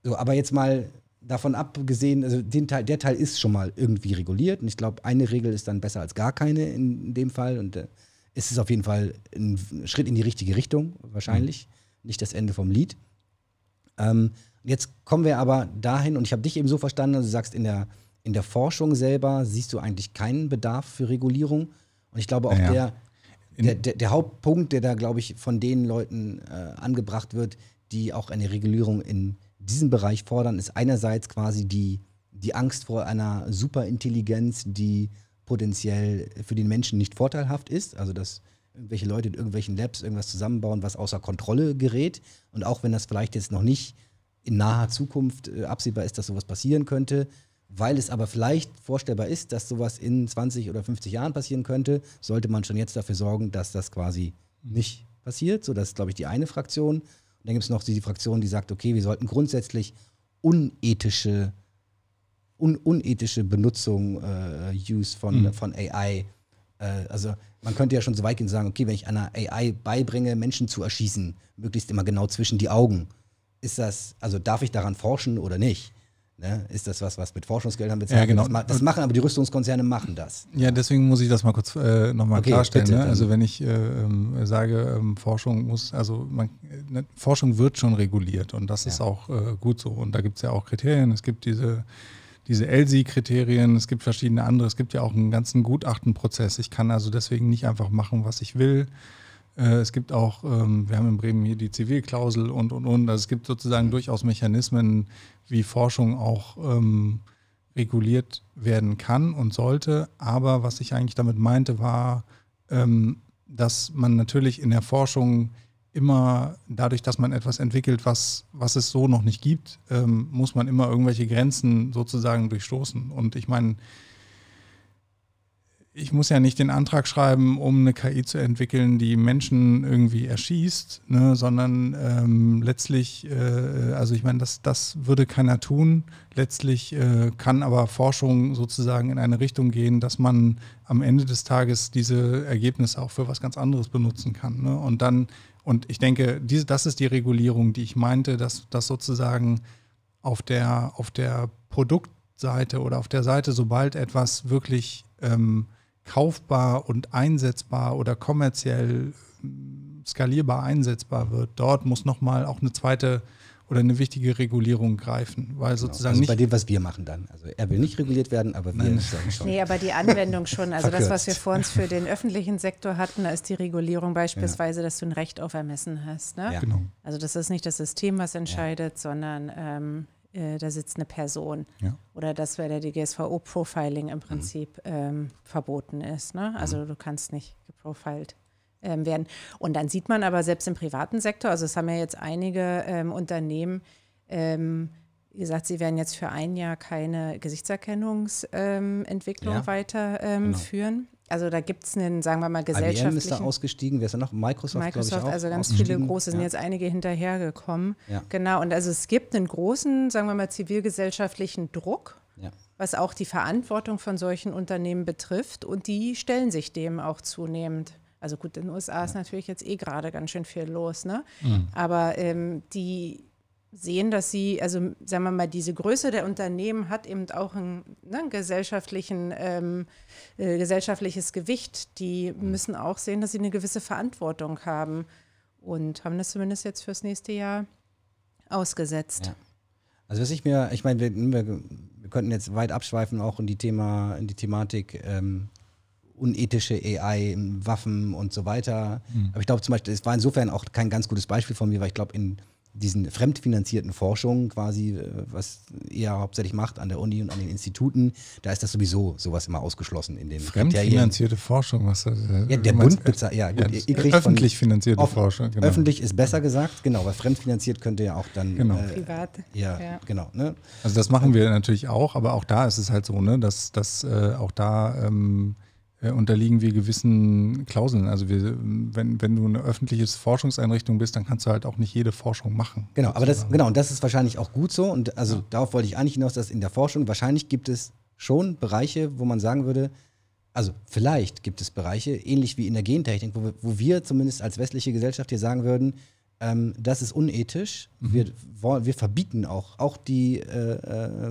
So, aber jetzt mal davon abgesehen, also den Teil, der Teil ist schon mal irgendwie reguliert und ich glaube, eine Regel ist dann besser als gar keine in, in dem Fall und äh, ist es auf jeden Fall ein Schritt in die richtige Richtung, wahrscheinlich. Mhm. Nicht das Ende vom Lied. Ähm, jetzt kommen wir aber dahin, und ich habe dich eben so verstanden, also du sagst, in der, in der Forschung selber siehst du eigentlich keinen Bedarf für Regulierung. Und ich glaube auch ja. der, der, der, der, Hauptpunkt, der da, glaube ich, von den Leuten äh, angebracht wird, die auch eine Regulierung in diesem Bereich fordern, ist einerseits quasi die, die Angst vor einer Superintelligenz, die potenziell für den Menschen nicht vorteilhaft ist. Also dass irgendwelche Leute in irgendwelchen Labs irgendwas zusammenbauen, was außer Kontrolle gerät. Und auch wenn das vielleicht jetzt noch nicht in naher Zukunft äh, absehbar ist, dass sowas passieren könnte, weil es aber vielleicht vorstellbar ist, dass sowas in 20 oder 50 Jahren passieren könnte, sollte man schon jetzt dafür sorgen, dass das quasi nicht passiert. So, das ist, glaube ich, die eine Fraktion. Und dann gibt es noch die, die Fraktion, die sagt, okay, wir sollten grundsätzlich unethische un unethische Benutzung, äh, Use von, mhm. von AI. Äh, also man könnte ja schon so weit gehen und sagen, okay, wenn ich einer AI beibringe, Menschen zu erschießen, möglichst immer genau zwischen die Augen, ist das, also darf ich daran forschen oder nicht? Ne? Ist das was, was mit Forschungsgeldern bezahlt wird? Ja, genau. Das, das, machen aber die Rüstungskonzerne machen das. Ja, deswegen muss ich das mal kurz äh, nochmal okay, klarstellen. Bitte, ne? Also wenn ich äh, ähm, sage, ähm, Forschung muss, also man, ne, Forschung wird schon reguliert und das ja. ist auch äh, gut so. Und da gibt es ja auch Kriterien. Es gibt diese diese ELSI-Kriterien, es gibt verschiedene andere, es gibt ja auch einen ganzen Gutachtenprozess. Ich kann also deswegen nicht einfach machen, was ich will. Äh, es gibt auch, ähm, wir haben in Bremen hier die Zivilklausel und, und, und. Also es gibt sozusagen durchaus Mechanismen, wie Forschung auch ähm, reguliert werden kann und sollte. Aber was ich eigentlich damit meinte, war, ähm, dass man natürlich in der Forschung immer dadurch, dass man etwas entwickelt, was, was es so noch nicht gibt, ähm, muss man immer irgendwelche Grenzen sozusagen durchstoßen. Und ich meine, ich muss ja nicht den Antrag schreiben, um eine KI zu entwickeln, die Menschen irgendwie erschießt, ne, sondern ähm, letztlich, äh, also ich meine, das, das würde keiner tun. Letztlich äh, kann aber Forschung sozusagen in eine Richtung gehen, dass man am Ende des Tages diese Ergebnisse auch für was ganz anderes benutzen kann. Ne? Und dann und ich denke, diese, das ist die Regulierung, die ich meinte, dass das sozusagen auf der, auf der Produktseite oder auf der Seite, sobald etwas wirklich ähm, kaufbar und einsetzbar oder kommerziell ähm, skalierbar einsetzbar wird, dort muss nochmal auch eine zweite oder eine wichtige Regulierung greifen. Weil genau. sozusagen genau. also bei dem, was wir machen dann. Also er will nicht reguliert werden, aber wir Nein. sagen schon. Nee, aber die Anwendung schon. Also das, was wir vor uns für den öffentlichen Sektor hatten, da ist die Regulierung beispielsweise, ja. dass du ein Recht auf Ermessen hast. Ne? Ja. Genau. Also das ist nicht das System, was entscheidet, ja. sondern ähm, äh, da sitzt eine Person. Ja. Oder dass bei der DGSVO Profiling im mhm. Prinzip mhm. ähm, verboten ist. Ne? Also mhm. du kannst nicht geprofiled ähm, werden. Und dann sieht man aber selbst im privaten Sektor, also es haben ja jetzt einige ähm, Unternehmen ähm, gesagt, sie werden jetzt für ein Jahr keine Gesichtserkennungsentwicklung ähm, ja, weiterführen. Ähm, genau. Also da gibt es einen, sagen wir mal, gesellschaftlichen... IBM ist da ausgestiegen, wer ist da noch? Microsoft, Microsoft, ich, also ganz viele große, sind ja. jetzt einige hinterhergekommen. Ja. Genau, und also es gibt einen großen, sagen wir mal, zivilgesellschaftlichen Druck, ja. was auch die Verantwortung von solchen Unternehmen betrifft und die stellen sich dem auch zunehmend. Also gut, in den USA ist natürlich jetzt eh gerade ganz schön viel los, ne? Mhm. Aber ähm, die sehen, dass sie, also sagen wir mal, diese Größe der Unternehmen hat eben auch ein, ne, gesellschaftlichen, ähm, äh, gesellschaftliches Gewicht. Die mhm. müssen auch sehen, dass sie eine gewisse Verantwortung haben und haben das zumindest jetzt fürs nächste Jahr ausgesetzt. Ja. Also was ich mir, ich meine, wir, wir, wir, könnten jetzt weit abschweifen auch in die Thema, in die Thematik ähm, unethische AI, Waffen und so weiter. Mhm. Aber ich glaube zum Beispiel, es war insofern auch kein ganz gutes Beispiel von mir, weil ich glaube, in diesen fremdfinanzierten Forschungen quasi, äh, was er hauptsächlich macht an der Uni und an den Instituten, da ist das sowieso sowas immer ausgeschlossen in den Fremdfinanzierte Kriterien. Forschung, was das, Ja, der Bund bezahlt, ja, gut, ja, ihr, öffentlich von, finanzierte auf, Forschung. Genau. Öffentlich ist besser gesagt, genau, weil fremdfinanziert könnte ja auch dann genau. Äh, privat. Ja, ja. genau. Ne? Also das machen wir natürlich auch, aber auch da ist es halt so, ne, dass, dass äh, auch da ähm, äh, unterliegen wir gewissen Klauseln. Also wir, wenn, wenn du eine öffentliche Forschungseinrichtung bist, dann kannst du halt auch nicht jede Forschung machen. Genau, aber das, genau, und das ist wahrscheinlich auch gut so. Und also ja. darauf wollte ich eigentlich hinaus, dass in der Forschung wahrscheinlich gibt es schon Bereiche, wo man sagen würde, also vielleicht gibt es Bereiche, ähnlich wie in der Gentechnik, wo wir, wo wir zumindest als westliche Gesellschaft hier sagen würden, ähm, das ist unethisch. Mhm. Wir, wir verbieten auch, auch die äh,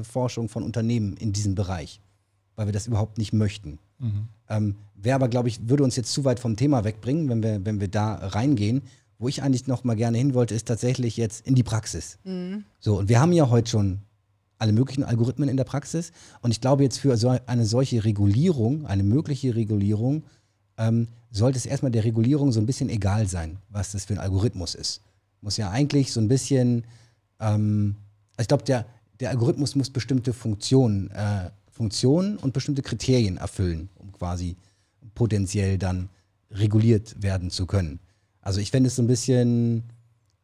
äh, Forschung von Unternehmen in diesem Bereich, weil wir das überhaupt nicht möchten. Mhm. Ähm, Wäre aber, glaube ich, würde uns jetzt zu weit vom Thema wegbringen, wenn wir, wenn wir da reingehen. Wo ich eigentlich noch mal gerne hin wollte, ist tatsächlich jetzt in die Praxis. Mhm. So, und wir haben ja heute schon alle möglichen Algorithmen in der Praxis. Und ich glaube jetzt für so eine solche Regulierung, eine mögliche Regulierung, ähm, sollte es erstmal der Regulierung so ein bisschen egal sein, was das für ein Algorithmus ist. Muss ja eigentlich so ein bisschen, ähm, also ich glaube, der, der Algorithmus muss bestimmte Funktionen äh, Funktionen und bestimmte Kriterien erfüllen, um quasi potenziell dann reguliert werden zu können. Also ich fände es so ein bisschen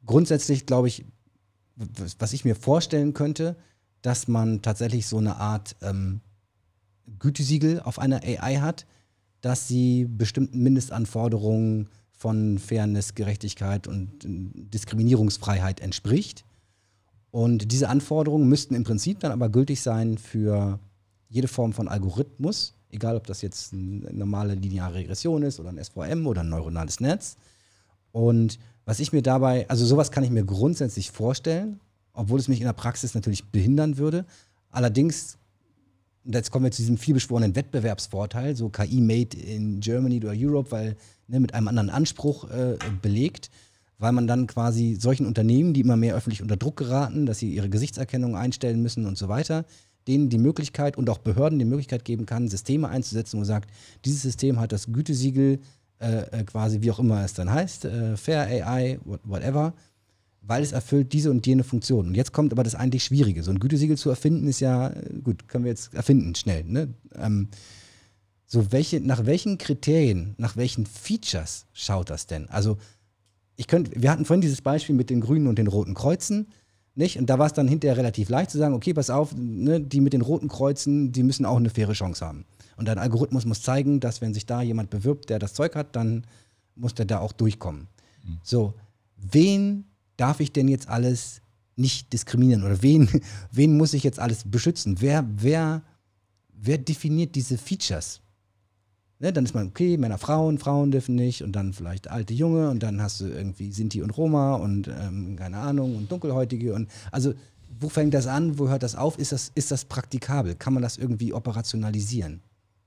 grundsätzlich, glaube ich, was ich mir vorstellen könnte, dass man tatsächlich so eine Art ähm, Gütesiegel auf einer AI hat, dass sie bestimmten Mindestanforderungen von Fairness, Gerechtigkeit und äh, Diskriminierungsfreiheit entspricht. Und diese Anforderungen müssten im Prinzip dann aber gültig sein für jede Form von Algorithmus, egal ob das jetzt eine normale lineare Regression ist oder ein SVM oder ein neuronales Netz. Und was ich mir dabei, also sowas kann ich mir grundsätzlich vorstellen, obwohl es mich in der Praxis natürlich behindern würde. Allerdings, jetzt kommen wir zu diesem vielbeschworenen Wettbewerbsvorteil, so KI made in Germany oder Europe, weil ne, mit einem anderen Anspruch äh, belegt, weil man dann quasi solchen Unternehmen, die immer mehr öffentlich unter Druck geraten, dass sie ihre Gesichtserkennung einstellen müssen und so weiter, denen die Möglichkeit und auch Behörden die Möglichkeit geben kann, Systeme einzusetzen, wo sagt, dieses System hat das Gütesiegel, äh, äh, quasi wie auch immer es dann heißt, äh, Fair AI, whatever, weil es erfüllt diese und jene Funktion. Und jetzt kommt aber das eigentlich Schwierige. So ein Gütesiegel zu erfinden ist ja, äh, gut, können wir jetzt erfinden, schnell. Ne? Ähm, so welche, nach welchen Kriterien, nach welchen Features schaut das denn? Also ich könnte, wir hatten vorhin dieses Beispiel mit den grünen und den roten Kreuzen. Nicht? Und da war es dann hinterher relativ leicht zu sagen, okay, pass auf, ne, die mit den roten Kreuzen, die müssen auch eine faire Chance haben. Und ein Algorithmus muss zeigen, dass wenn sich da jemand bewirbt, der das Zeug hat, dann muss der da auch durchkommen. Mhm. So, wen darf ich denn jetzt alles nicht diskriminieren oder wen, wen muss ich jetzt alles beschützen? Wer, wer, wer definiert diese Features? Ne, dann ist man okay, Männer, Frauen, Frauen dürfen nicht und dann vielleicht alte Junge und dann hast du irgendwie Sinti und Roma und ähm, keine Ahnung und Dunkelhäutige und also wo fängt das an, wo hört das auf? Ist das, ist das praktikabel? Kann man das irgendwie operationalisieren?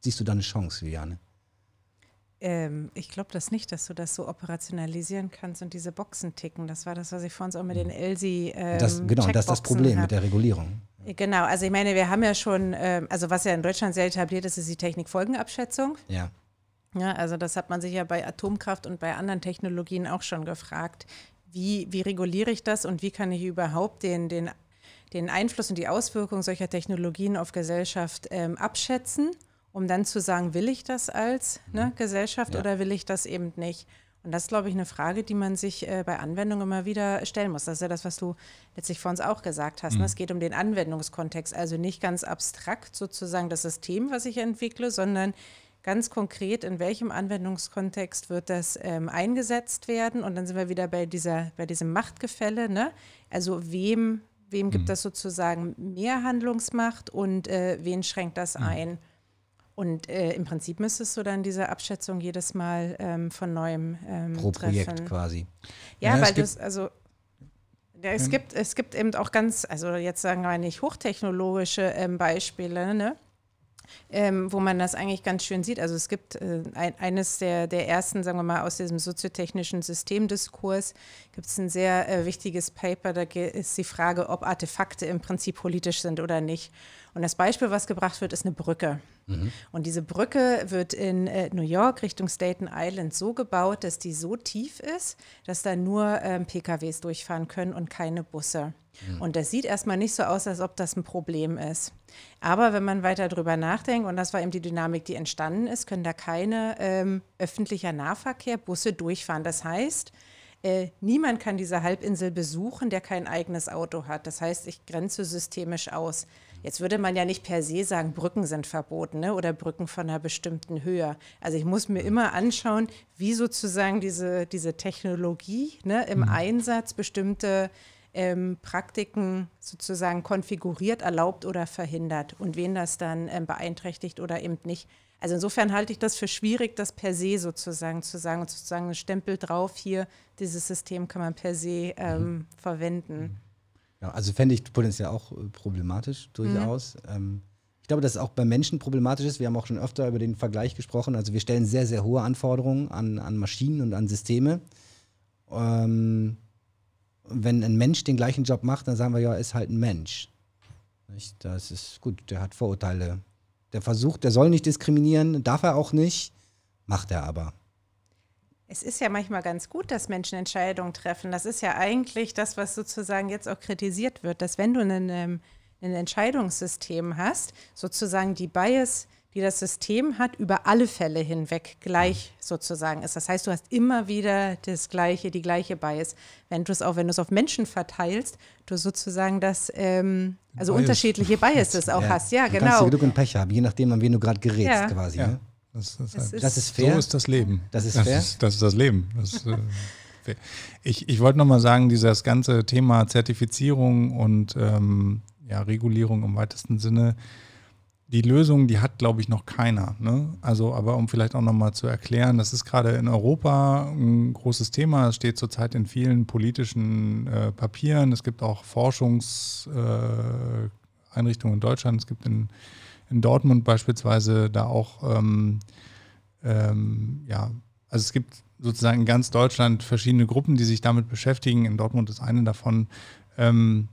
Siehst du da eine Chance, Viviane? Ähm, ich glaube das nicht, dass du das so operationalisieren kannst und diese Boxen ticken. Das war das, was ich vorhin auch mit hm. den Elsi. Ähm, das, genau, das ist das Problem hab. mit der Regulierung. Genau, also ich meine, wir haben ja schon, ähm, also was ja in Deutschland sehr etabliert ist, ist die Technikfolgenabschätzung. Ja. Ja, also das hat man sich ja bei Atomkraft und bei anderen Technologien auch schon gefragt. Wie, wie reguliere ich das und wie kann ich überhaupt den, den, den Einfluss und die Auswirkungen solcher Technologien auf Gesellschaft ähm, abschätzen, um dann zu sagen, will ich das als ne, mhm. Gesellschaft ja. oder will ich das eben nicht? Und das ist, glaube ich, eine Frage, die man sich äh, bei Anwendung immer wieder stellen muss. Das ist ja das, was du letztlich vor uns auch gesagt hast. Ne? Mhm. Ne? Es geht um den Anwendungskontext, also nicht ganz abstrakt sozusagen das System, was ich entwickle, sondern ganz konkret, in welchem Anwendungskontext wird das ähm, eingesetzt werden? Und dann sind wir wieder bei, dieser, bei diesem Machtgefälle. Ne? Also wem, wem gibt mhm. das sozusagen mehr Handlungsmacht und äh, wen schränkt das mhm. ein? Und äh, im Prinzip müsstest du dann diese Abschätzung jedes Mal ähm, von neuem ähm, Pro Projekt quasi. Ja, ja weil du also ja, es, ja. gibt, es gibt eben auch ganz, also jetzt sagen wir nicht hochtechnologische ähm, Beispiele, ne? Ähm, wo man das eigentlich ganz schön sieht. Also es gibt äh, ein, eines der, der ersten, sagen wir mal, aus diesem soziotechnischen Systemdiskurs, gibt es ein sehr äh, wichtiges Paper, da ist die Frage, ob Artefakte im Prinzip politisch sind oder nicht. Und das Beispiel, was gebracht wird, ist eine Brücke. Mhm. Und diese Brücke wird in äh, New York Richtung Staten Island so gebaut, dass die so tief ist, dass da nur ähm, PKWs durchfahren können und keine Busse. Mhm. Und das sieht erstmal nicht so aus, als ob das ein Problem ist. Aber wenn man weiter darüber nachdenkt, und das war eben die Dynamik, die entstanden ist, können da keine ähm, öffentlicher Nahverkehr, Busse durchfahren. Das heißt, äh, niemand kann diese Halbinsel besuchen, der kein eigenes Auto hat. Das heißt, ich grenze systemisch aus. Jetzt würde man ja nicht per se sagen, Brücken sind verboten ne? oder Brücken von einer bestimmten Höhe. Also ich muss mir immer anschauen, wie sozusagen diese, diese Technologie ne, im mhm. Einsatz bestimmte ähm, Praktiken sozusagen konfiguriert, erlaubt oder verhindert und wen das dann ähm, beeinträchtigt oder eben nicht. Also insofern halte ich das für schwierig, das per se sozusagen zu sagen und sozusagen einen Stempel drauf hier, dieses System kann man per se mhm. ähm, verwenden. Mhm. Ja, also fände ich potenziell auch äh, problematisch durchaus. Mhm. Ähm, ich glaube, dass es auch bei Menschen problematisch ist. Wir haben auch schon öfter über den Vergleich gesprochen. Also wir stellen sehr, sehr hohe Anforderungen an, an Maschinen und an Systeme. Ähm, wenn ein Mensch den gleichen Job macht, dann sagen wir ja, ist halt ein Mensch. Nicht? Das ist gut, der hat Vorurteile. Der versucht, der soll nicht diskriminieren, darf er auch nicht, macht er aber. Es ist ja manchmal ganz gut, dass Menschen Entscheidungen treffen. Das ist ja eigentlich das, was sozusagen jetzt auch kritisiert wird, dass wenn du ähm, ein, Entscheidungssystem hast, sozusagen die Bias, die das System hat, über alle Fälle hinweg gleich sozusagen ist. Das heißt, du hast immer wieder das gleiche, die gleiche Bias. Wenn du es auch, wenn du es auf Menschen verteilst, du sozusagen das, ähm, also Bias. unterschiedliche Biases auch ja. hast. Ja, du Kannst du Glück und Pech haben, je nachdem, an wen du gerade gerätst ja. quasi. Ja. Ne? Das, das, ist, das ist, fair. So ist das Leben. Das ist das fair. Ist, das ist das Leben. Das, äh, ich ich wollte nochmal sagen, dieses ganze Thema Zertifizierung und ähm, ja, Regulierung im weitesten Sinne, die Lösung, die hat, glaube ich, noch keiner. Ne? Also, aber um vielleicht auch nochmal zu erklären, das ist gerade in Europa ein großes Thema. Es steht zurzeit in vielen politischen äh, Papieren. Es gibt auch Forschungseinrichtungen äh, in Deutschland. Es gibt in in Dortmund beispielsweise da auch, ähm, ähm, ja, also es gibt sozusagen in ganz Deutschland verschiedene Gruppen, die sich damit beschäftigen. In Dortmund ist eine davon. Ähm,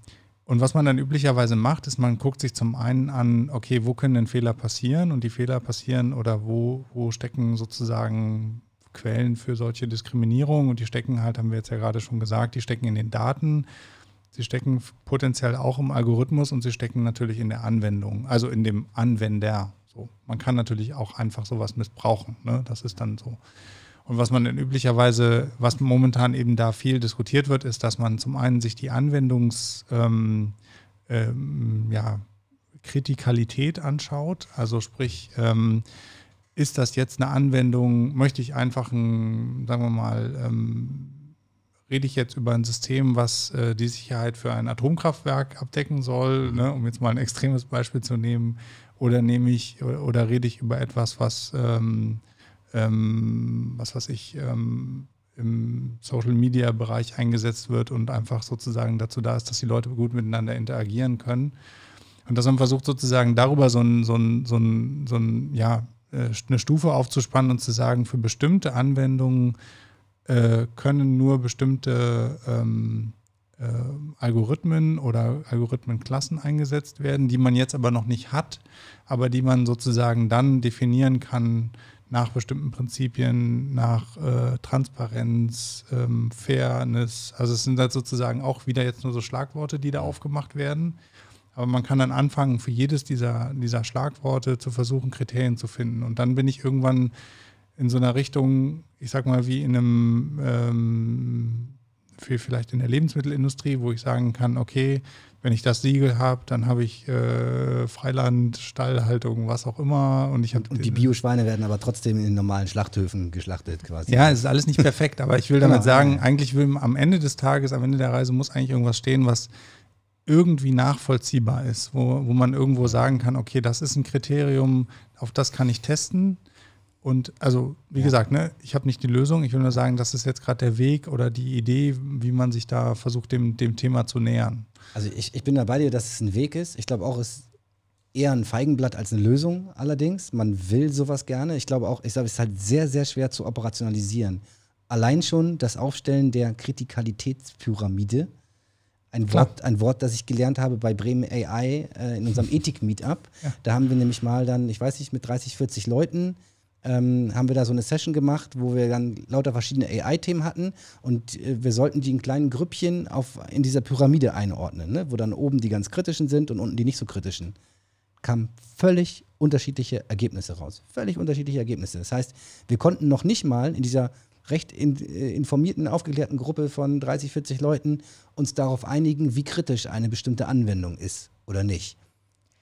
und was man dann üblicherweise macht, ist, man guckt sich zum einen an, okay, wo können denn Fehler passieren und die Fehler passieren oder wo, wo stecken sozusagen Quellen für solche Diskriminierung und die stecken halt, haben wir jetzt ja gerade schon gesagt, die stecken in den Daten, Sie stecken potenziell auch im Algorithmus und sie stecken natürlich in der Anwendung, also in dem Anwender. So, man kann natürlich auch einfach sowas missbrauchen. Ne? Das ist dann so. Und was man dann üblicherweise, was momentan eben da viel diskutiert wird, ist, dass man zum einen sich die Anwendungs, ähm, ähm, ja, Kritikalität anschaut, also sprich, ähm, ist das jetzt eine Anwendung, möchte ich einfach ein, sagen wir mal, ähm, rede ich jetzt über ein System, was äh, die Sicherheit für ein Atomkraftwerk abdecken soll, mhm. ne, um jetzt mal ein extremes Beispiel zu nehmen, oder nehme ich oder, oder rede ich über etwas, was ähm, ähm, was weiß ich ähm, im Social Media Bereich eingesetzt wird und einfach sozusagen dazu da ist, dass die Leute gut miteinander interagieren können. Und dass man versucht sozusagen darüber so ein, so ein, so ein, so ein ja, äh, eine Stufe aufzuspannen und zu sagen, für bestimmte Anwendungen äh, können nur bestimmte ähm, äh, Algorithmen oder Algorithmenklassen eingesetzt werden, die man jetzt aber noch nicht hat, aber die man sozusagen dann definieren kann nach bestimmten Prinzipien, nach äh, Transparenz, ähm, Fairness. Also es sind halt sozusagen auch wieder jetzt nur so Schlagworte, die da aufgemacht werden. Aber man kann dann anfangen, für jedes dieser, dieser Schlagworte zu versuchen, Kriterien zu finden. Und dann bin ich irgendwann in so einer Richtung, ich sag mal, wie in einem, ähm, vielleicht in der Lebensmittelindustrie, wo ich sagen kann, okay, wenn ich das Siegel habe, dann habe ich äh, Freiland, Stallhaltung, was auch immer. Und, ich und die Bioschweine werden aber trotzdem in normalen Schlachthöfen geschlachtet quasi. Ja, es ist alles nicht perfekt, aber ich will genau. damit sagen, eigentlich will am Ende des Tages, am Ende der Reise muss eigentlich irgendwas stehen, was irgendwie nachvollziehbar ist, wo, wo man irgendwo sagen kann, okay, das ist ein Kriterium, auf das kann ich testen. Und also, wie ja. gesagt, ne, ich habe nicht die Lösung. Ich will nur sagen, das ist jetzt gerade der Weg oder die Idee, wie man sich da versucht, dem, dem Thema zu nähern. Also ich, ich bin da bei dir, dass es ein Weg ist. Ich glaube auch, es ist eher ein Feigenblatt als eine Lösung allerdings. Man will sowas gerne. Ich glaube auch, ich glaube, es ist halt sehr, sehr schwer zu operationalisieren. Allein schon das Aufstellen der Kritikalitätspyramide. Ein Wort, ein Wort, das ich gelernt habe bei Bremen AI äh, in unserem Ethik-Meetup. Ja. Da haben wir nämlich mal dann, ich weiß nicht, mit 30, 40 Leuten ähm, haben wir da so eine Session gemacht, wo wir dann lauter verschiedene AI-Themen hatten und äh, wir sollten die in kleinen Grüppchen auf, in dieser Pyramide einordnen, ne? wo dann oben die ganz kritischen sind und unten die nicht so kritischen. Kamen völlig unterschiedliche Ergebnisse raus. Völlig unterschiedliche Ergebnisse. Das heißt, wir konnten noch nicht mal in dieser recht in, äh, informierten, aufgeklärten Gruppe von 30, 40 Leuten uns darauf einigen, wie kritisch eine bestimmte Anwendung ist oder nicht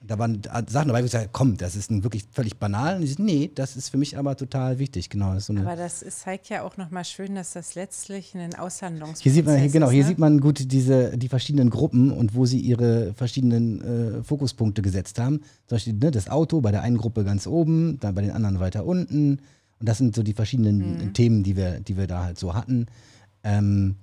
da waren Sachen dabei, wo ich gesagt komm, das ist wirklich völlig banal. Und ich, nee, das ist für mich aber total wichtig. Genau, das so aber das ist, zeigt ja auch nochmal schön, dass das letztlich ein Aushandlungsprozess hier sieht genau, hier, ist, ne? hier sieht man gut diese, die verschiedenen Gruppen und wo sie ihre verschiedenen äh, Fokuspunkte gesetzt haben. Zum Beispiel ne, das Auto bei der einen Gruppe ganz oben, dann bei den anderen weiter unten. Und das sind so die verschiedenen mhm. Themen, die wir, die wir da halt so hatten. Ähm,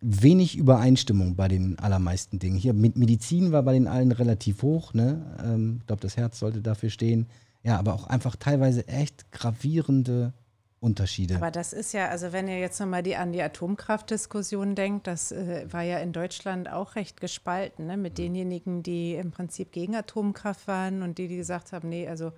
wenig Übereinstimmung bei den allermeisten Dingen. Hier mit Medizin war bei den allen relativ hoch. Ne? Ähm, ich glaube, das Herz sollte dafür stehen. Ja, aber auch einfach teilweise echt gravierende Unterschiede. Aber das ist ja, also wenn ihr jetzt nochmal die, an die Atomkraftdiskussion denkt, das äh, war ja in Deutschland auch recht gespalten, ne? mit mhm. denjenigen, die im Prinzip gegen Atomkraft waren und die, die gesagt haben, nee, also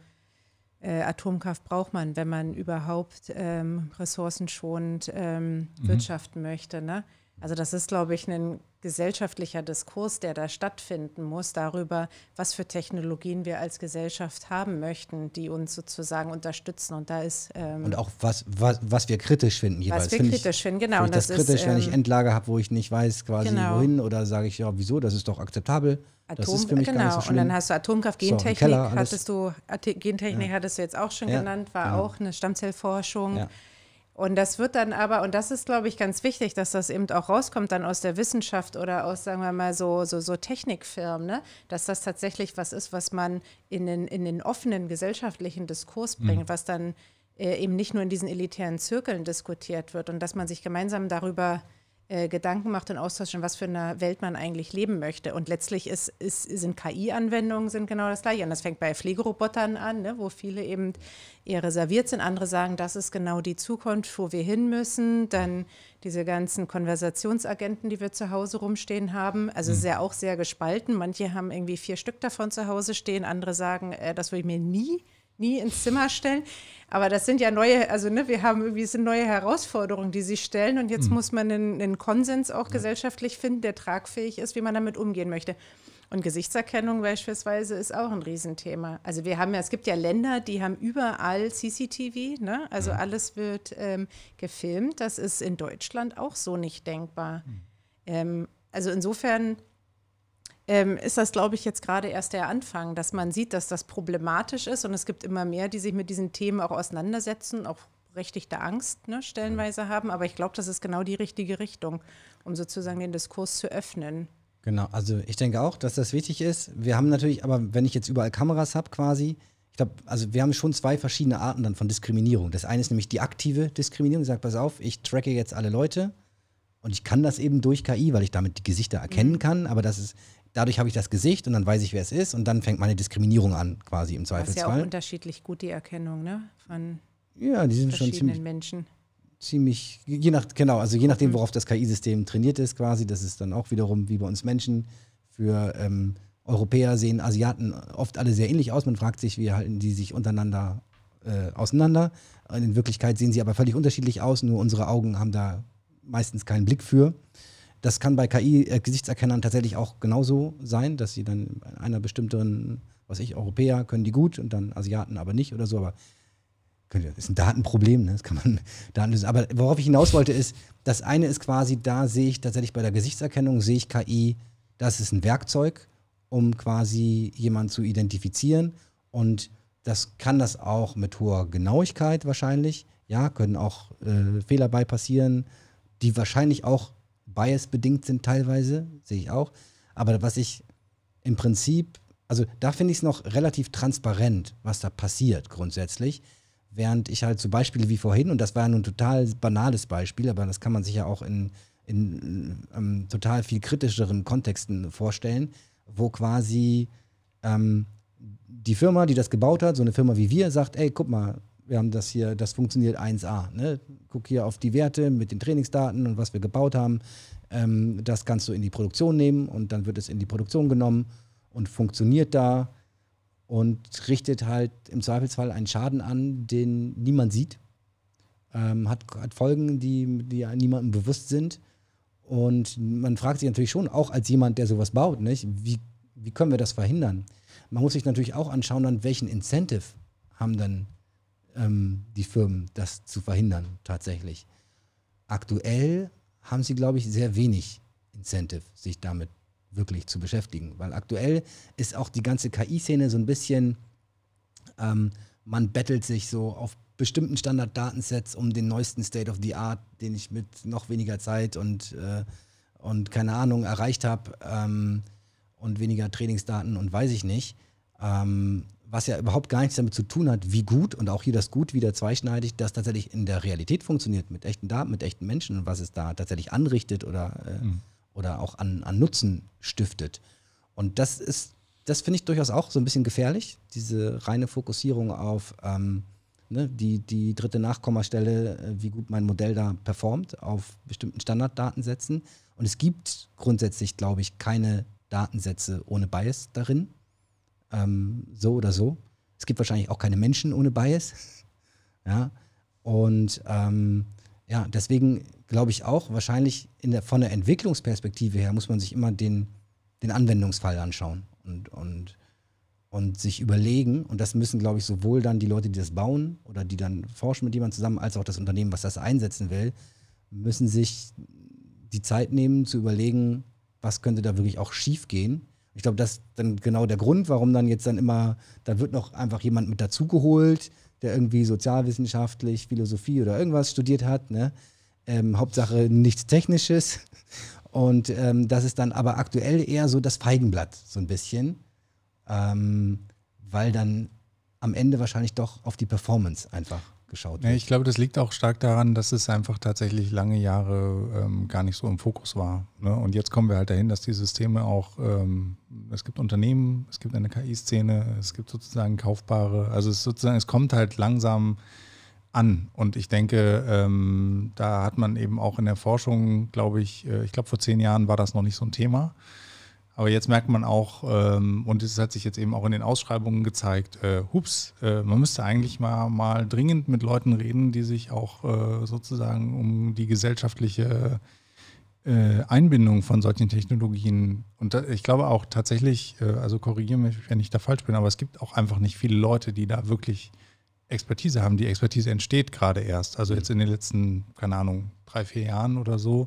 äh, Atomkraft braucht man, wenn man überhaupt ähm, ressourcenschonend ähm, mhm. wirtschaften möchte. Ne? Also das ist, glaube ich, ein gesellschaftlicher Diskurs, der da stattfinden muss, darüber, was für Technologien wir als Gesellschaft haben möchten, die uns sozusagen unterstützen. Und da ist ähm, und auch was, was, was wir kritisch finden jeweils. Was wir find kritisch ich, finden, genau. Find ich das, das kritisch, wenn ich ähm, Endlager habe, wo ich nicht weiß quasi genau. wohin oder sage ich ja, wieso? Das ist doch akzeptabel. Atom, das ist für mich genau. gar nicht so genau, Und dann hast du Atomkraft, Gentechnik, so, Keller, hattest du Gentechnik ja. hattest du jetzt auch schon ja. genannt, war ja. Genau. auch eine Stammzellforschung. Und das wird dann aber, und das ist, glaube ich, ganz wichtig, dass das eben auch rauskommt dann aus der Wissenschaft oder aus, sagen wir mal, so, so, so Technikfirmen, ne? dass das tatsächlich was ist, was man in den, in den offenen gesellschaftlichen Diskurs mhm. bringt, mhm. was dann äh, eben nicht nur in diesen elitären Zirkeln diskutiert wird und dass man sich gemeinsam darüber äh, äh, Gedanken macht und austauscht, in was für einer Welt man eigentlich leben möchte. Und letztlich ist, ist, sind KI-Anwendungen sind genau das gleiche. Und das fängt bei Pflegerobotern an, ne, wo viele eben eher reserviert sind. Andere sagen, das ist genau die Zukunft, wo wir hin müssen. Dann diese ganzen Konversationsagenten, die wir zu Hause rumstehen haben. Also mhm. sehr auch sehr gespalten. Manche haben irgendwie vier Stück davon zu Hause stehen. Andere sagen, äh, das würde ich mir nie nie ins Zimmer stellen. Aber das sind ja neue, also ne, wir haben irgendwie, es sind neue Herausforderungen, die sich stellen. Und jetzt hm. muss man einen, einen Konsens auch gesellschaftlich finden, der tragfähig ist, wie man damit umgehen möchte. Und Gesichtserkennung beispielsweise ist auch ein Riesenthema. Also wir haben ja, es gibt ja Länder, die haben überall CCTV, ne? also alles wird ähm, gefilmt. Das ist in Deutschland auch so nicht denkbar. Hm. Ähm, also insofern ähm, ist das, glaube ich, jetzt gerade erst der Anfang, dass man sieht, dass das problematisch ist und es gibt immer mehr, die sich mit diesen Themen auch auseinandersetzen, auch berechtigte Angst ne, stellenweise mhm. haben. Aber ich glaube, das ist genau die richtige Richtung, um sozusagen den Diskurs zu öffnen. Genau, also ich denke auch, dass das wichtig ist. Wir haben natürlich, aber wenn ich jetzt überall Kameras habe quasi, ich glaube, also wir haben schon zwei verschiedene Arten dann von Diskriminierung. Das eine ist nämlich die aktive Diskriminierung, die sagt, pass auf, ich tracke jetzt alle Leute und ich kann das eben durch KI, weil ich damit die Gesichter erkennen mhm. kann, aber das ist dadurch habe ich das Gesicht und dann weiß ich, wer es ist und dann fängt meine Diskriminierung an, quasi im Zweifelsfall. Das ist ja auch unterschiedlich gut, die Erkennung, ne? Von ja, die sind schon ziemlich, Menschen. ziemlich, je nach, genau, also je nachdem, mhm. worauf das KI-System trainiert ist quasi, das ist dann auch wiederum wie bei uns Menschen. Für ähm, Europäer sehen Asiaten oft alle sehr ähnlich aus. Man fragt sich, wie halten die sich untereinander äh, auseinander. In Wirklichkeit sehen sie aber völlig unterschiedlich aus, nur unsere Augen haben da meistens keinen Blick für. Das kann bei KI-Gesichtserkennern äh, tatsächlich auch genauso sein, dass sie dann einer bestimmten, was ich, Europäer können die gut und dann Asiaten aber nicht oder so, aber das ist ein Datenproblem, ne? das kann man Daten lösen. Aber worauf ich hinaus wollte ist, das eine ist quasi, da sehe ich tatsächlich bei der Gesichtserkennung, sehe ich KI, das ist ein Werkzeug, um quasi jemanden zu identifizieren und das kann das auch mit hoher Genauigkeit wahrscheinlich. Ja, können auch äh, Fehler bei passieren, die wahrscheinlich auch biasbedingt sind teilweise, sehe ich auch. Aber was ich im Prinzip, also da finde ich es noch relativ transparent, was da passiert grundsätzlich. Während ich halt so Beispiele wie vorhin, und das war ja nun ein total banales Beispiel, aber das kann man sich ja auch in, in ähm, total viel kritischeren Kontexten vorstellen, wo quasi ähm, die Firma, die das gebaut hat, so eine Firma wie wir, sagt, ey, guck mal, wir haben das hier, das funktioniert 1A. Ne? Guck hier auf die Werte mit den Trainingsdaten und was wir gebaut haben. Ähm, das kannst du in die Produktion nehmen und dann wird es in die Produktion genommen und funktioniert da und richtet halt im Zweifelsfall einen Schaden an, den niemand sieht. Ähm, hat, hat, Folgen, die, die niemandem bewusst sind. Und man fragt sich natürlich schon, auch als jemand, der sowas baut, nicht, wie, wie können wir das verhindern? Man muss sich natürlich auch anschauen, dann welchen Incentive haben dann ähm, die Firmen, das zu verhindern tatsächlich. Aktuell haben sie, glaube ich, sehr wenig Incentive, sich damit wirklich zu beschäftigen, weil aktuell ist auch die ganze KI-Szene so ein bisschen, ähm, man bettelt sich so auf bestimmten Standarddatensets um den neuesten State of the Art, den ich mit noch weniger Zeit und, äh, und keine Ahnung erreicht habe ähm, und weniger Trainingsdaten und weiß ich nicht. Ähm, was ja überhaupt gar nichts damit zu tun hat, wie gut und auch hier das Gut wieder zweischneidig, das tatsächlich in der Realität funktioniert, mit echten Daten, mit echten Menschen und was es da tatsächlich anrichtet oder, äh, mhm. oder auch an, an Nutzen stiftet. Und das ist, das finde ich durchaus auch so ein bisschen gefährlich, diese reine Fokussierung auf ähm, ne, die, die dritte Nachkommastelle, äh, wie gut mein Modell da performt, auf bestimmten Standarddatensätzen. Und es gibt grundsätzlich, glaube ich, keine Datensätze ohne Bias darin ähm, so oder so. Es gibt wahrscheinlich auch keine Menschen ohne Bias. ja. Und ähm, ja, deswegen glaube ich auch, wahrscheinlich der, von der Entwicklungsperspektive her muss man sich immer den, den Anwendungsfall anschauen und, und, und sich überlegen. Und das müssen, glaube ich, sowohl dann die Leute, die das bauen oder die dann forschen mit jemandem zusammen, als auch das Unternehmen, was das einsetzen will, müssen sich die Zeit nehmen zu überlegen, was könnte da wirklich auch schief gehen ich glaube, das ist dann genau der Grund, warum dann jetzt dann immer, da wird noch einfach jemand mit dazugeholt, der irgendwie sozialwissenschaftlich, Philosophie oder irgendwas studiert hat. Ne? Ähm, Hauptsache nichts Technisches. Und ähm, das ist dann aber aktuell eher so das Feigenblatt, so ein bisschen, ähm, weil dann am Ende wahrscheinlich doch auf die Performance einfach geschaut wird. Ja, ich glaube, das liegt auch stark daran, dass es einfach tatsächlich lange Jahre ähm, gar nicht so im Fokus war. Ne? Und jetzt kommen wir halt dahin, dass die Systeme auch, ähm, es gibt Unternehmen, es gibt eine KI-Szene, es gibt sozusagen kaufbare, also es sozusagen, es kommt halt langsam an. Und ich denke, ähm, da hat man eben auch in der Forschung, glaube ich, äh, ich glaube, vor zehn Jahren war das noch nicht so ein Thema. Aber jetzt merkt man auch, ähm, und es hat sich jetzt eben auch in den Ausschreibungen gezeigt, äh, hups, äh, man müsste eigentlich mal, mal dringend mit Leuten reden, die sich auch äh, sozusagen um die gesellschaftliche äh, Einbindung von solchen Technologien und da, ich glaube auch tatsächlich, äh, also korrigiere mich, wenn ich da falsch bin, aber es gibt auch einfach nicht viele Leute, die da wirklich Expertise haben. Die Expertise entsteht gerade erst, also jetzt in den letzten, keine Ahnung, drei, vier Jahren oder so.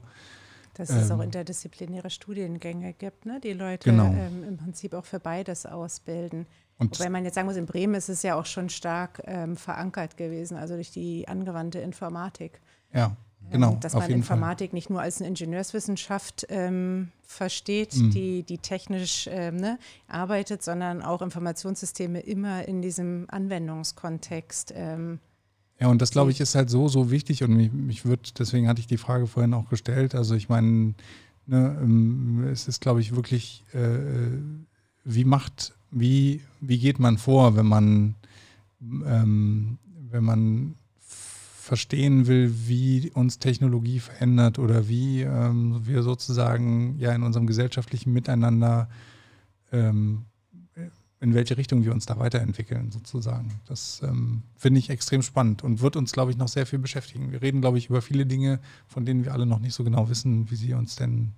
Dass ähm, es auch ähm. interdisziplinäre Studiengänge gibt, ne? die Leute genau. ähm, im Prinzip auch für beides ausbilden. Und Wobei man jetzt sagen muss, in Bremen ist es ja auch schon stark ähm, verankert gewesen, also durch die angewandte Informatik. Ja, ähm, genau. dass man Informatik Fall. nicht nur als eine Ingenieurswissenschaft ähm, versteht, mhm. die, die technisch ne, arbeitet, sondern auch Informationssysteme immer in diesem Anwendungskontext ähm, ja, und das glaube mhm. ich ist halt so, so wichtig und mich, mich wird, deswegen hatte ich die Frage vorhin auch gestellt. Also ich meine, ne, ähm, es ist, glaube ich, wirklich, äh, äh, wie macht, wie, wie geht man vor, wenn man, ähm, wenn man verstehen will, wie uns Technologie verändert oder wie ähm, wir sozusagen ja in unserem gesellschaftlichen Miteinander ähm, in welche Richtung wir uns da weiterentwickeln, sozusagen. Das ähm, finde ich extrem spannend und wird uns, glaube ich, noch sehr viel beschäftigen. Wir reden, glaube ich, über viele Dinge, von denen wir alle noch nicht so genau wissen, wie sie uns denn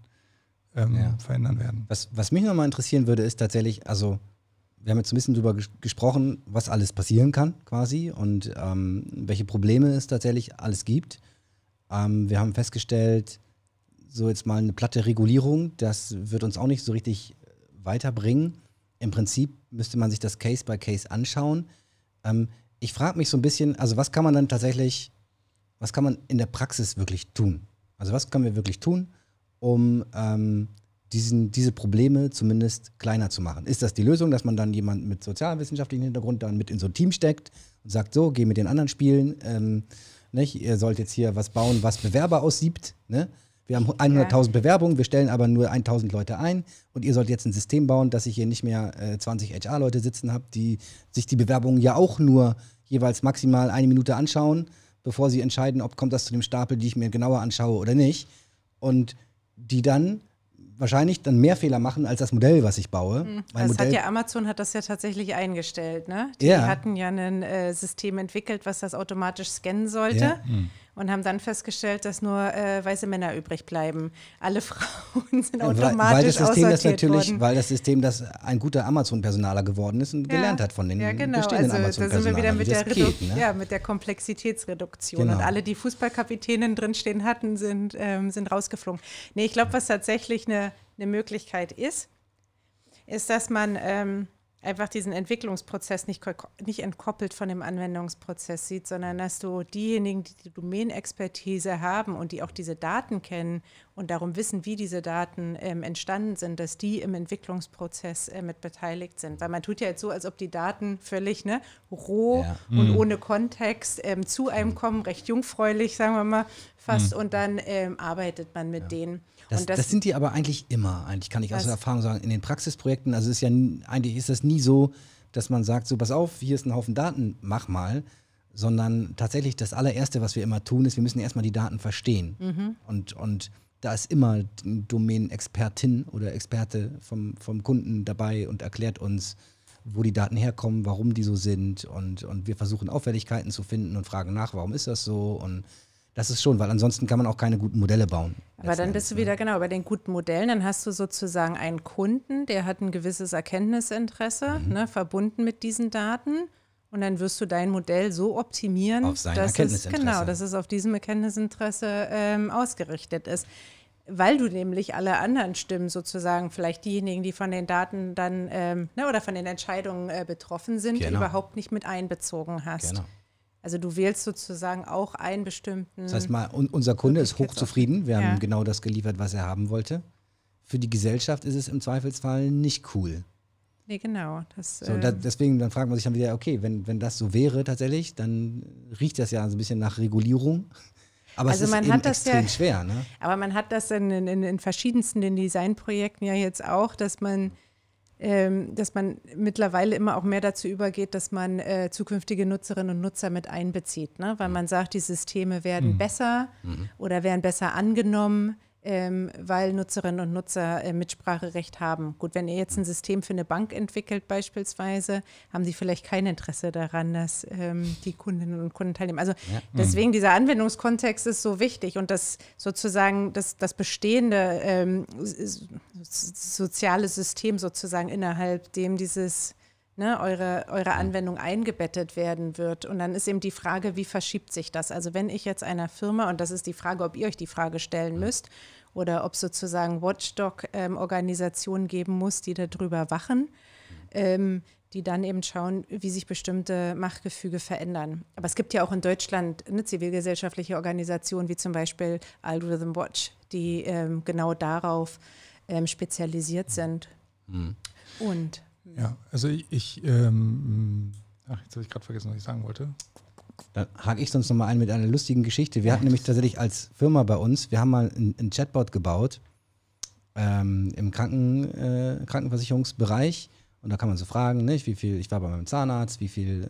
ähm, ja. verändern werden. Was, was mich nochmal interessieren würde, ist tatsächlich, also wir haben jetzt ein bisschen darüber ges gesprochen, was alles passieren kann quasi und ähm, welche Probleme es tatsächlich alles gibt. Ähm, wir haben festgestellt, so jetzt mal eine platte Regulierung, das wird uns auch nicht so richtig weiterbringen im Prinzip müsste man sich das Case by Case anschauen. Ähm, ich frage mich so ein bisschen, also was kann man dann tatsächlich, was kann man in der Praxis wirklich tun? Also was können wir wirklich tun, um ähm, diesen, diese Probleme zumindest kleiner zu machen? Ist das die Lösung, dass man dann jemanden mit sozialwissenschaftlichem Hintergrund dann mit in so ein Team steckt und sagt, so, geh mit den anderen spielen, ähm, nicht? ihr sollt jetzt hier was bauen, was Bewerber aussiebt, ne? Wir haben 100.000 Bewerbungen, wir stellen aber nur 1.000 Leute ein und ihr sollt jetzt ein System bauen, dass ich hier nicht mehr äh, 20 HR-Leute sitzen habe, die sich die Bewerbungen ja auch nur jeweils maximal eine Minute anschauen, bevor sie entscheiden, ob kommt das zu dem Stapel, die ich mir genauer anschaue oder nicht. Und die dann wahrscheinlich dann mehr Fehler machen als das Modell, was ich baue. Mhm. Also Modell hat ja Amazon hat das ja tatsächlich eingestellt. Ne? Die ja. hatten ja ein äh, System entwickelt, was das automatisch scannen sollte. Ja. Mhm und haben dann festgestellt, dass nur äh, weiße Männer übrig bleiben. Alle Frauen sind automatisch weil, weil das System das natürlich, worden. Weil das System, das ein guter Amazon-Personaler geworden ist und ja. gelernt hat von den ja, genau. bestehenden also, Amazon-Personalern. Da sind wir wieder mit, der, geht, ne? ja, mit der Komplexitätsreduktion. Genau. Und alle, die Fußballkapitänen drinstehen hatten, sind, ähm, sind rausgeflogen. Nee, ich glaube, was tatsächlich eine, eine Möglichkeit ist, ist, dass man ähm, einfach diesen Entwicklungsprozess nicht, nicht entkoppelt von dem Anwendungsprozess sieht, sondern dass du diejenigen, die die Domänexpertise haben und die auch diese Daten kennen und darum wissen, wie diese Daten ähm, entstanden sind, dass die im Entwicklungsprozess äh, mit beteiligt sind. Weil man tut ja jetzt so, als ob die Daten völlig ne, roh ja. und mhm. ohne Kontext ähm, zu einem mhm. kommen, recht jungfräulich, sagen wir mal, fast, mhm. und dann ähm, arbeitet man mit ja. denen. Das, das, das, sind die aber eigentlich immer, eigentlich kann ich aus Erfahrung sagen, in den Praxisprojekten. Also ist ja eigentlich ist das nie so, dass man sagt, so pass auf, hier ist ein Haufen Daten, mach mal, sondern tatsächlich das allererste, was wir immer tun, ist, wir müssen erstmal die Daten verstehen. Mhm. Und, und da ist immer ein Domänexpertin oder Experte vom, vom Kunden dabei und erklärt uns, wo die Daten herkommen, warum die so sind und, und wir versuchen Auffälligkeiten zu finden und fragen nach, warum ist das so und das ist schon, weil ansonsten kann man auch keine guten Modelle bauen. Aber dann bist du wieder ne? genau bei den guten Modellen. Dann hast du sozusagen einen Kunden, der hat ein gewisses Erkenntnisinteresse, mhm. ne, verbunden mit diesen Daten. Und dann wirst du dein Modell so optimieren, dass, es, genau, dass es auf diesem Erkenntnisinteresse ähm, ausgerichtet ist. Weil du nämlich alle anderen Stimmen sozusagen, vielleicht diejenigen, die von den Daten dann ähm, ne, oder von den Entscheidungen äh, betroffen sind, genau. überhaupt nicht mit einbezogen hast. Genau. Also du wählst sozusagen auch einen bestimmten. Das heißt mal, un unser Kunde ist hochzufrieden. Wir haben genau das geliefert, was er haben wollte. Für die Gesellschaft ist es im Zweifelsfall nicht cool. Nee, genau. Das, so, ähm, da, deswegen, dann fragt man sich dann wieder, okay, wenn, wenn das so wäre tatsächlich, dann riecht das ja so ein bisschen nach Regulierung. Aber also es ist eben extrem ja, schwer. Ne? Aber man hat das in, in, in verschiedensten Designprojekten ja jetzt auch, dass man ähm, dass man mittlerweile immer auch mehr dazu übergeht, dass man äh, zukünftige Nutzerinnen und Nutzer mit einbezieht, ne? weil mhm. man sagt, die Systeme werden mhm. besser mhm. oder werden besser angenommen, ähm, weil Nutzerinnen und Nutzer äh, Mitspracherecht haben. Gut, wenn ihr jetzt ein System für eine Bank entwickelt beispielsweise, haben die vielleicht kein Interesse daran, dass ähm, die Kundinnen und Kunden teilnehmen. Also ja. deswegen mhm. dieser Anwendungskontext ist so wichtig und das sozusagen das, das bestehende ähm, soziale System sozusagen innerhalb dem dieses ne, eure, eure Anwendung eingebettet werden wird. Und dann ist eben die Frage, wie verschiebt sich das? Also wenn ich jetzt einer Firma, und das ist die Frage, ob ihr euch die Frage stellen müsst, oder ob sozusagen Watchdog-Organisationen ähm, geben muss, die darüber wachen, ähm, die dann eben schauen, wie sich bestimmte Machtgefüge verändern. Aber es gibt ja auch in Deutschland eine zivilgesellschaftliche Organisation wie zum Beispiel Algorithm Watch, die ähm, genau darauf ähm, spezialisiert mhm. sind. Mhm. Und ja, also ich, ich ähm, ach, jetzt habe ich gerade vergessen, was ich sagen wollte. Da hake ich sonst nochmal ein mit einer lustigen Geschichte. Wir hatten nämlich tatsächlich als Firma bei uns, wir haben mal ein Chatbot gebaut ähm, im Kranken, äh, Krankenversicherungsbereich. Und da kann man so fragen, nicht, ne, wie viel, ich war bei meinem Zahnarzt, wie viel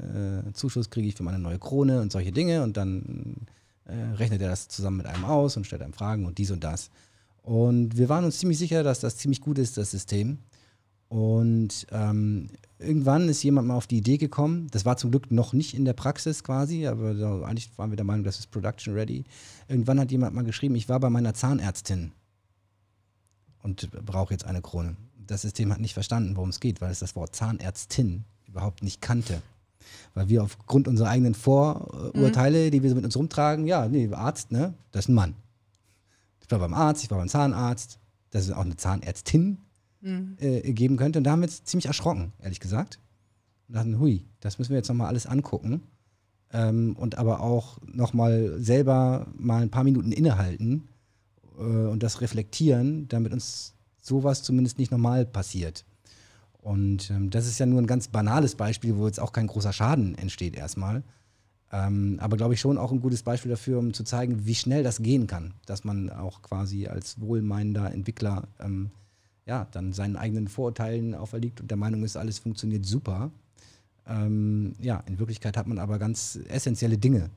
äh, Zuschuss kriege ich für meine neue Krone und solche Dinge. Und dann äh, rechnet er das zusammen mit einem aus und stellt einem Fragen und dies und das. Und wir waren uns ziemlich sicher, dass das ziemlich gut ist, das System. Und ähm, irgendwann ist jemand mal auf die Idee gekommen, das war zum Glück noch nicht in der Praxis quasi, aber eigentlich waren wir der Meinung, das ist Production Ready. Irgendwann hat jemand mal geschrieben, ich war bei meiner Zahnärztin und brauche jetzt eine Krone. Das System hat nicht verstanden, worum es geht, weil es das Wort Zahnärztin überhaupt nicht kannte. Weil wir aufgrund unserer eigenen Vorurteile, mhm. die wir so mit uns rumtragen, ja, nee, Arzt, ne, das ist ein Mann. Ich war beim Arzt, ich war beim Zahnarzt, das ist auch eine Zahnärztin mhm. äh, geben könnte. Und da haben wir jetzt ziemlich erschrocken, ehrlich gesagt. Und dachten, hui, das müssen wir jetzt nochmal alles angucken. Ähm, und aber auch nochmal selber mal ein paar Minuten innehalten äh, und das reflektieren, damit uns sowas zumindest nicht nochmal passiert. Und ähm, das ist ja nur ein ganz banales Beispiel, wo jetzt auch kein großer Schaden entsteht erstmal. Ähm, aber glaube ich schon auch ein gutes Beispiel dafür, um zu zeigen, wie schnell das gehen kann, dass man auch quasi als wohlmeinender Entwickler ähm, ja, dann seinen eigenen Vorurteilen auferliegt und der Meinung ist, alles funktioniert super. Ähm, ja, in Wirklichkeit hat man aber ganz essentielle Dinge.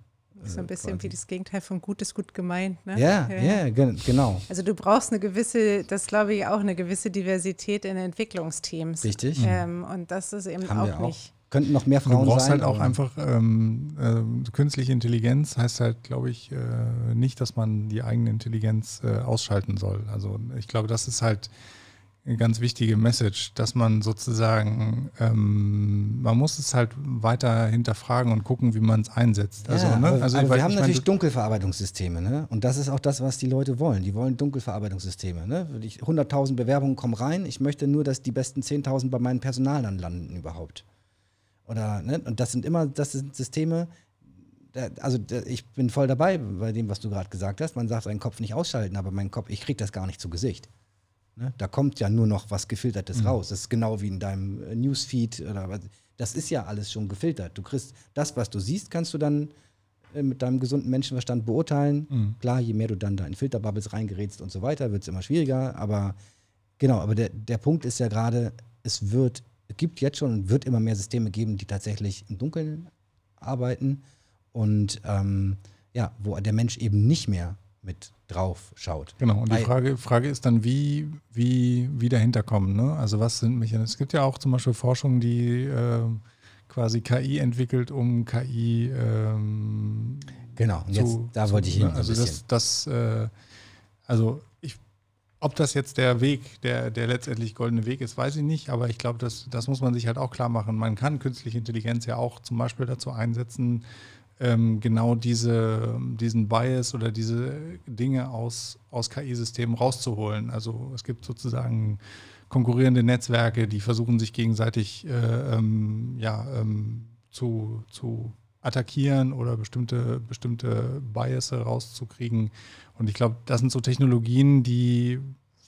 Äh, so ein äh, bisschen quasi. wie das Gegenteil von gut ist gut gemeint, ne? Ja, ja, ja ge genau. Also du brauchst eine gewisse, das glaube ich auch, eine gewisse Diversität in Entwicklungsteams. Richtig. Ähm, und das ist eben Haben auch, auch nicht könnten noch mehr Frauen sein. Du brauchst sein, halt auch einfach ähm, äh, künstliche Intelligenz heißt halt, glaube ich, äh, nicht, dass man die eigene Intelligenz äh, ausschalten soll. Also ich glaube, das ist halt ganz wichtige Message, dass man sozusagen, ähm, man muss es halt weiter hinterfragen und gucken, wie man es einsetzt. Also, ja, also, ne? aber, also aber also wir haben natürlich Dunkelverarbeitungssysteme, ne? Und das ist auch das, was die Leute wollen. Die wollen Dunkelverarbeitungssysteme. Ne? 100.000 Bewerbungen kommen rein. Ich möchte nur, dass die besten 10.000 bei meinem Personal dann landen überhaupt. Oder, ne? Und das sind immer, das sind Systeme, also ich bin voll dabei bei dem, was du gerade gesagt hast. Man sagt seinen Kopf nicht ausschalten, aber mein Kopf, ich kriege das gar nicht zu Gesicht. Ne? Da kommt ja nur noch was Gefiltertes mhm. raus. Das ist genau wie in deinem äh, Newsfeed oder was. Das ist ja alles schon gefiltert. Du kriegst das, was du siehst, kannst du dann äh, mit deinem gesunden Menschenverstand beurteilen. Mhm. Klar, je mehr du dann da in Filterbubbles reingerätst und so weiter, wird es immer schwieriger. Aber genau, aber der, der Punkt ist ja gerade, es wird, gibt jetzt schon und wird immer mehr Systeme geben, die tatsächlich im Dunkeln arbeiten und ähm, ja, wo der Mensch eben nicht mehr mit drauf schaut. Genau, und die Frage, Frage ist dann, wie, wie, wie dahinter kommen. Ne? Also was sind Mechanismen? Es gibt ja auch zum Beispiel Forschung, die äh, quasi KI entwickelt, um KI ähm, Genau, und zu, jetzt, da zu, wollte ich hin. Ne? Also das, das äh, also ich, ob das jetzt der Weg, der, der letztendlich goldene Weg ist, weiß ich nicht, aber ich glaube, das, das muss man sich halt auch klar machen. Man kann künstliche Intelligenz ja auch zum Beispiel dazu einsetzen, ähm, genau diese, diesen Bias oder diese Dinge aus, aus KI-Systemen rauszuholen. Also es gibt sozusagen konkurrierende Netzwerke, die versuchen sich gegenseitig äh, ähm, ja, ähm, zu, zu attackieren oder bestimmte, bestimmte Bias rauszukriegen. Und ich glaube, das sind so Technologien, die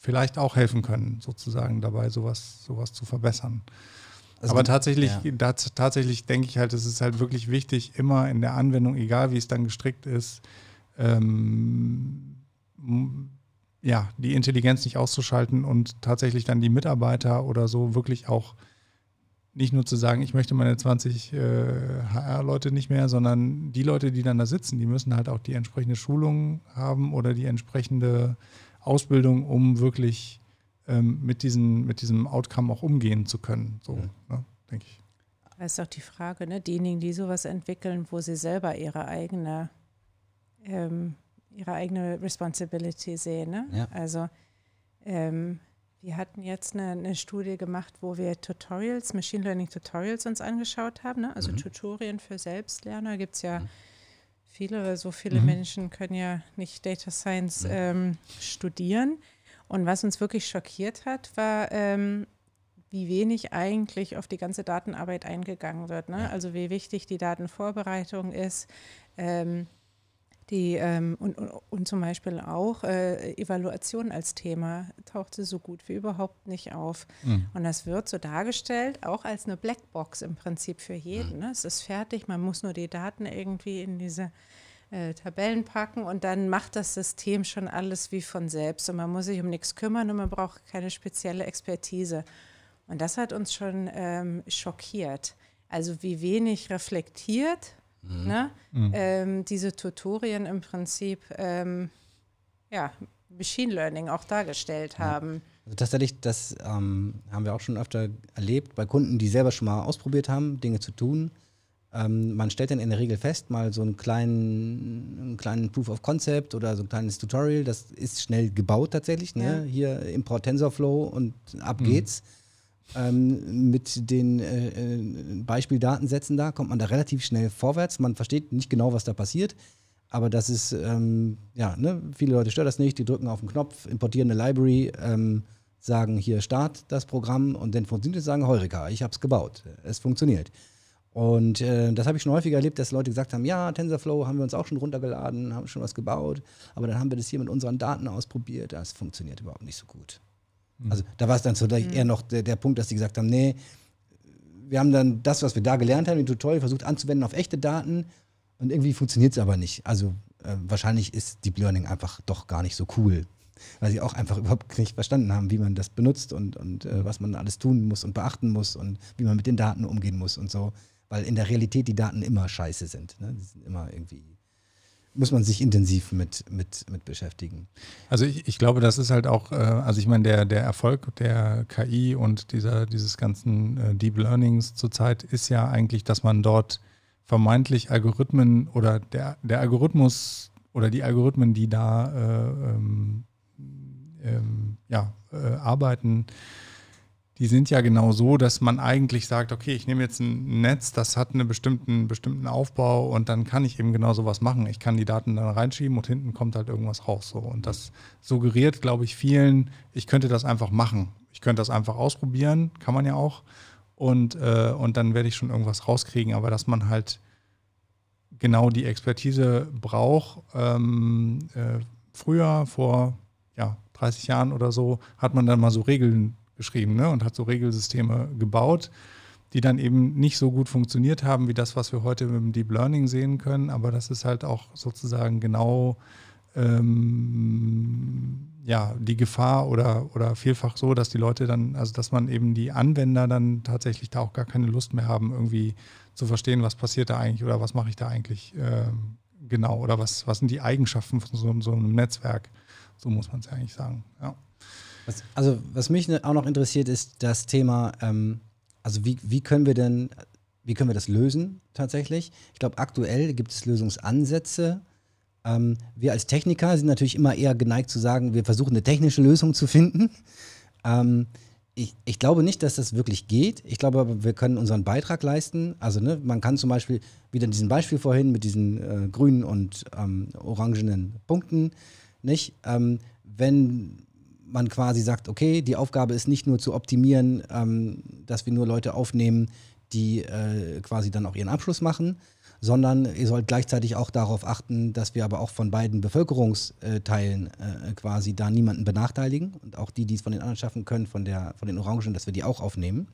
vielleicht auch helfen können, sozusagen dabei, sowas, sowas zu verbessern. Also, Aber tatsächlich, ja. das, tatsächlich denke ich halt, es ist halt wirklich wichtig, immer in der Anwendung, egal wie es dann gestrickt ist, ähm, ja, die Intelligenz nicht auszuschalten und tatsächlich dann die Mitarbeiter oder so wirklich auch nicht nur zu sagen, ich möchte meine 20 äh, HR-Leute nicht mehr, sondern die Leute, die dann da sitzen, die müssen halt auch die entsprechende Schulung haben oder die entsprechende Ausbildung, um wirklich ähm, mit, diesen, mit diesem Outcome auch umgehen zu können. So, ja. ne, denke ich. Das ist auch die Frage, ne? diejenigen, die sowas entwickeln, wo sie selber ihre eigene, ähm, ihre eigene Responsibility sehen. Ne? Ja. Also ähm, wir hatten jetzt eine, eine, Studie gemacht, wo wir Tutorials, Machine Learning Tutorials uns angeschaut haben, ne? also mhm. Tutorien für Selbstlerner gibt es ja mhm. viele, so viele mhm. Menschen können ja nicht Data Science mhm. ähm, studieren. Und was uns wirklich schockiert hat, war, ähm, wie wenig eigentlich auf die ganze Datenarbeit eingegangen wird. Ne? Ja. Also wie wichtig die Datenvorbereitung ist. Ähm, die, ähm, und, und, und, zum Beispiel auch äh, Evaluation als Thema tauchte so gut wie überhaupt nicht auf. Mhm. Und das wird so dargestellt, auch als eine Blackbox im Prinzip für jeden. Mhm. Ne? Es ist fertig, man muss nur die Daten irgendwie in diese äh, Tabellen packen und dann macht das System schon alles wie von selbst und man muss sich um nichts kümmern und man braucht keine spezielle Expertise. Und das hat uns schon ähm, schockiert. Also wie wenig reflektiert mhm. Ne? Mhm. Ähm, diese Tutorien im Prinzip ähm, ja, Machine Learning auch dargestellt ja. haben. Also tatsächlich, das ähm, haben wir auch schon öfter erlebt bei Kunden, die selber schon mal ausprobiert haben, Dinge zu tun ähm, man stellt dann in der Regel fest, mal so einen kleinen, einen kleinen Proof of Concept oder so ein kleines Tutorial, das ist schnell gebaut tatsächlich. Ne? Ja. Hier Import TensorFlow und ab mhm. geht's. Ähm, mit den äh, äh, Beispieldatensätzen da kommt man da relativ schnell vorwärts. Man versteht nicht genau, was da passiert. Aber das ist, ähm, ja, ne? viele Leute stören das nicht. Die drücken auf den Knopf, importieren eine Library, ähm, sagen hier Start das Programm und dann funktioniert es, sagen Heureka, ich habe es gebaut. Es funktioniert. Und äh, das habe ich schon häufiger erlebt, dass Leute gesagt haben, ja, TensorFlow haben wir uns auch schon runtergeladen, haben schon was gebaut, aber dann haben wir das hier mit unseren Daten ausprobiert, das funktioniert überhaupt nicht so gut. Mhm. Also da war es dann so mhm. eher noch der, der, Punkt, dass die gesagt haben, nee, wir haben dann das, was wir da gelernt haben, im Tutorial versucht anzuwenden auf echte Daten und irgendwie funktioniert es aber nicht. Also äh, wahrscheinlich ist Deep Learning einfach doch gar nicht so cool, weil sie auch einfach überhaupt nicht verstanden haben, wie man das benutzt und, und äh, was man alles tun muss und beachten muss und wie man mit den Daten umgehen muss und so weil in der Realität die Daten immer scheiße sind. Ne? Die sind immer irgendwie muss man sich intensiv mit, mit, mit beschäftigen. Also ich, ich glaube, das ist halt auch, äh, also ich meine, der, der Erfolg der KI und dieser, dieses ganzen äh, Deep Learnings zurzeit ist ja eigentlich, dass man dort vermeintlich Algorithmen oder der, der Algorithmus oder die Algorithmen, die da äh, ähm, ähm, ja, äh, arbeiten, die sind ja genau so, dass man eigentlich sagt, okay, ich nehme jetzt ein Netz, das hat einen bestimmten, bestimmten Aufbau und dann kann ich eben genau sowas machen. Ich kann die Daten dann reinschieben und hinten kommt halt irgendwas raus. So. Und das suggeriert, glaube ich, vielen, ich könnte das einfach machen. Ich könnte das einfach ausprobieren, kann man ja auch. Und, äh, und dann werde ich schon irgendwas rauskriegen. Aber dass man halt genau die Expertise braucht, ähm, äh, früher vor ja, 30 Jahren oder so, hat man dann mal so Regeln geschrieben ne? und hat so Regelsysteme gebaut, die dann eben nicht so gut funktioniert haben wie das, was wir heute mit dem Deep Learning sehen können. Aber das ist halt auch sozusagen genau ähm, ja, die Gefahr oder, oder vielfach so, dass die Leute dann, also dass man eben die Anwender dann tatsächlich da auch gar keine Lust mehr haben, irgendwie zu verstehen, was passiert da eigentlich oder was mache ich da eigentlich ähm, genau oder was, was sind die Eigenschaften von so, so einem Netzwerk. So muss man es eigentlich sagen. Ja. Was, also, was mich ne, auch noch interessiert, ist das Thema, ähm, also wie, wie können wir denn, wie können wir das lösen tatsächlich? Ich glaube, aktuell gibt es Lösungsansätze. Ähm, wir als Techniker sind natürlich immer eher geneigt zu sagen, wir versuchen eine technische Lösung zu finden. Ähm, ich, ich, glaube nicht, dass das wirklich geht. Ich glaube aber, wir können unseren Beitrag leisten. Also ne, man kann zum Beispiel, wieder in diesem Beispiel vorhin mit diesen äh, grünen und ähm, orangenen Punkten, nicht? Ähm, wenn man quasi sagt, okay, die Aufgabe ist nicht nur zu optimieren, ähm, dass wir nur Leute aufnehmen, die äh, quasi dann auch ihren Abschluss machen, sondern ihr sollt gleichzeitig auch darauf achten, dass wir aber auch von beiden Bevölkerungsteilen äh, äh quasi da niemanden benachteiligen und auch die, die es von den anderen schaffen können, von, der, von den Orangen, dass wir die auch aufnehmen.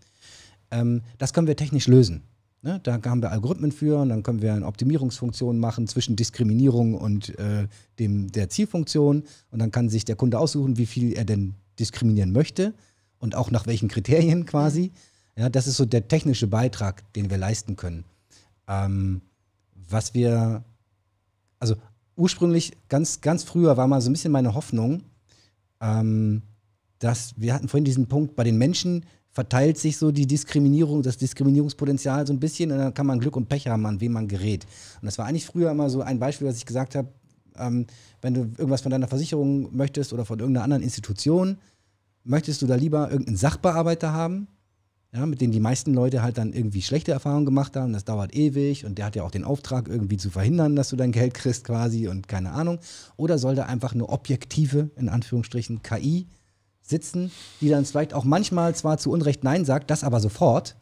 Ähm, das können wir technisch lösen. Ne? Da haben wir Algorithmen für und dann können wir eine Optimierungsfunktion machen zwischen Diskriminierung und äh, dem, der Zielfunktion. Und dann kann sich der Kunde aussuchen, wie viel er denn diskriminieren möchte und auch nach welchen Kriterien quasi. Mhm. Ja, das ist so der technische Beitrag, den wir leisten können. Ähm, was wir, also ursprünglich, ganz, ganz früher war mal so ein bisschen meine Hoffnung, ähm, dass wir hatten vorhin diesen Punkt bei den Menschen, verteilt sich so die Diskriminierung, das Diskriminierungspotenzial so ein bisschen und dann kann man Glück und Pech haben, an wem man gerät. Und das war eigentlich früher immer so ein Beispiel, was ich gesagt habe, ähm, wenn du irgendwas von deiner Versicherung möchtest oder von irgendeiner anderen Institution, möchtest du da lieber irgendeinen Sachbearbeiter haben, ja, mit dem die meisten Leute halt dann irgendwie schlechte Erfahrungen gemacht haben, das dauert ewig und der hat ja auch den Auftrag, irgendwie zu verhindern, dass du dein Geld kriegst quasi und keine Ahnung. Oder soll da einfach eine objektive, in Anführungsstrichen, KI sitzen, die dann vielleicht auch manchmal zwar zu Unrecht Nein sagt, das aber sofort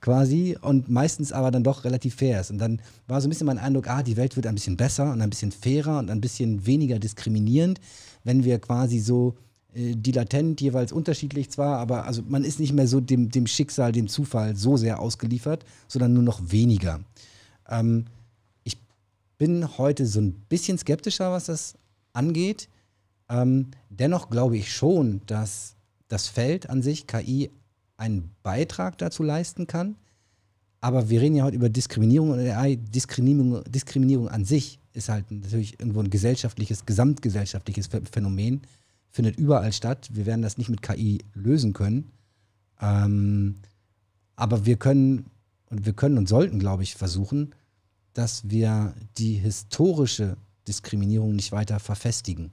quasi und meistens aber dann doch relativ fair ist. Und dann war so ein bisschen mein Eindruck, ah, die Welt wird ein bisschen besser und ein bisschen fairer und ein bisschen weniger diskriminierend, wenn wir quasi so äh, dilatent, jeweils unterschiedlich zwar, aber also man ist nicht mehr so dem, dem Schicksal, dem Zufall so sehr ausgeliefert, sondern nur noch weniger. Ähm, ich bin heute so ein bisschen skeptischer, was das angeht. Ähm, dennoch glaube ich schon, dass das Feld an sich, KI, einen Beitrag dazu leisten kann. Aber wir reden ja heute über Diskriminierung und AI. Diskriminierung, Diskriminierung an sich ist halt natürlich irgendwo ein gesellschaftliches, gesamtgesellschaftliches Phänomen, findet überall statt. Wir werden das nicht mit KI lösen können. Ähm, aber wir können und wir können und sollten, glaube ich, versuchen, dass wir die historische Diskriminierung nicht weiter verfestigen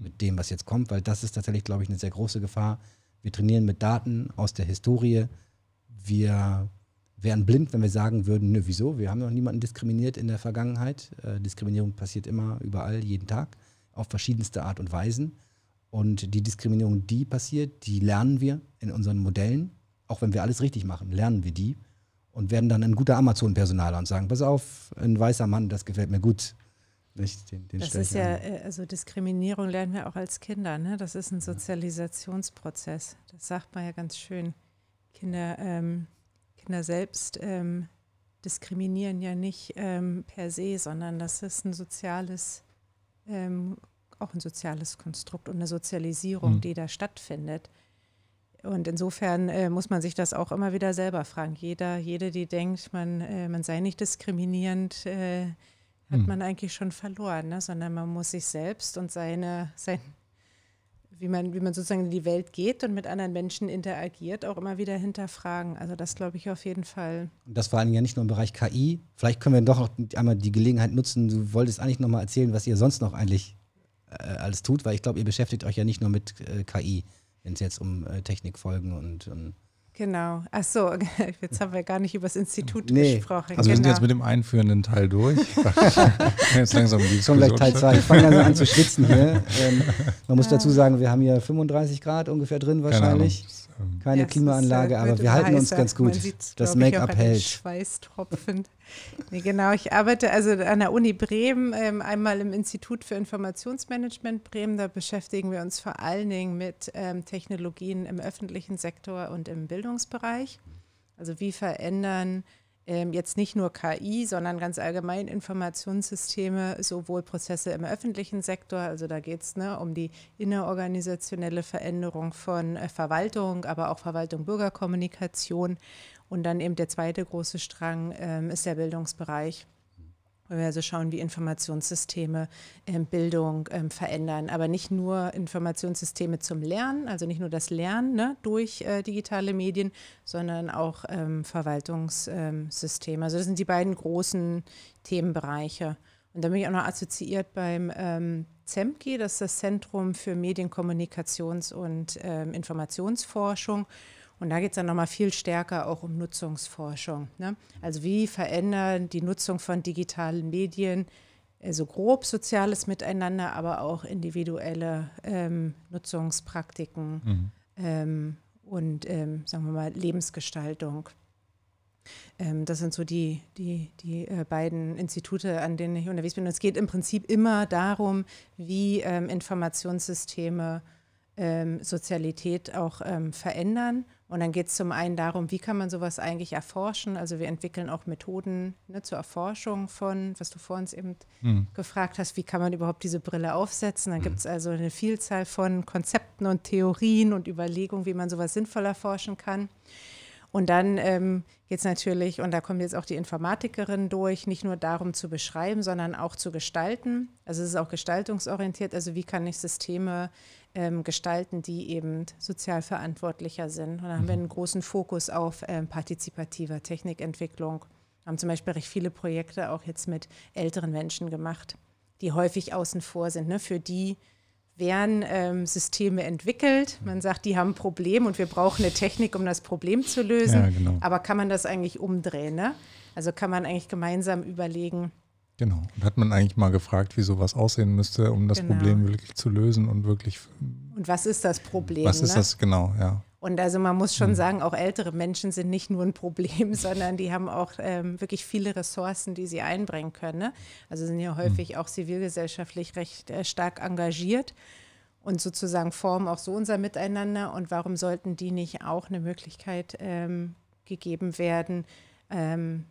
mit dem, was jetzt kommt, weil das ist tatsächlich, glaube ich, eine sehr große Gefahr. Wir trainieren mit Daten aus der Historie. Wir wären blind, wenn wir sagen würden, nö, wieso? Wir haben noch niemanden diskriminiert in der Vergangenheit. Äh, Diskriminierung passiert immer, überall, jeden Tag, auf verschiedenste Art und Weisen. Und die Diskriminierung, die passiert, die lernen wir in unseren Modellen. Auch wenn wir alles richtig machen, lernen wir die und werden dann ein guter Amazon-Personaler und sagen, pass auf, ein weißer Mann, das gefällt mir gut nicht den, den Das ist ja, äh, also Diskriminierung lernen wir auch als Kinder, ne? Das ist ein Sozialisationsprozess. Das sagt man ja ganz schön. Kinder, ähm, Kinder selbst ähm, diskriminieren ja nicht ähm, per se, sondern das ist ein soziales, ähm, auch ein soziales Konstrukt und eine Sozialisierung, mhm. die da stattfindet. Und insofern äh, muss man sich das auch immer wieder selber fragen. Jeder, jede, die denkt, man, äh, man sei nicht diskriminierend, äh, hat hm. man eigentlich schon verloren, ne? sondern man muss sich selbst und seine, sein, wie man, wie man sozusagen in die Welt geht und mit anderen Menschen interagiert, auch immer wieder hinterfragen. Also das glaube ich auf jeden Fall. Und das vor allem ja nicht nur im Bereich KI. Vielleicht können wir doch auch einmal die Gelegenheit nutzen. Du wolltest eigentlich nochmal erzählen, was ihr sonst noch eigentlich äh, alles tut, weil ich glaube, ihr beschäftigt euch ja nicht nur mit äh, KI, wenn es jetzt um äh, Technikfolgen und, und Genau. Ach so, jetzt haben wir gar nicht über das Institut nee. gesprochen. Also genau. wir sind genau. jetzt mit dem einführenden Teil durch. jetzt langsam die Schon gleich Teil 2. Ich fange langsam an zu schwitzen hier. Ähm, man muss ja. dazu sagen, wir haben hier 35 Grad ungefähr drin wahrscheinlich. Keine ja, Klimaanlage, ist, äh, aber wir halten heißer. uns ganz gut. Sieht's, das Make-up hält. Schweißtropfen. nee, genau, ich arbeite also an der Uni Bremen, ähm, einmal im Institut für Informationsmanagement Bremen. Da beschäftigen wir uns vor allen Dingen mit ähm, Technologien im öffentlichen Sektor und im Bildungsbereich. Also wie verändern äh, ähm, jetzt nicht nur KI, sondern ganz allgemein Informationssysteme, sowohl Prozesse im öffentlichen Sektor, also da geht es ne, um die innerorganisationelle Veränderung von äh, Verwaltung, aber auch Verwaltung-Bürgerkommunikation. Und dann eben der zweite große Strang ähm, ist der Bildungsbereich wo wir also schauen, wie Informationssysteme ähm, Bildung ähm, verändern. Aber nicht nur Informationssysteme zum Lernen, also nicht nur das Lernen ne, durch äh, digitale Medien, sondern auch ähm, Verwaltungssysteme. also das sind die beiden großen Themenbereiche. Und da bin ich auch noch assoziiert beim ähm, ZEMKI, das ist das Zentrum für Medienkommunikations- und ähm, Informationsforschung. Und da geht es dann nochmal viel stärker auch um Nutzungsforschung. Ne? Also wie verändern die Nutzung von digitalen Medien also grob soziales Miteinander, aber auch individuelle ähm, Nutzungspraktiken mhm. ähm, und, ähm, sagen wir mal, Lebensgestaltung. Ähm, das sind so die, die, die äh, beiden Institute, an denen ich unterwegs bin. Und es geht im Prinzip immer darum, wie ähm, Informationssysteme ähm, Sozialität auch verändern und dann geht es zum einen darum, wie kann man sowas eigentlich erforschen. Also wir entwickeln auch Methoden ne, zur Erforschung von, was du vor uns eben mhm. gefragt hast, wie kann man überhaupt diese Brille aufsetzen. Dann mhm. gibt es also eine Vielzahl von Konzepten und Theorien und Überlegungen, wie man sowas sinnvoll erforschen kann. Und dann ähm, geht es natürlich, und da kommen jetzt auch die Informatikerin durch, nicht nur darum zu beschreiben, sondern auch zu gestalten. Also es ist auch gestaltungsorientiert, also wie kann ich Systeme ähm, gestalten, die eben sozial verantwortlicher sind. Und da haben wir einen mhm. großen Fokus auf ähm, partizipativer Technikentwicklung. Haben zum Beispiel recht viele Projekte auch jetzt mit älteren Menschen gemacht, die häufig außen vor sind. Ne? Für die werden ähm, Systeme entwickelt. Mhm. Man sagt, die haben ein Problem und wir brauchen eine Technik, um das Problem zu lösen. Ja, genau. Aber kann man das eigentlich umdrehen? Ne? Also kann man eigentlich gemeinsam überlegen, Genau. Und hat man eigentlich mal gefragt, wie sowas aussehen müsste, um das genau. Problem wirklich zu lösen und wirklich. Und was ist das Problem? Was ist ne? das genau, ja. Und also man muss schon hm. sagen, auch ältere Menschen sind nicht nur ein Problem, sondern die haben auch ähm, wirklich viele Ressourcen, die sie einbringen können. Ne? Also sind ja hm. häufig auch zivilgesellschaftlich recht äh, stark engagiert und sozusagen formen auch so unser Miteinander. Und warum sollten die nicht auch eine Möglichkeit ähm, gegeben werden, ähm,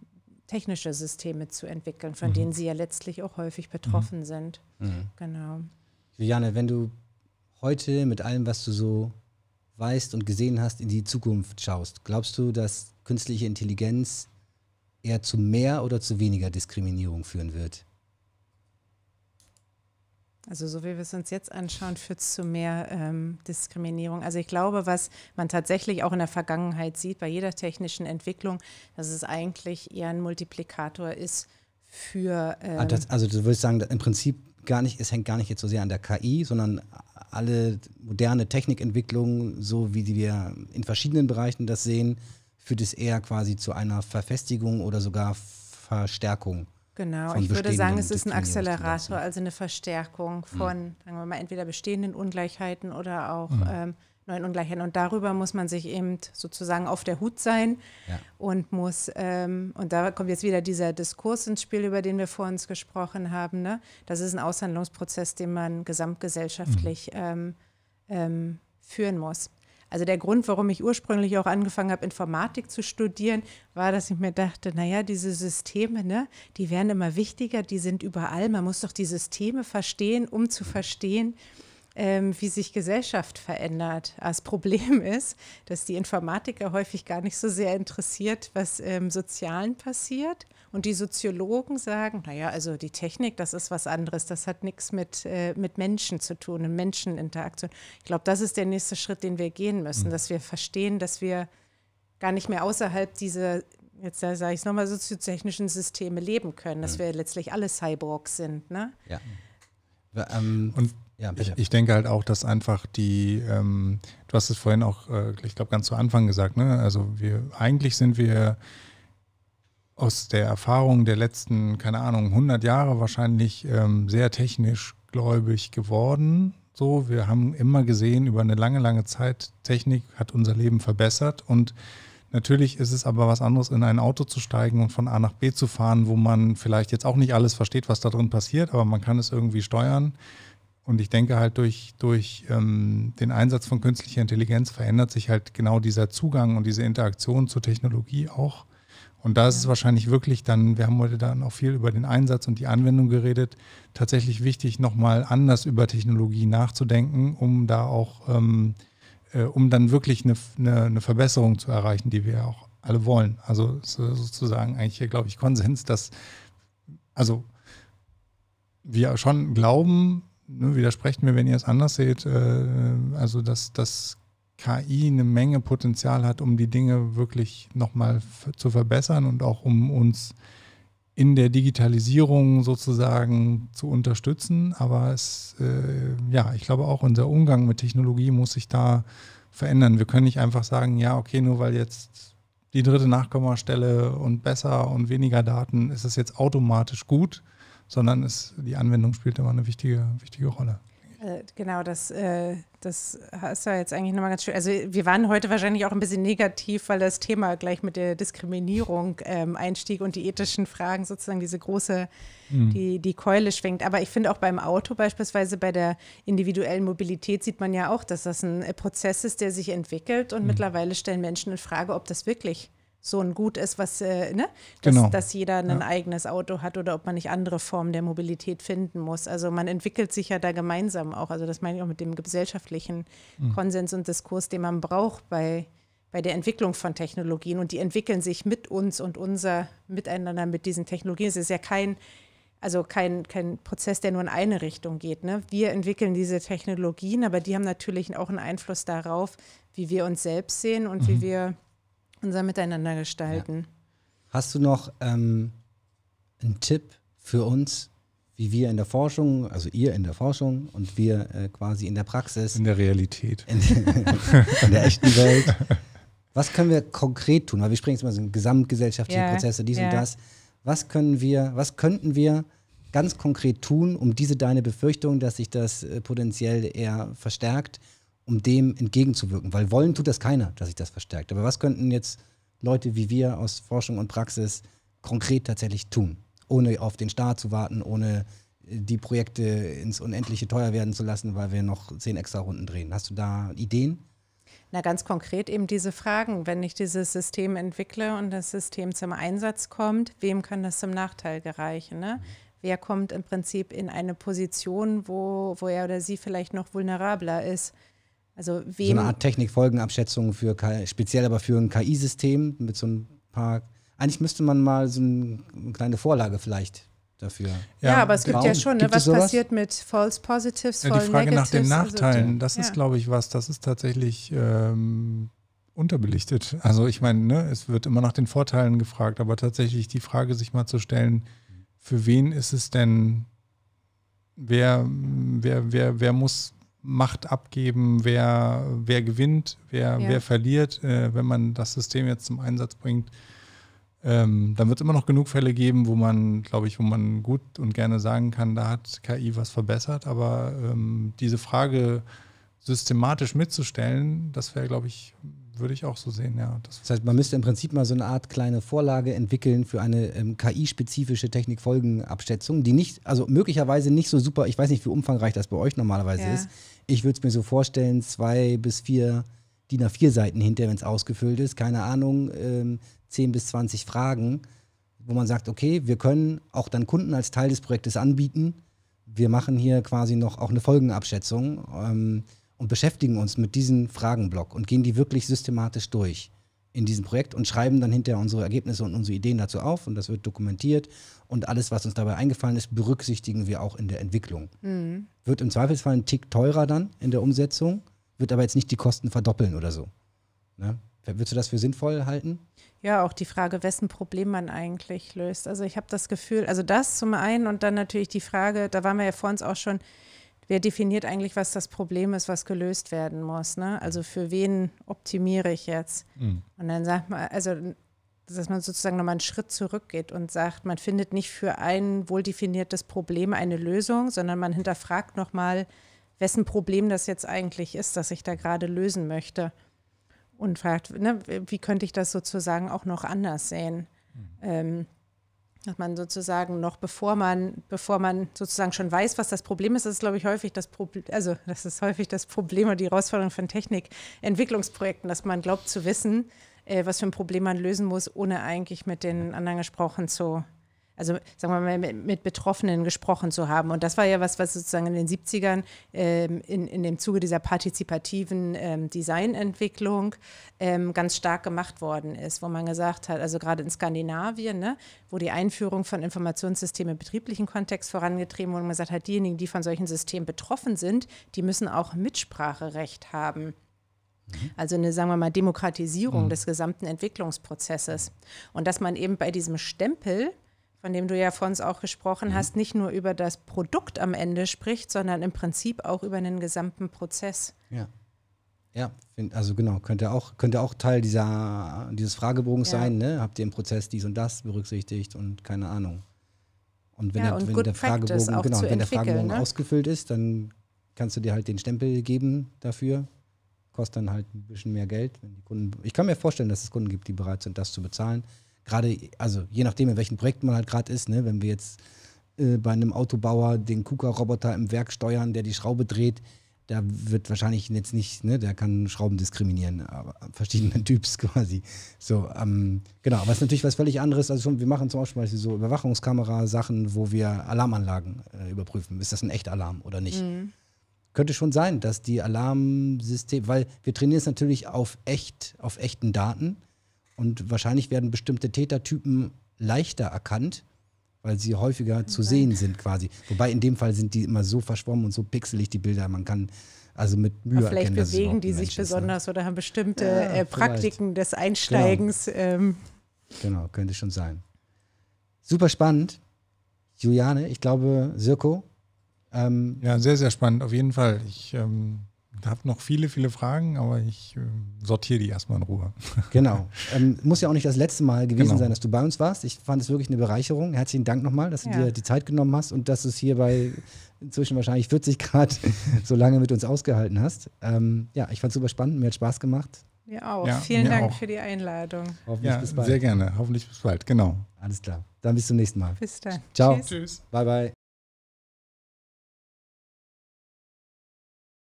technische Systeme zu entwickeln, von mhm. denen sie ja letztlich auch häufig mhm. betroffen mhm. sind. Mhm. Genau. Juliane, wenn du heute mit allem, was du so weißt und gesehen hast, in die Zukunft schaust, glaubst du, dass künstliche Intelligenz eher zu mehr oder zu weniger Diskriminierung führen wird? Also so wie wir es uns jetzt anschauen, führt es zu mehr ähm, Diskriminierung. Also ich glaube, was man tatsächlich auch in der Vergangenheit sieht, bei jeder technischen Entwicklung, dass es eigentlich eher ein Multiplikator ist für. Ähm ah, das, ähm, also du würdest sagen, im Prinzip gar nicht, es hängt gar nicht jetzt so sehr an der KI, sondern alle moderne Technikentwicklungen, so wie wir in verschiedenen Bereichen das sehen, führt es eher quasi zu einer Verfestigung oder sogar Verstärkung Genau, ich würde sagen, es ist ein Akzelerator, also eine Verstärkung von, sagen wir mal, entweder bestehenden Ungleichheiten oder auch ähm, neuen Ungleichheiten. Und darüber muss man sich eben sozusagen auf der Hut sein ja. und muss, ähm, und da kommt jetzt wieder dieser Diskurs ins Spiel, über den wir vor uns gesprochen haben. Ne? Das ist ein Aushandlungsprozess, den man gesamtgesellschaftlich mhm. ähm, ähm, führen muss. Also der Grund, warum ich ursprünglich auch angefangen habe, Informatik zu studieren, war, dass ich mir dachte, naja, diese Systeme, ne, die werden immer wichtiger, die sind überall. Man muss doch die Systeme verstehen, um zu verstehen, ähm, wie sich Gesellschaft verändert. Ah, das Problem ist, dass die Informatiker häufig gar nicht so sehr interessiert, was im ähm, Sozialen passiert und die Soziologen sagen, naja, also die Technik, das ist was anderes, das hat nichts mit, äh, mit Menschen zu tun mit Menscheninteraktion. Ich glaube, das ist der nächste Schritt, den wir gehen müssen, mhm. dass wir verstehen, dass wir gar nicht mehr außerhalb dieser, jetzt sage ich es nochmal, soziotechnischen Systeme leben können, dass mhm. wir letztlich alle Cyborgs sind. Ne? Ja. Ähm, und ja, ich, ich, denke halt auch, dass einfach die, ähm, du hast es vorhin auch, äh, ich glaube, ganz zu Anfang gesagt, ne? also wir, eigentlich sind wir aus der Erfahrung der letzten, keine Ahnung, 100 Jahre wahrscheinlich ähm, sehr technisch gläubig geworden. So, wir haben immer gesehen, über eine lange, lange Zeit, Technik hat unser Leben verbessert und Natürlich ist es aber was anderes, in ein Auto zu steigen und von A nach B zu fahren, wo man vielleicht jetzt auch nicht alles versteht, was da drin passiert, aber man kann es irgendwie steuern. Und ich denke halt, durch, durch ähm, den Einsatz von künstlicher Intelligenz verändert sich halt genau dieser Zugang und diese Interaktion zur Technologie auch. Und da ist es wahrscheinlich wirklich dann, wir haben heute dann auch viel über den Einsatz und die Anwendung geredet, tatsächlich wichtig, nochmal anders über Technologie nachzudenken, um da auch, ähm, äh, um dann wirklich eine, eine, eine, Verbesserung zu erreichen, die wir auch alle wollen. Also sozusagen eigentlich hier, glaube ich, Konsens, dass, also wir schon glauben, ne, widersprecht mir, wenn ihr es anders seht, äh, also dass das KI eine Menge Potenzial hat, um die Dinge wirklich nochmal zu verbessern und auch um uns in der Digitalisierung sozusagen zu unterstützen. Aber es, äh, ja, ich glaube auch unser Umgang mit Technologie muss sich da verändern. Wir können nicht einfach sagen, ja, okay, nur weil jetzt die dritte Nachkommastelle und besser und weniger Daten ist es jetzt automatisch gut, sondern es, die Anwendung spielt immer eine wichtige, wichtige Rolle. Äh, genau, das, äh, das hast du ja jetzt eigentlich nochmal ganz schön. Also wir waren heute wahrscheinlich auch ein bisschen negativ, weil das Thema gleich mit der Diskriminierung ähm, einstieg und die ethischen Fragen sozusagen diese große, mhm. die, die Keule schwenkt. Aber ich finde auch beim Auto beispielsweise, bei der individuellen Mobilität sieht man ja auch, dass das ein äh, Prozess ist, der sich entwickelt und mhm. mittlerweile stellen Menschen in Frage, ob das wirklich so ein Gut ist, was, äh, ne? dass, genau. dass jeder ein ja. eigenes Auto hat oder ob man nicht andere Formen der Mobilität finden muss. Also man entwickelt sich ja da gemeinsam auch. Also das meine ich auch mit dem gesellschaftlichen mhm. Konsens und Diskurs, den man braucht bei, bei der Entwicklung von Technologien. Und die entwickeln sich mit uns und unser Miteinander mit diesen Technologien. Es ist ja kein, also kein, kein Prozess, der nur in eine Richtung geht. Ne? Wir entwickeln diese Technologien, aber die haben natürlich auch einen Einfluss darauf, wie wir uns selbst sehen und mhm. wie wir unser Miteinander gestalten. Ja. Hast du noch ähm, einen Tipp für uns, wie wir in der Forschung, also ihr in der Forschung und wir äh, quasi in der Praxis. In der Realität. In, in, der echten Welt. Was können wir konkret tun? Weil wir sprechen jetzt mal so gesamtgesellschaftliche yeah. Prozesse, dies yeah. und das. Was können wir, was könnten wir ganz konkret tun, um diese deine Befürchtung, dass sich das äh, potenziell eher verstärkt, um dem entgegenzuwirken? Weil wollen tut das keiner, dass sich das verstärkt. Aber was könnten jetzt Leute wie wir aus Forschung und Praxis konkret tatsächlich tun, ohne auf den Staat zu warten, ohne äh, die Projekte ins Unendliche teuer werden zu lassen, weil wir noch zehn extra Runden drehen. Hast du da Ideen? Na, ganz konkret eben diese Fragen. Wenn ich dieses System entwickle und das System zum Einsatz kommt, wem kann das zum Nachteil gereichen? Ne? Wer kommt im Prinzip in eine Position, wo, wo er oder sie vielleicht noch vulnerabler ist? Also wem so eine Art Technikfolgenabschätzung für speziell aber für ein KI-System mit so ein paar. Eigentlich müsste man mal so eine kleine Vorlage vielleicht dafür. Ja, ja aber es gibt ja schon, ne, was sowas? passiert mit False Positives, ja, False Die Frage Negatives, nach den also Nachteilen, also, das ja. ist, glaube ich, was, das ist tatsächlich ähm, unterbelichtet. Also ich meine, ne, es wird immer nach den Vorteilen gefragt, aber tatsächlich die Frage, sich mal zu stellen, für wen ist es denn, wer, wer, wer, wer muss Macht abgeben, wer, wer gewinnt, wer, ja. wer verliert, äh, wenn man das System jetzt zum Einsatz bringt. Ähm, dann wird es immer noch genug Fälle geben, wo man, glaube ich, wo man gut und gerne sagen kann, da hat KI was verbessert. Aber ähm, diese Frage systematisch mitzustellen, das wäre, glaube ich, würde ich auch so sehen, ja. Das, das, heißt, man müsste im Prinzip mal so eine Art kleine Vorlage entwickeln für eine ähm, KI-spezifische Technikfolgenabschätzung, die nicht, also möglicherweise nicht so super, ich weiß nicht, wie umfangreich das bei euch normalerweise ja. ist, ich würde es mir so vorstellen, zwei bis vier DIN A4 Seiten hinter, wenn es ausgefüllt ist, keine Ahnung, ähm, 10 bis 20 Fragen, wo man sagt, okay, wir können auch dann Kunden als Teil des Projektes anbieten. Wir machen hier quasi noch auch eine Folgenabschätzung ähm, und beschäftigen uns mit diesem Fragenblock und gehen die wirklich systematisch durch in diesem Projekt und schreiben dann hinterher unsere Ergebnisse und unsere Ideen dazu auf und das wird dokumentiert und alles, was uns dabei eingefallen ist, berücksichtigen wir auch in der Entwicklung. Mhm. Wird im Zweifelsfall ein Tick teurer dann in der Umsetzung, wird aber jetzt nicht die Kosten verdoppeln oder so. Ne? Würdest du das für sinnvoll halten? Ja, auch die Frage, wessen Problem man eigentlich löst. Also ich habe das Gefühl, also das zum einen und dann natürlich die Frage, da waren wir ja vor uns auch schon, wer definiert eigentlich, was das Problem ist, was gelöst werden muss. Ne? Also für wen optimiere ich jetzt? Mhm. Und dann sagt man, also dass man sozusagen nochmal einen Schritt zurückgeht und sagt, man findet nicht für ein wohl definiertes Problem eine Lösung, sondern man hinterfragt nochmal, wessen Problem das jetzt eigentlich ist, das ich da gerade lösen möchte. Und fragt, ne, wie könnte ich das sozusagen auch noch anders sehen? Mhm. Ähm, dass man sozusagen noch bevor man, bevor man sozusagen schon weiß, was das Problem ist, das ist, glaube ich, häufig das Problem, also das ist häufig das Problem und die Herausforderung von Technikentwicklungsprojekten, dass man glaubt zu wissen, äh, was für ein Problem man lösen muss, ohne eigentlich mit den anderen gesprochen zu also sagen wir mal, mit, mit, Betroffenen gesprochen zu haben. Und das war ja was, was sozusagen in den 70ern ähm, in, in dem Zuge dieser partizipativen ähm, Designentwicklung ähm, ganz stark gemacht worden ist, wo man gesagt hat, also gerade in Skandinavien, ne, wo die Einführung von Informationssystemen im betrieblichen Kontext vorangetrieben wurde, man gesagt hat, diejenigen, die von solchen Systemen betroffen sind, die müssen auch Mitspracherecht haben. Mhm. Also eine, sagen wir mal, Demokratisierung mhm. des gesamten Entwicklungsprozesses. Und dass man eben bei diesem Stempel von dem du ja vor uns auch gesprochen mhm. hast, nicht nur über das Produkt am Ende spricht, sondern im Prinzip auch über den gesamten Prozess. Ja. Ja, find, also genau, könnte auch, könnte auch Teil dieser, dieses Fragebogens ja. sein, ne? Habt ihr im Prozess dies und das berücksichtigt und keine Ahnung. Und wenn, ja, und der, genau, wenn der Fragebogen, genau, wenn der Fragebogen ne? ausgefüllt ist, dann kannst du dir halt den Stempel geben dafür. Kostet dann halt ein bisschen mehr Geld, wenn die Kunden. Ich kann mir vorstellen, dass es Kunden gibt, die bereit sind, das zu bezahlen gerade, also je nachdem, in welchen Projekten man halt gerade ist, ne, wenn wir jetzt äh, bei einem Autobauer den KUKA-Roboter im Werk steuern, der die Schraube dreht, da wird wahrscheinlich jetzt nicht, ne, der kann Schrauben diskriminieren, aber verschiedenen Typs quasi. So, ähm, genau, aber es ist natürlich was völlig anderes. Also schon, wir machen zum Beispiel so Überwachungskamera-Sachen, wo wir Alarmanlagen äh, überprüfen. Ist das ein echter Alarm oder nicht? Mhm. Könnte schon sein, dass die Alarmsysteme, weil wir trainieren es natürlich auf echt, auf echten Daten. Und wahrscheinlich werden bestimmte Tätertypen leichter erkannt, weil sie häufiger zu sehen sind quasi. Wobei in dem Fall sind die immer so verschwommen und so pixelig, die Bilder. Man kann also mit Mühe Aber Vielleicht erkennen, bewegen die sich ne? besonders ne? oder haben bestimmte ja, äh, Praktiken des genau. Einsteigens. Genau. Ähm. genau, könnte schon sein. Super spannend. Juliane, ich glaube, Sirko. Ähm, ja, sehr, sehr spannend, auf jeden Fall. Ich ähm, habe noch viele, viele Fragen, aber ich äh, sortiere die erstmal in Ruhe. Genau. Ähm, muss ja auch nicht das letzte Mal gewesen genau. sein, dass du bei uns warst. Ich fand es wirklich eine Bereicherung. Herzlichen Dank nochmal, dass du dir die Zeit genommen hast und dass du es hier bei inzwischen wahrscheinlich 40 Grad so lange mit uns ausgehalten hast. Ähm, ja, ich fand es super spannend. Mir hat Spaß gemacht. Mir auch. Ja, Vielen mir Dank auch. für die Einladung. Hoffentlich ja, bis bald. Sehr gerne. Hoffentlich bis bald. Genau. Alles klar. Dann bis zum nächsten Mal. Bis dann. Ciao. Tschüss. Bye, bye.